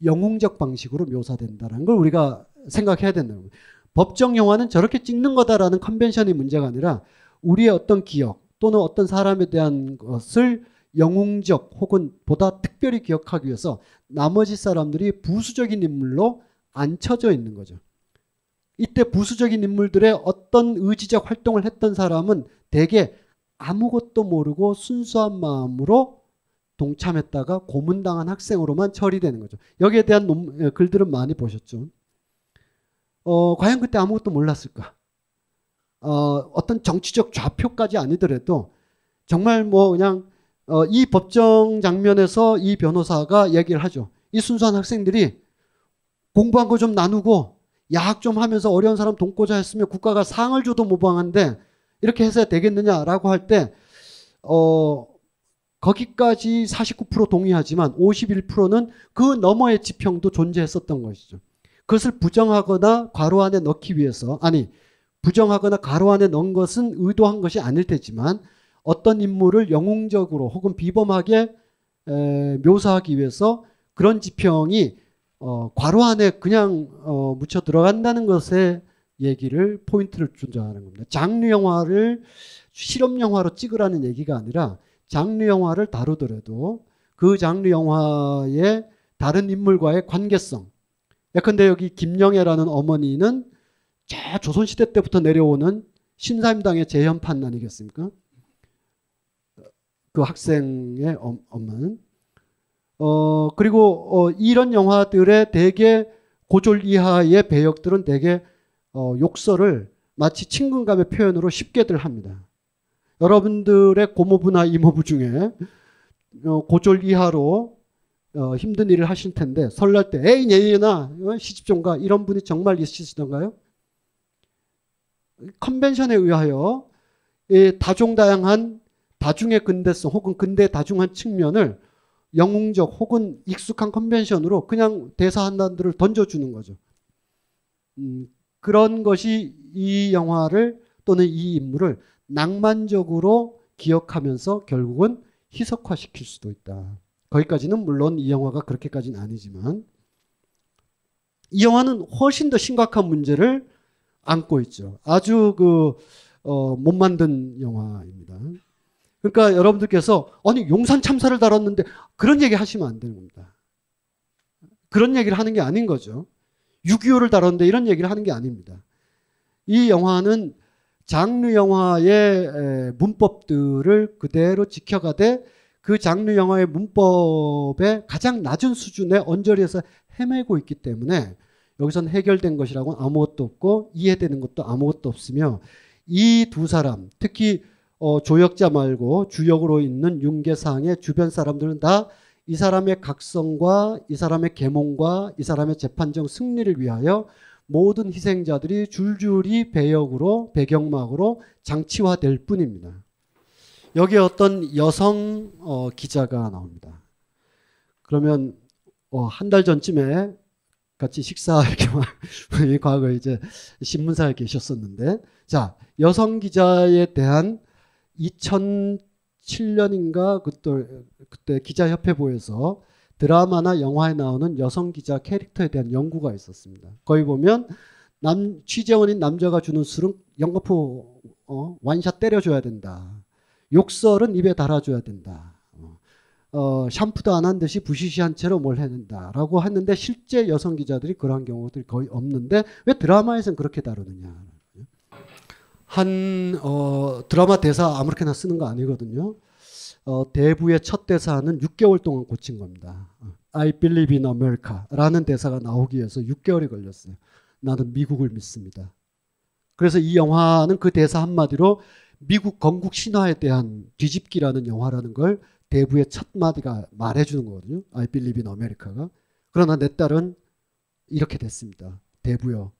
Speaker 1: 영웅적 방식으로 묘사된다는 걸 우리가 생각해야 된다는 거예요. 법정 영화는 저렇게 찍는 거다라는 컨벤션이 문제가 아니라 우리의 어떤 기억 또는 어떤 사람에 대한 것을 영웅적 혹은 보다 특별히 기억하기 위해서 나머지 사람들이 부수적인 인물로 앉혀져 있는 거죠. 이때 부수적인 인물들의 어떤 의지적 활동을 했던 사람은 대개 아무것도 모르고 순수한 마음으로 동참했다가 고문당한 학생으로만 처리되는 거죠. 여기에 대한 논, 예, 글들은 많이 보셨죠. 어, 과연 그때 아무것도 몰랐을까? 어, 어떤 정치적 좌표까지 아니더라도 정말 뭐 그냥 어, 이 법정 장면에서 이 변호사가 얘기를 하죠. 이 순수한 학생들이 공부한 거 좀 나누고 야학 좀 하면서 어려운 사람 돕고자 했으면 국가가 상을 줘도 모방한데 이렇게 해서 되겠느냐라고 할때 어, 거기까지 49% 동의하지만 51%는 그 너머의 지평도 존재했었던 것이죠. 그것을 부정하거나 괄호 안에 넣기 위해서 아니 부정하거나 괄호 안에 넣은 것은 의도한 것이 아닐 테지만 어떤 인물을 영웅적으로 혹은 비범하게 에, 묘사하기 위해서 그런 지평이 어, 괄호 안에 그냥 어, 묻혀 들어간다는 것에 얘기를 포인트를 준다는 겁니다. 장르 영화를 실험 영화로 찍으라는 얘기가 아니라 장르 영화를 다루더라도 그 장르 영화의 다른 인물과의 관계성. 예컨대 여기 김영애라는 어머니는 저 조선시대 때부터 내려오는 신사임당의 재현판 아니겠습니까? 그 학생의 엄마는 어 그리고 어, 이런 영화들의 대개 고졸 이하의 배역들은 대개 어, 욕설을 마치 친근감의 표현으로 쉽게들 합니다. 여러분들의 고모부나 이모부 중에 어, 고졸 이하로 어, 힘든 일을 하실 텐데 설날 때 에이 예이나 시집 좀가 이런 분이 정말 있으시던가요? 컨벤션에 의하여 다종다양한 다중의 근대성 혹은 근대 다중한 측면을 영웅적 혹은 익숙한 컨벤션으로 그냥 대사 한 단들을 던져주는 거죠. 음, 그런 것이 이 영화를 또는 이 인물을 낭만적으로 기억하면서 결국은 희석화시킬 수도 있다. 거기까지는 물론 이 영화가 그렇게까지는 아니지만 이 영화는 훨씬 더 심각한 문제를 안고 있죠. 아주 그, 어, 못 만든 영화입니다. 그러니까 여러분들께서 아니 용산 참사를 다뤘는데 그런 얘기 하시면 안 되는 겁니다. 그런 얘기를 하는 게 아닌 거죠. 6.25를 다뤘는데 이런 얘기를 하는 게 아닙니다. 이 영화는 장르 영화의 문법들을 그대로 지켜가되 그 장르 영화의 문법의 가장 낮은 수준의 언저리에서 헤매고 있기 때문에 여기선 해결된 것이라고는 아무것도 없고 이해되는 것도 아무것도 없으며 이 두 사람 특히 어, 조역자 말고 주역으로 있는 윤계상의 주변 사람들은 다 이 사람의 각성과 이 사람의 계몽과 이 사람의 재판정 승리를 위하여 모든 희생자들이 줄줄이 배역으로 배경막으로 장치화될 뿐입니다. 여기 어떤 여성 어, 기자가 나옵니다. 그러면 어, 한 달 전쯤에 같이 식사 이렇게 막 과거 이제 신문사에 계셨었는데 자 여성 기자에 대한 2007년인가 그때, 그때 기자협회보에서 드라마나 영화에 나오는 여성 기자 캐릭터에 대한 연구가 있었습니다. 거기 보면 남 취재원인 남자가 주는 술은 연거푸 어, 완샷 때려줘야 된다. 욕설은 입에 달아줘야 된다. 어, 샴푸도 안 한 듯이 부시시한 채로 뭘 해낸다라고 했는데 실제 여성 기자들이 그러 경우들이 거의 없는데 왜 드라마에서는 그렇게 다루느냐. 한 어, 드라마 대사 아무렇게나 쓰는 거 아니거든요. 어, 대부의 첫 대사는 6개월 동안 고친 겁니다. 어, I believe in America라는 대사가 나오기 위해서 6개월이 걸렸어요. 나는 미국을 믿습니다. 그래서 이 영화는 그 대사 한마디로 미국 건국 신화에 대한 뒤집기라는 영화라는 걸 대부의 첫 마디가 말해주는 거거든요. I believe in America가. 그러나 내 딸은 이렇게 됐습니다. 대부여.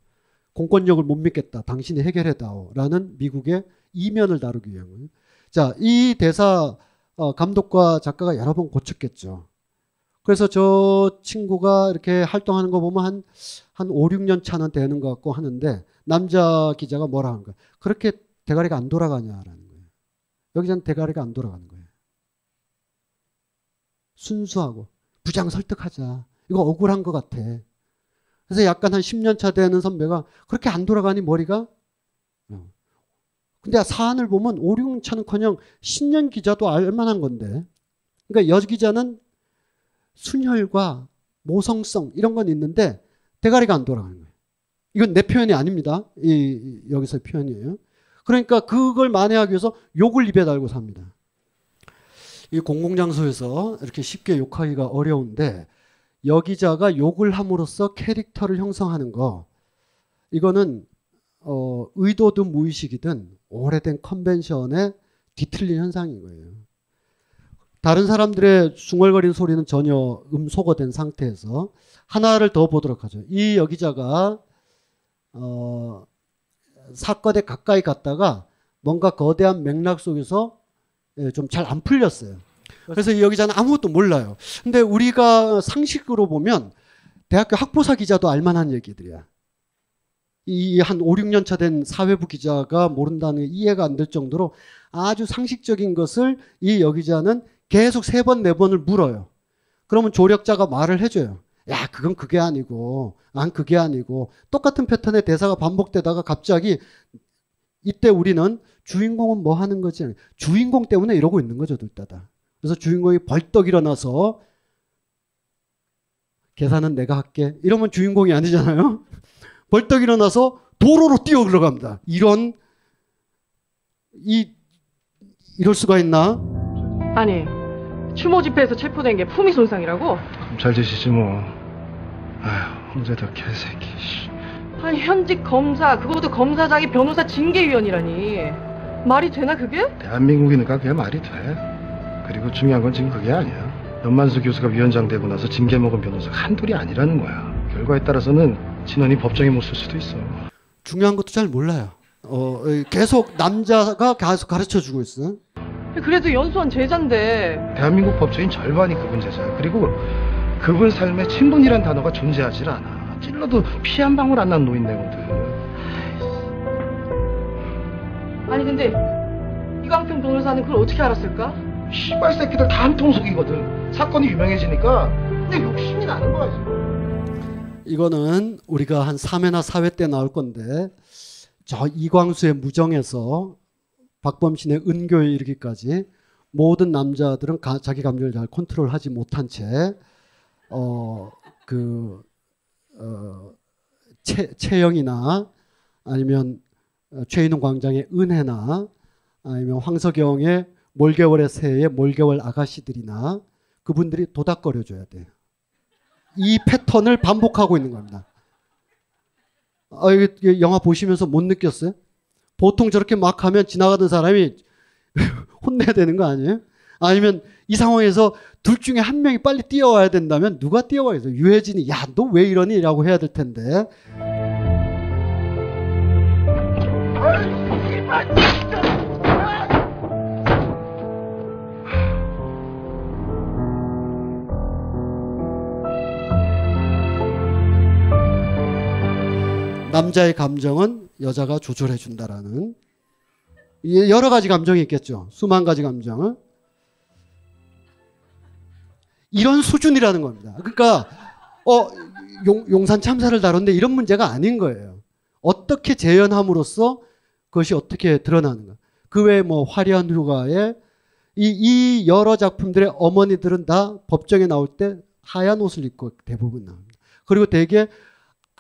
Speaker 1: 공권력을 못 믿겠다. 당신이 해결해다오라는 미국의 이면을 다루기 위한 거예요. 자, 이 대사 어, 감독과 작가가 여러 번 고쳤겠죠. 그래서 저 친구가 이렇게 활동하는 거 보면 한, 한 5, 6년 차는 되는 것 같고 하는데 남자 기자가 뭐라 하는 거야. 그렇게 대가리가 안 돌아가냐라는 거예요. 여기서는 대가리가 안 돌아가는 거예요. 순수하고 부장 설득하자. 이거 억울한 것 같아. 그래서 약간 한 10년 차 되는 선배가 그렇게 안 돌아가니 머리가? 어. 근데 사안을 보면 5, 6차는커녕 신년 기자도 알만한 건데. 그러니까 여기자는 순혈과 모성성 이런 건 있는데 대가리가 안 돌아가는 거예요. 이건 내 표현이 아닙니다. 이, 여기서 표현이에요. 그러니까 그걸 만회하기 위해서 욕을 입에 달고 삽니다. 이 공공장소에서 이렇게 쉽게 욕하기가 어려운데 여기자가 욕을 함으로써 캐릭터를 형성하는 거 이거는 어, 의도든 무의식이든 오래된 컨벤션에 뒤틀린 현상인 거예요. 다른 사람들의 중얼거리는 소리는 전혀 음소거된 상태에서 하나를 더 보도록 하죠. 이 여기자가 어, 사건에 가까이 갔다가 뭔가 거대한 맥락 속에서 예, 좀잘 안 풀렸어요. 그래서 여기자는 아무것도 몰라요. 근데 우리가 상식으로 보면 대학교 학보사 기자도 알만한 얘기들이야. 이 한 5, 6년 차 된 사회부 기자가 모른다는 이해가 안 될 정도로 아주 상식적인 것을 이 여기자는 계속 세 번, 네 번을 물어요. 그러면 조력자가 말을 해줘요. 야, 그건 그게 아니고, 안 그게 아니고, 똑같은 패턴의 대사가 반복되다가 갑자기 이때 우리는 주인공은 뭐 하는 거지? 주인공 때문에 이러고 있는 거죠, 둘다 다. 그래서 주인공이 벌떡 일어나서 계산은 내가 할게. 이러면 주인공이 아니잖아요. 벌떡 일어나서 도로로 뛰어 들어갑니다. 이런 이 이럴 수가 있나? 아니 추모 집회에서 체포된 게 품위 손상이라고? 잘 되시지 뭐. 아휴 홍세덕 개새끼. 아니 현직 검사 그것도 검사장이 변호사 징계위원이라니 말이 되나 그게? 대한민국이니까 그게 말이 돼. 그리고 중요한 건 지금 그게 아니야. 연만수 교수가 위원장 되고 나서 징계 먹은 변호사가 한둘이 아니라는 거야. 결과에 따라서는 진원이 법정에 못 설 수도 있어. 중요한 것도 잘 몰라요. 어, 계속 남자가 계속 가르쳐 주고 있어. 그래도 연수원 제자인데. 대한민국 법조인 절반이 그분 제자야. 그리고 그분 삶에 친분이란 단어가 존재하지 않아. 찔러도 피 한 방울 안 난 노인네거든. 아니 근데 이광평 변호사는 그걸 어떻게 알았을까? 씨발 새끼들 다 한통속이거든. 사건이 유명해지니까 근데 욕심이 나는 거야 지금. 이거는 우리가 한 3회나 4회 때 나올 건데 저 이광수의 무정에서 박범신의 은교에 이르기까지 모든 남자들은 가, 자기 감정을 잘 컨트롤하지 못한 채 어 그 어, 채, 채영이나 아니면 어, 최인웅 광장의 은혜나 아니면 황석영의 몰개월의 새에 몰개월 아가씨들이나 그분들이 도닥거려 줘야 돼. 이 패턴을 반복하고 있는 겁니다. 아, 이게 영화 보시면서 못 느꼈어요? 보통 저렇게 막 하면 지나가던 사람이 혼내야 되는 거 아니에요? 아니면 이 상황에서 둘 중에 한 명이 빨리 뛰어와야 된다면 누가 뛰어와야 돼요? 유해진이 야, 너 왜 이러니? 라고 해야 될 텐데. 남자의 감정은 여자가 조절해 준다라는 여러 가지 감정이 있겠죠. 수만 가지 감정을. 이런 수준이라는 겁니다. 그러니까 어 용, 산 참사를 다뤘는데 이런 문제가 아닌 거예요. 어떻게 재현함으로써 그것이 어떻게 드러나는가. 그 외에 뭐 화려한 휴가에 이, 이 여러 작품들의 어머니들은 다 법정에 나올 때 하얀 옷을 입고 대부분 나옵니다. 그리고 대개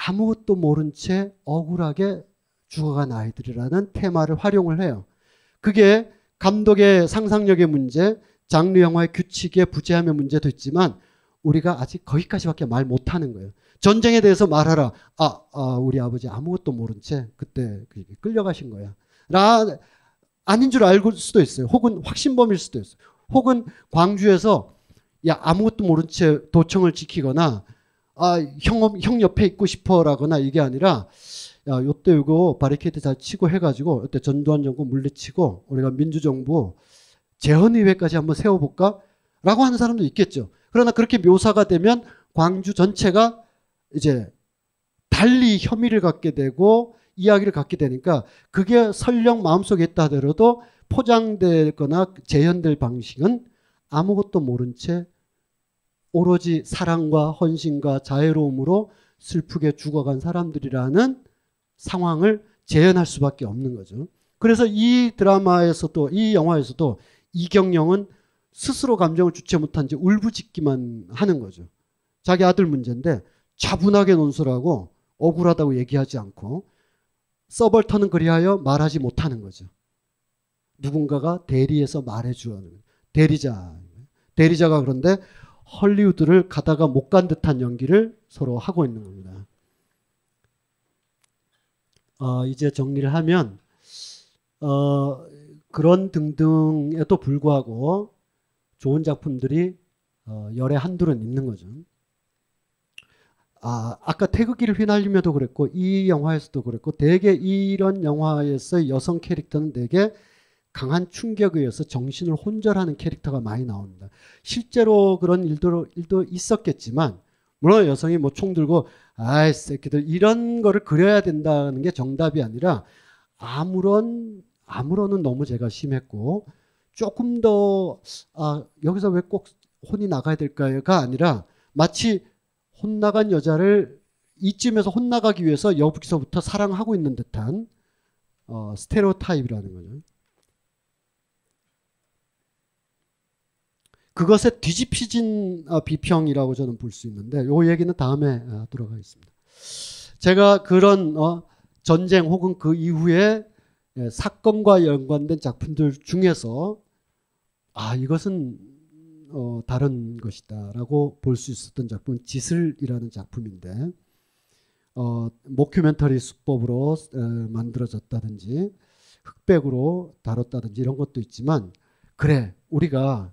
Speaker 1: 아무것도 모른 채 억울하게 죽어간 아이들이라는 테마를 활용을 해요. 그게 감독의 상상력의 문제, 장르 영화의 규칙의 부재함의 문제도 있지만 우리가 아직 거기까지밖에 말 못하는 거예요. 전쟁에 대해서 말하라. 아, 아 우리 아버지 아무것도 모른 채 그때 끌려가신 거야. 라 아닌 줄 알고 수도 있어요. 혹은 확신범일 수도 있어요. 혹은 광주에서 야 아무것도 모른 채 도청을 지키거나 아, 형, 형 옆에 있고 싶어 라거나 이게 아니라 야, 요때 요거 바리케이트 잘 치고 해가지고 요때 전두환 정부 물리치고 우리가 민주정부 재헌의회까지 한번 세워볼까? 라고 하는 사람도 있겠죠. 그러나 그렇게 묘사가 되면 광주 전체가 이제 달리 혐의를 갖게 되고 이야기를 갖게 되니까 그게 설령 마음속에 있다 하더라도 포장되거나 재현될 방식은 아무것도 모른 채 오로지 사랑과 헌신과 자애로움으로 슬프게 죽어간 사람들이라는 상황을 재현할 수밖에 없는 거죠. 그래서 이 드라마에서도 이 영화에서도 이경영은 스스로 감정을 주체 못한 지 울부짖기만 하는 거죠. 자기 아들 문제인데 차분하게 논술하고 억울하다고 얘기하지 않고 서벌터는 그리하여 말하지 못하는 거죠. 누군가가 대리해서 말해 주는 대리자. 대리자가 그런데 헐리우드를 가다가 못 간 듯한 연기를 서로 하고 있는 겁니다. 어, 이제 정리를 하면 어, 그런 등등에도 불구하고 좋은 작품들이 어, 열에 한둘은 있는 거죠. 아, 아까 태극기를 휘날리며도 그랬고 이 영화에서도 그랬고 대개 이런 영화에서 여성 캐릭터는 대개 강한 충격에 의해서 정신을 혼절하는 캐릭터가 많이 나옵니다. 실제로 그런 일도, 일도 있었겠지만, 물론 여성이 뭐총 들고, 아이, 새끼들, 이런 거를 그려야 된다는 게 정답이 아니라, 아무런, 아무런은 너무 제가 심했고, 조금 더, 아, 여기서 왜 꼭 혼이 나가야 될까가 아니라, 마치 혼나간 여자를 이쯤에서 혼나가기 위해서 여부기서부터 사랑하고 있는 듯한 어, 스테레오타입이라는 거죠. 그것의 뒤집히진 어, 비평이라고 저는 볼 수 있는데 요 얘기는 다음에 어, 들어가 겠습니다 제가 그런 어, 전쟁 혹은 그 이후에 예, 사건과 연관된 작품들 중에서 아 이것은 어, 다른 것이다라고 볼 수 있었던 작품 지슬이라는 작품인데 어, 모큐멘터리 수법으로 만들어졌다든지 흑백으로 다뤘다든지 이런 것도 있지만 그래 우리가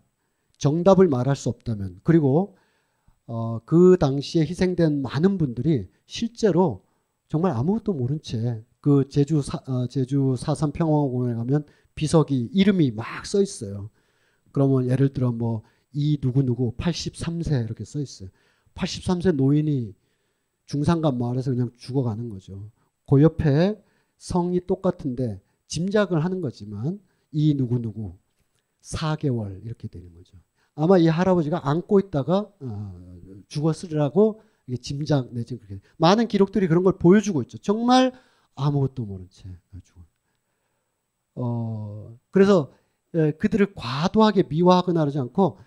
Speaker 1: 정답을 말할 수 없다면 그리고 어, 그 당시에 희생된 많은 분들이 실제로 정말 아무것도 모른 채 그 제주 사, 어, 제주 사산 평화공원에 가면 비석이 이름이 막 써 있어요. 그러면 예를 들어 뭐 이 누구 누구 83세 이렇게 써 있어요. 83세 노인이 중산간 마을에서 그냥 죽어가는 거죠. 그 옆에 성이 똑같은데 짐작을 하는 거지만 이 누구 누구 4개월 이렇게 되는 거죠. 아마 이 할아버지가 안고 있다가 어, 죽었으리라고 짐작 내지 네, 그렇게 많은 기록들이 그런 걸 보여주고 있죠. 정말 아무것도 모른 채 죽어. 어 그래서 예, 그들을 과도하게 미화하거나 하지 않고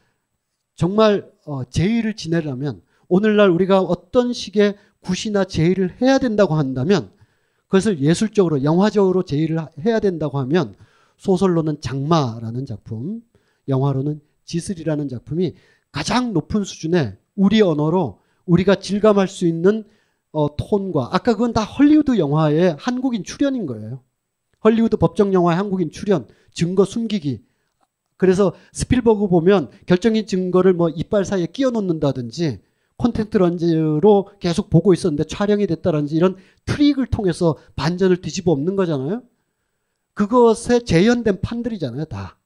Speaker 1: 정말 어, 제의를 지내려면 오늘날 우리가 어떤 식의 굿이나 제의를 해야 된다고 한다면 그것을 예술적으로 영화적으로 제의를 해야 된다고 하면 소설로는 장마라는 작품, 영화로는 지슬이라는 작품이 가장 높은 수준의 우리 언어로 우리가 질감할 수 있는 어, 톤과 아까 그건 다 헐리우드 영화의 한국인 출연인 거예요. 헐리우드 법정 영화의 한국인 출연, 증거 숨기기. 그래서 스필버그 보면 결정인 증거를 뭐 이빨 사이에 끼워 놓는다든지 콘텐트 런지로 계속 보고 있었는데 촬영이 됐다든지 이런 트릭을 통해서 반전을 뒤집어 엎는 거잖아요. 그것에 재현된 판들이잖아요, 다.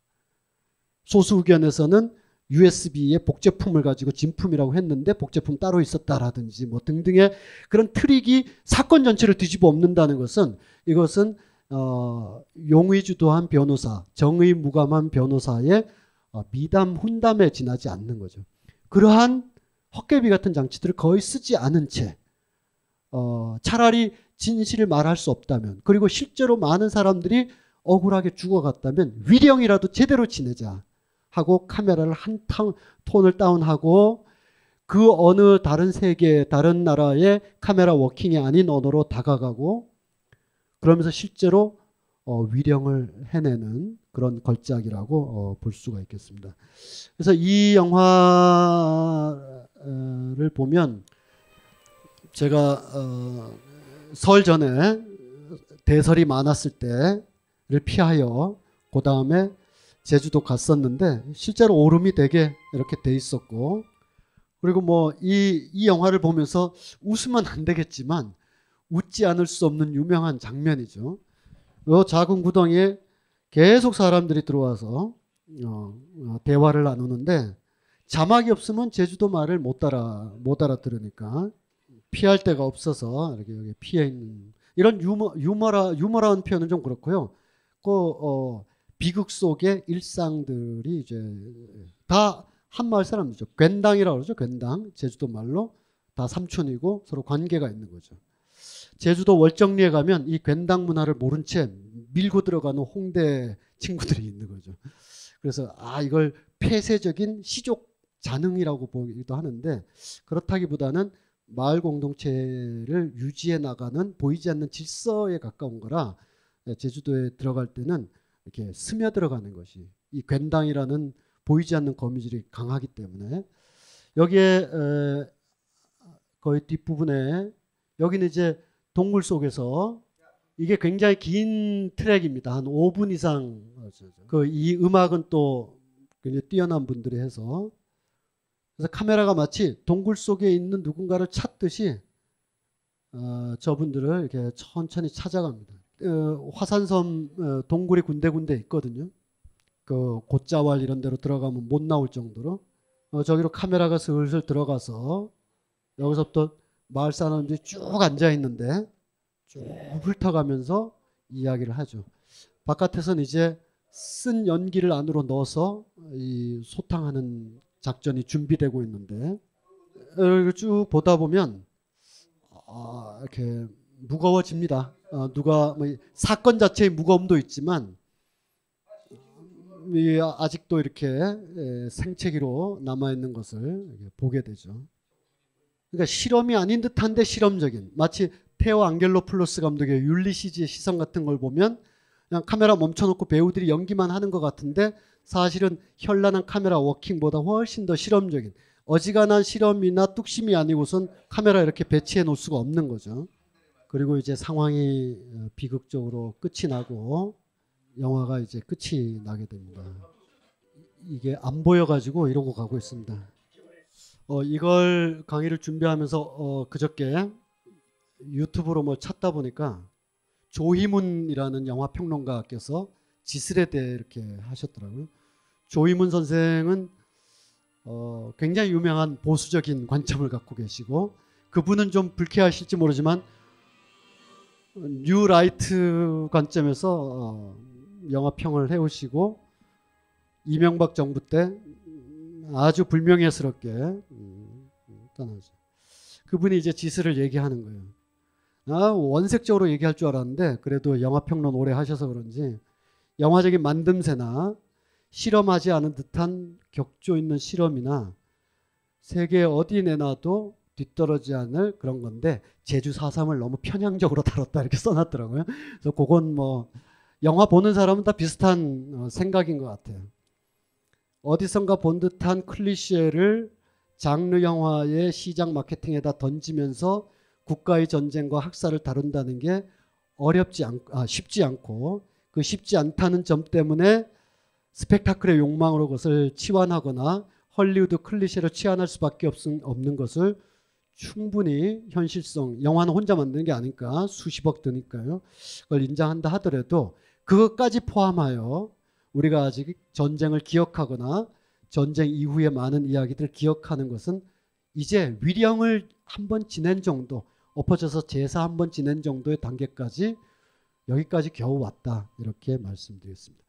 Speaker 1: 소수 의견에서는 USB의 복제품을 가지고 진품이라고 했는데 복제품 따로 있었다라든지 뭐 등등의 그런 트릭이 사건 전체를 뒤집어 엎는다는 것은 이것은 어, 용의주도한 변호사, 정의 무감한 변호사의 어, 미담 훈담에 지나지 않는 거죠. 그러한 헛개비 같은 장치들을 거의 쓰지 않은 채 어, 차라리 진실을 말할 수 없다면 그리고 실제로 많은 사람들이 억울하게 죽어갔다면 위령이라도 제대로 지내자. 하고 카메라를 한탕 톤을 다운하고 그 어느 다른 세계, 다른 나라의 카메라 워킹이 아닌 언어로 다가가고 그러면서 실제로 어, 위령을 해내는 그런 걸작이라고 어, 볼 수가 있겠습니다. 그래서 이 영화를 보면 제가 어, 설 전에 대설이 많았을 때를 피하여 그 다음에 제주도 갔었는데 실제로 오름이 되게 이렇게 돼 있었고 그리고 뭐이이 이 영화를 보면서 웃으면 안 되겠지만 웃지 않을 수 없는 유명한 장면이죠. 요 작은 구덩이에 계속 사람들이 들어와서 어, 어, 대화를 나누는데 자막이 없으면 제주도 말을 못 따라 못 알아들으니까 피할 데가 없어서 이렇게 여기 피해 있는 이런 유머 유머라 유머라는 표현은 좀 그렇고요. 그 어, 비극 속의 일상들이 이제 다 한마을 사람들이죠. 괜당이라고 그러죠. 괜당. 제주도 말로 다 삼촌이고 서로 관계가 있는 거죠. 제주도 월정리에 가면 이 괜당 문화를 모른 채 밀고 들어가는 홍대 친구들이 있는 거죠. 그래서 아 이걸 폐쇄적인 시족 잔흥이라고 보기도 하는데 그렇다기보다는 마을 공동체를 유지해 나가는 보이지 않는 질서에 가까운 거라 제주도에 들어갈 때는 이렇게 스며들어가는 것이 이 괜당이라는 보이지 않는 거미줄이 강하기 때문에 여기에 거의 뒷부분에 여기는 이제 동굴 속에서 이게 굉장히 긴 트랙입니다. 한 5분 이상 그 이 음악은 또 굉장히 뛰어난 분들이 해서 그래서 카메라가 마치 동굴 속에 있는 누군가를 찾듯이 어, 저분들을 이렇게 천천히 찾아갑니다. 어, 화산섬 어, 동굴이 군데군데 있거든요. 그 곶자왈 이런 데로 들어가면 못 나올 정도로 어, 저기로 카메라가 슬슬 들어가서 여기서부터 마을 사람들이 쭉 앉아 있는데 쭉 훑어가면서 이야기를 하죠. 바깥에선 이제 쓴 연기를 안으로 넣어서 이 소탕하는 작전이 준비되고 있는데 어, 이렇게 쭉 보다 보면 아, 이렇게 무거워집니다. 어, 누가 뭐 사건 자체의 무거움도 있지만 이, 아직도 이렇게 예, 생채기로 남아 있는 것을 보게 되죠. 그러니까 실험이 아닌 듯한데 실험적인 마치 테오 안겔로플로스 감독의 율리시즈의 시선 같은 걸 보면 그냥 카메라 멈춰놓고 배우들이 연기만 하는 것 같은데 사실은 현란한 카메라 워킹보다 훨씬 더 실험적인 어지간한 실험이나 뚝심이 아니고선 카메라 이렇게 배치해 놓을 수가 없는 거죠. 그리고 이제 상황이 어, 비극적으로 끝이 나고 영화가 이제 끝이 나게 됩니다. 이게 안 보여가지고 이러고 가고 있습니다. 어, 이걸 강의를 준비하면서 어, 그저께 유튜브로 뭐 찾다 보니까 조희문이라는 영화 평론가께서 지슬에 대해 이렇게 하셨더라고요. 조희문 선생은 어, 굉장히 유명한 보수적인 관점을 갖고 계시고 그분은 좀 불쾌하실지 모르지만 뉴라이트 관점에서 어, 영화 평을 해오시고 이명박 정부 때 아주 불명예스럽게 음, 떠나죠. 그분이 이제 지스를 얘기하는 거예요. 아, 원색적으로 얘기할 줄 알았는데 그래도 영화 평론 오래 하셔서 그런지 영화적인 만듦새나 실험하지 않은 듯한 격조 있는 실험이나 세계 어디 내놔도 뒤떨어지지 않을 그런 건데 제주 4.3을 너무 편향적으로 다뤘다 이렇게 써놨더라고요. 그래서 그건 뭐 영화 보는 사람은 다 비슷한 어, 생각인 것 같아요. 어디선가 본 듯한 클리셰를 장르 영화의 시장 마케팅에다 던지면서 국가의 전쟁과 학살을 다룬다는 게 어렵지 않, 아, 쉽지 않고 그 쉽지 않다는 점 때문에 스펙타클의 욕망으로 그것을 치환하거나 헐리우드 클리셰를 치환할 수밖에 없은, 없는 것을 충분히 현실성, 영화는 혼자 만드는 게 아니까 수십억 드니까요. 그걸 인정한다 하더라도 그것까지 포함하여 우리가 아직 전쟁을 기억하거나 전쟁 이후의 많은 이야기들을 기억하는 것은 이제 위령을 한 번 지낸 정도, 엎어져서 제사 한 번 지낸 정도의 단계까지 여기까지 겨우 왔다 이렇게 말씀드리습니다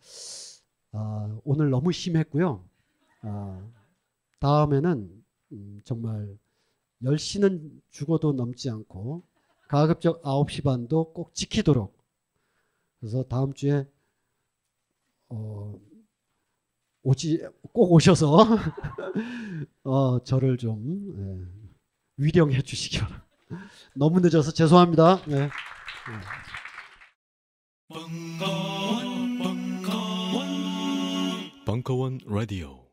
Speaker 1: 아, 오늘 너무 심했고요. 아, 다음에는 음, 정말 10시는 죽어도 넘지 않고 가급적 9시 반도 꼭 지키도록 그래서 다음 주에 어 오지 꼭 오셔서 어 저를 좀 예, 위령해 주시기 바랍니다. 너무 늦어서 죄송합니다. 예. 벙커원, 벙커원, 벙커원 라디오.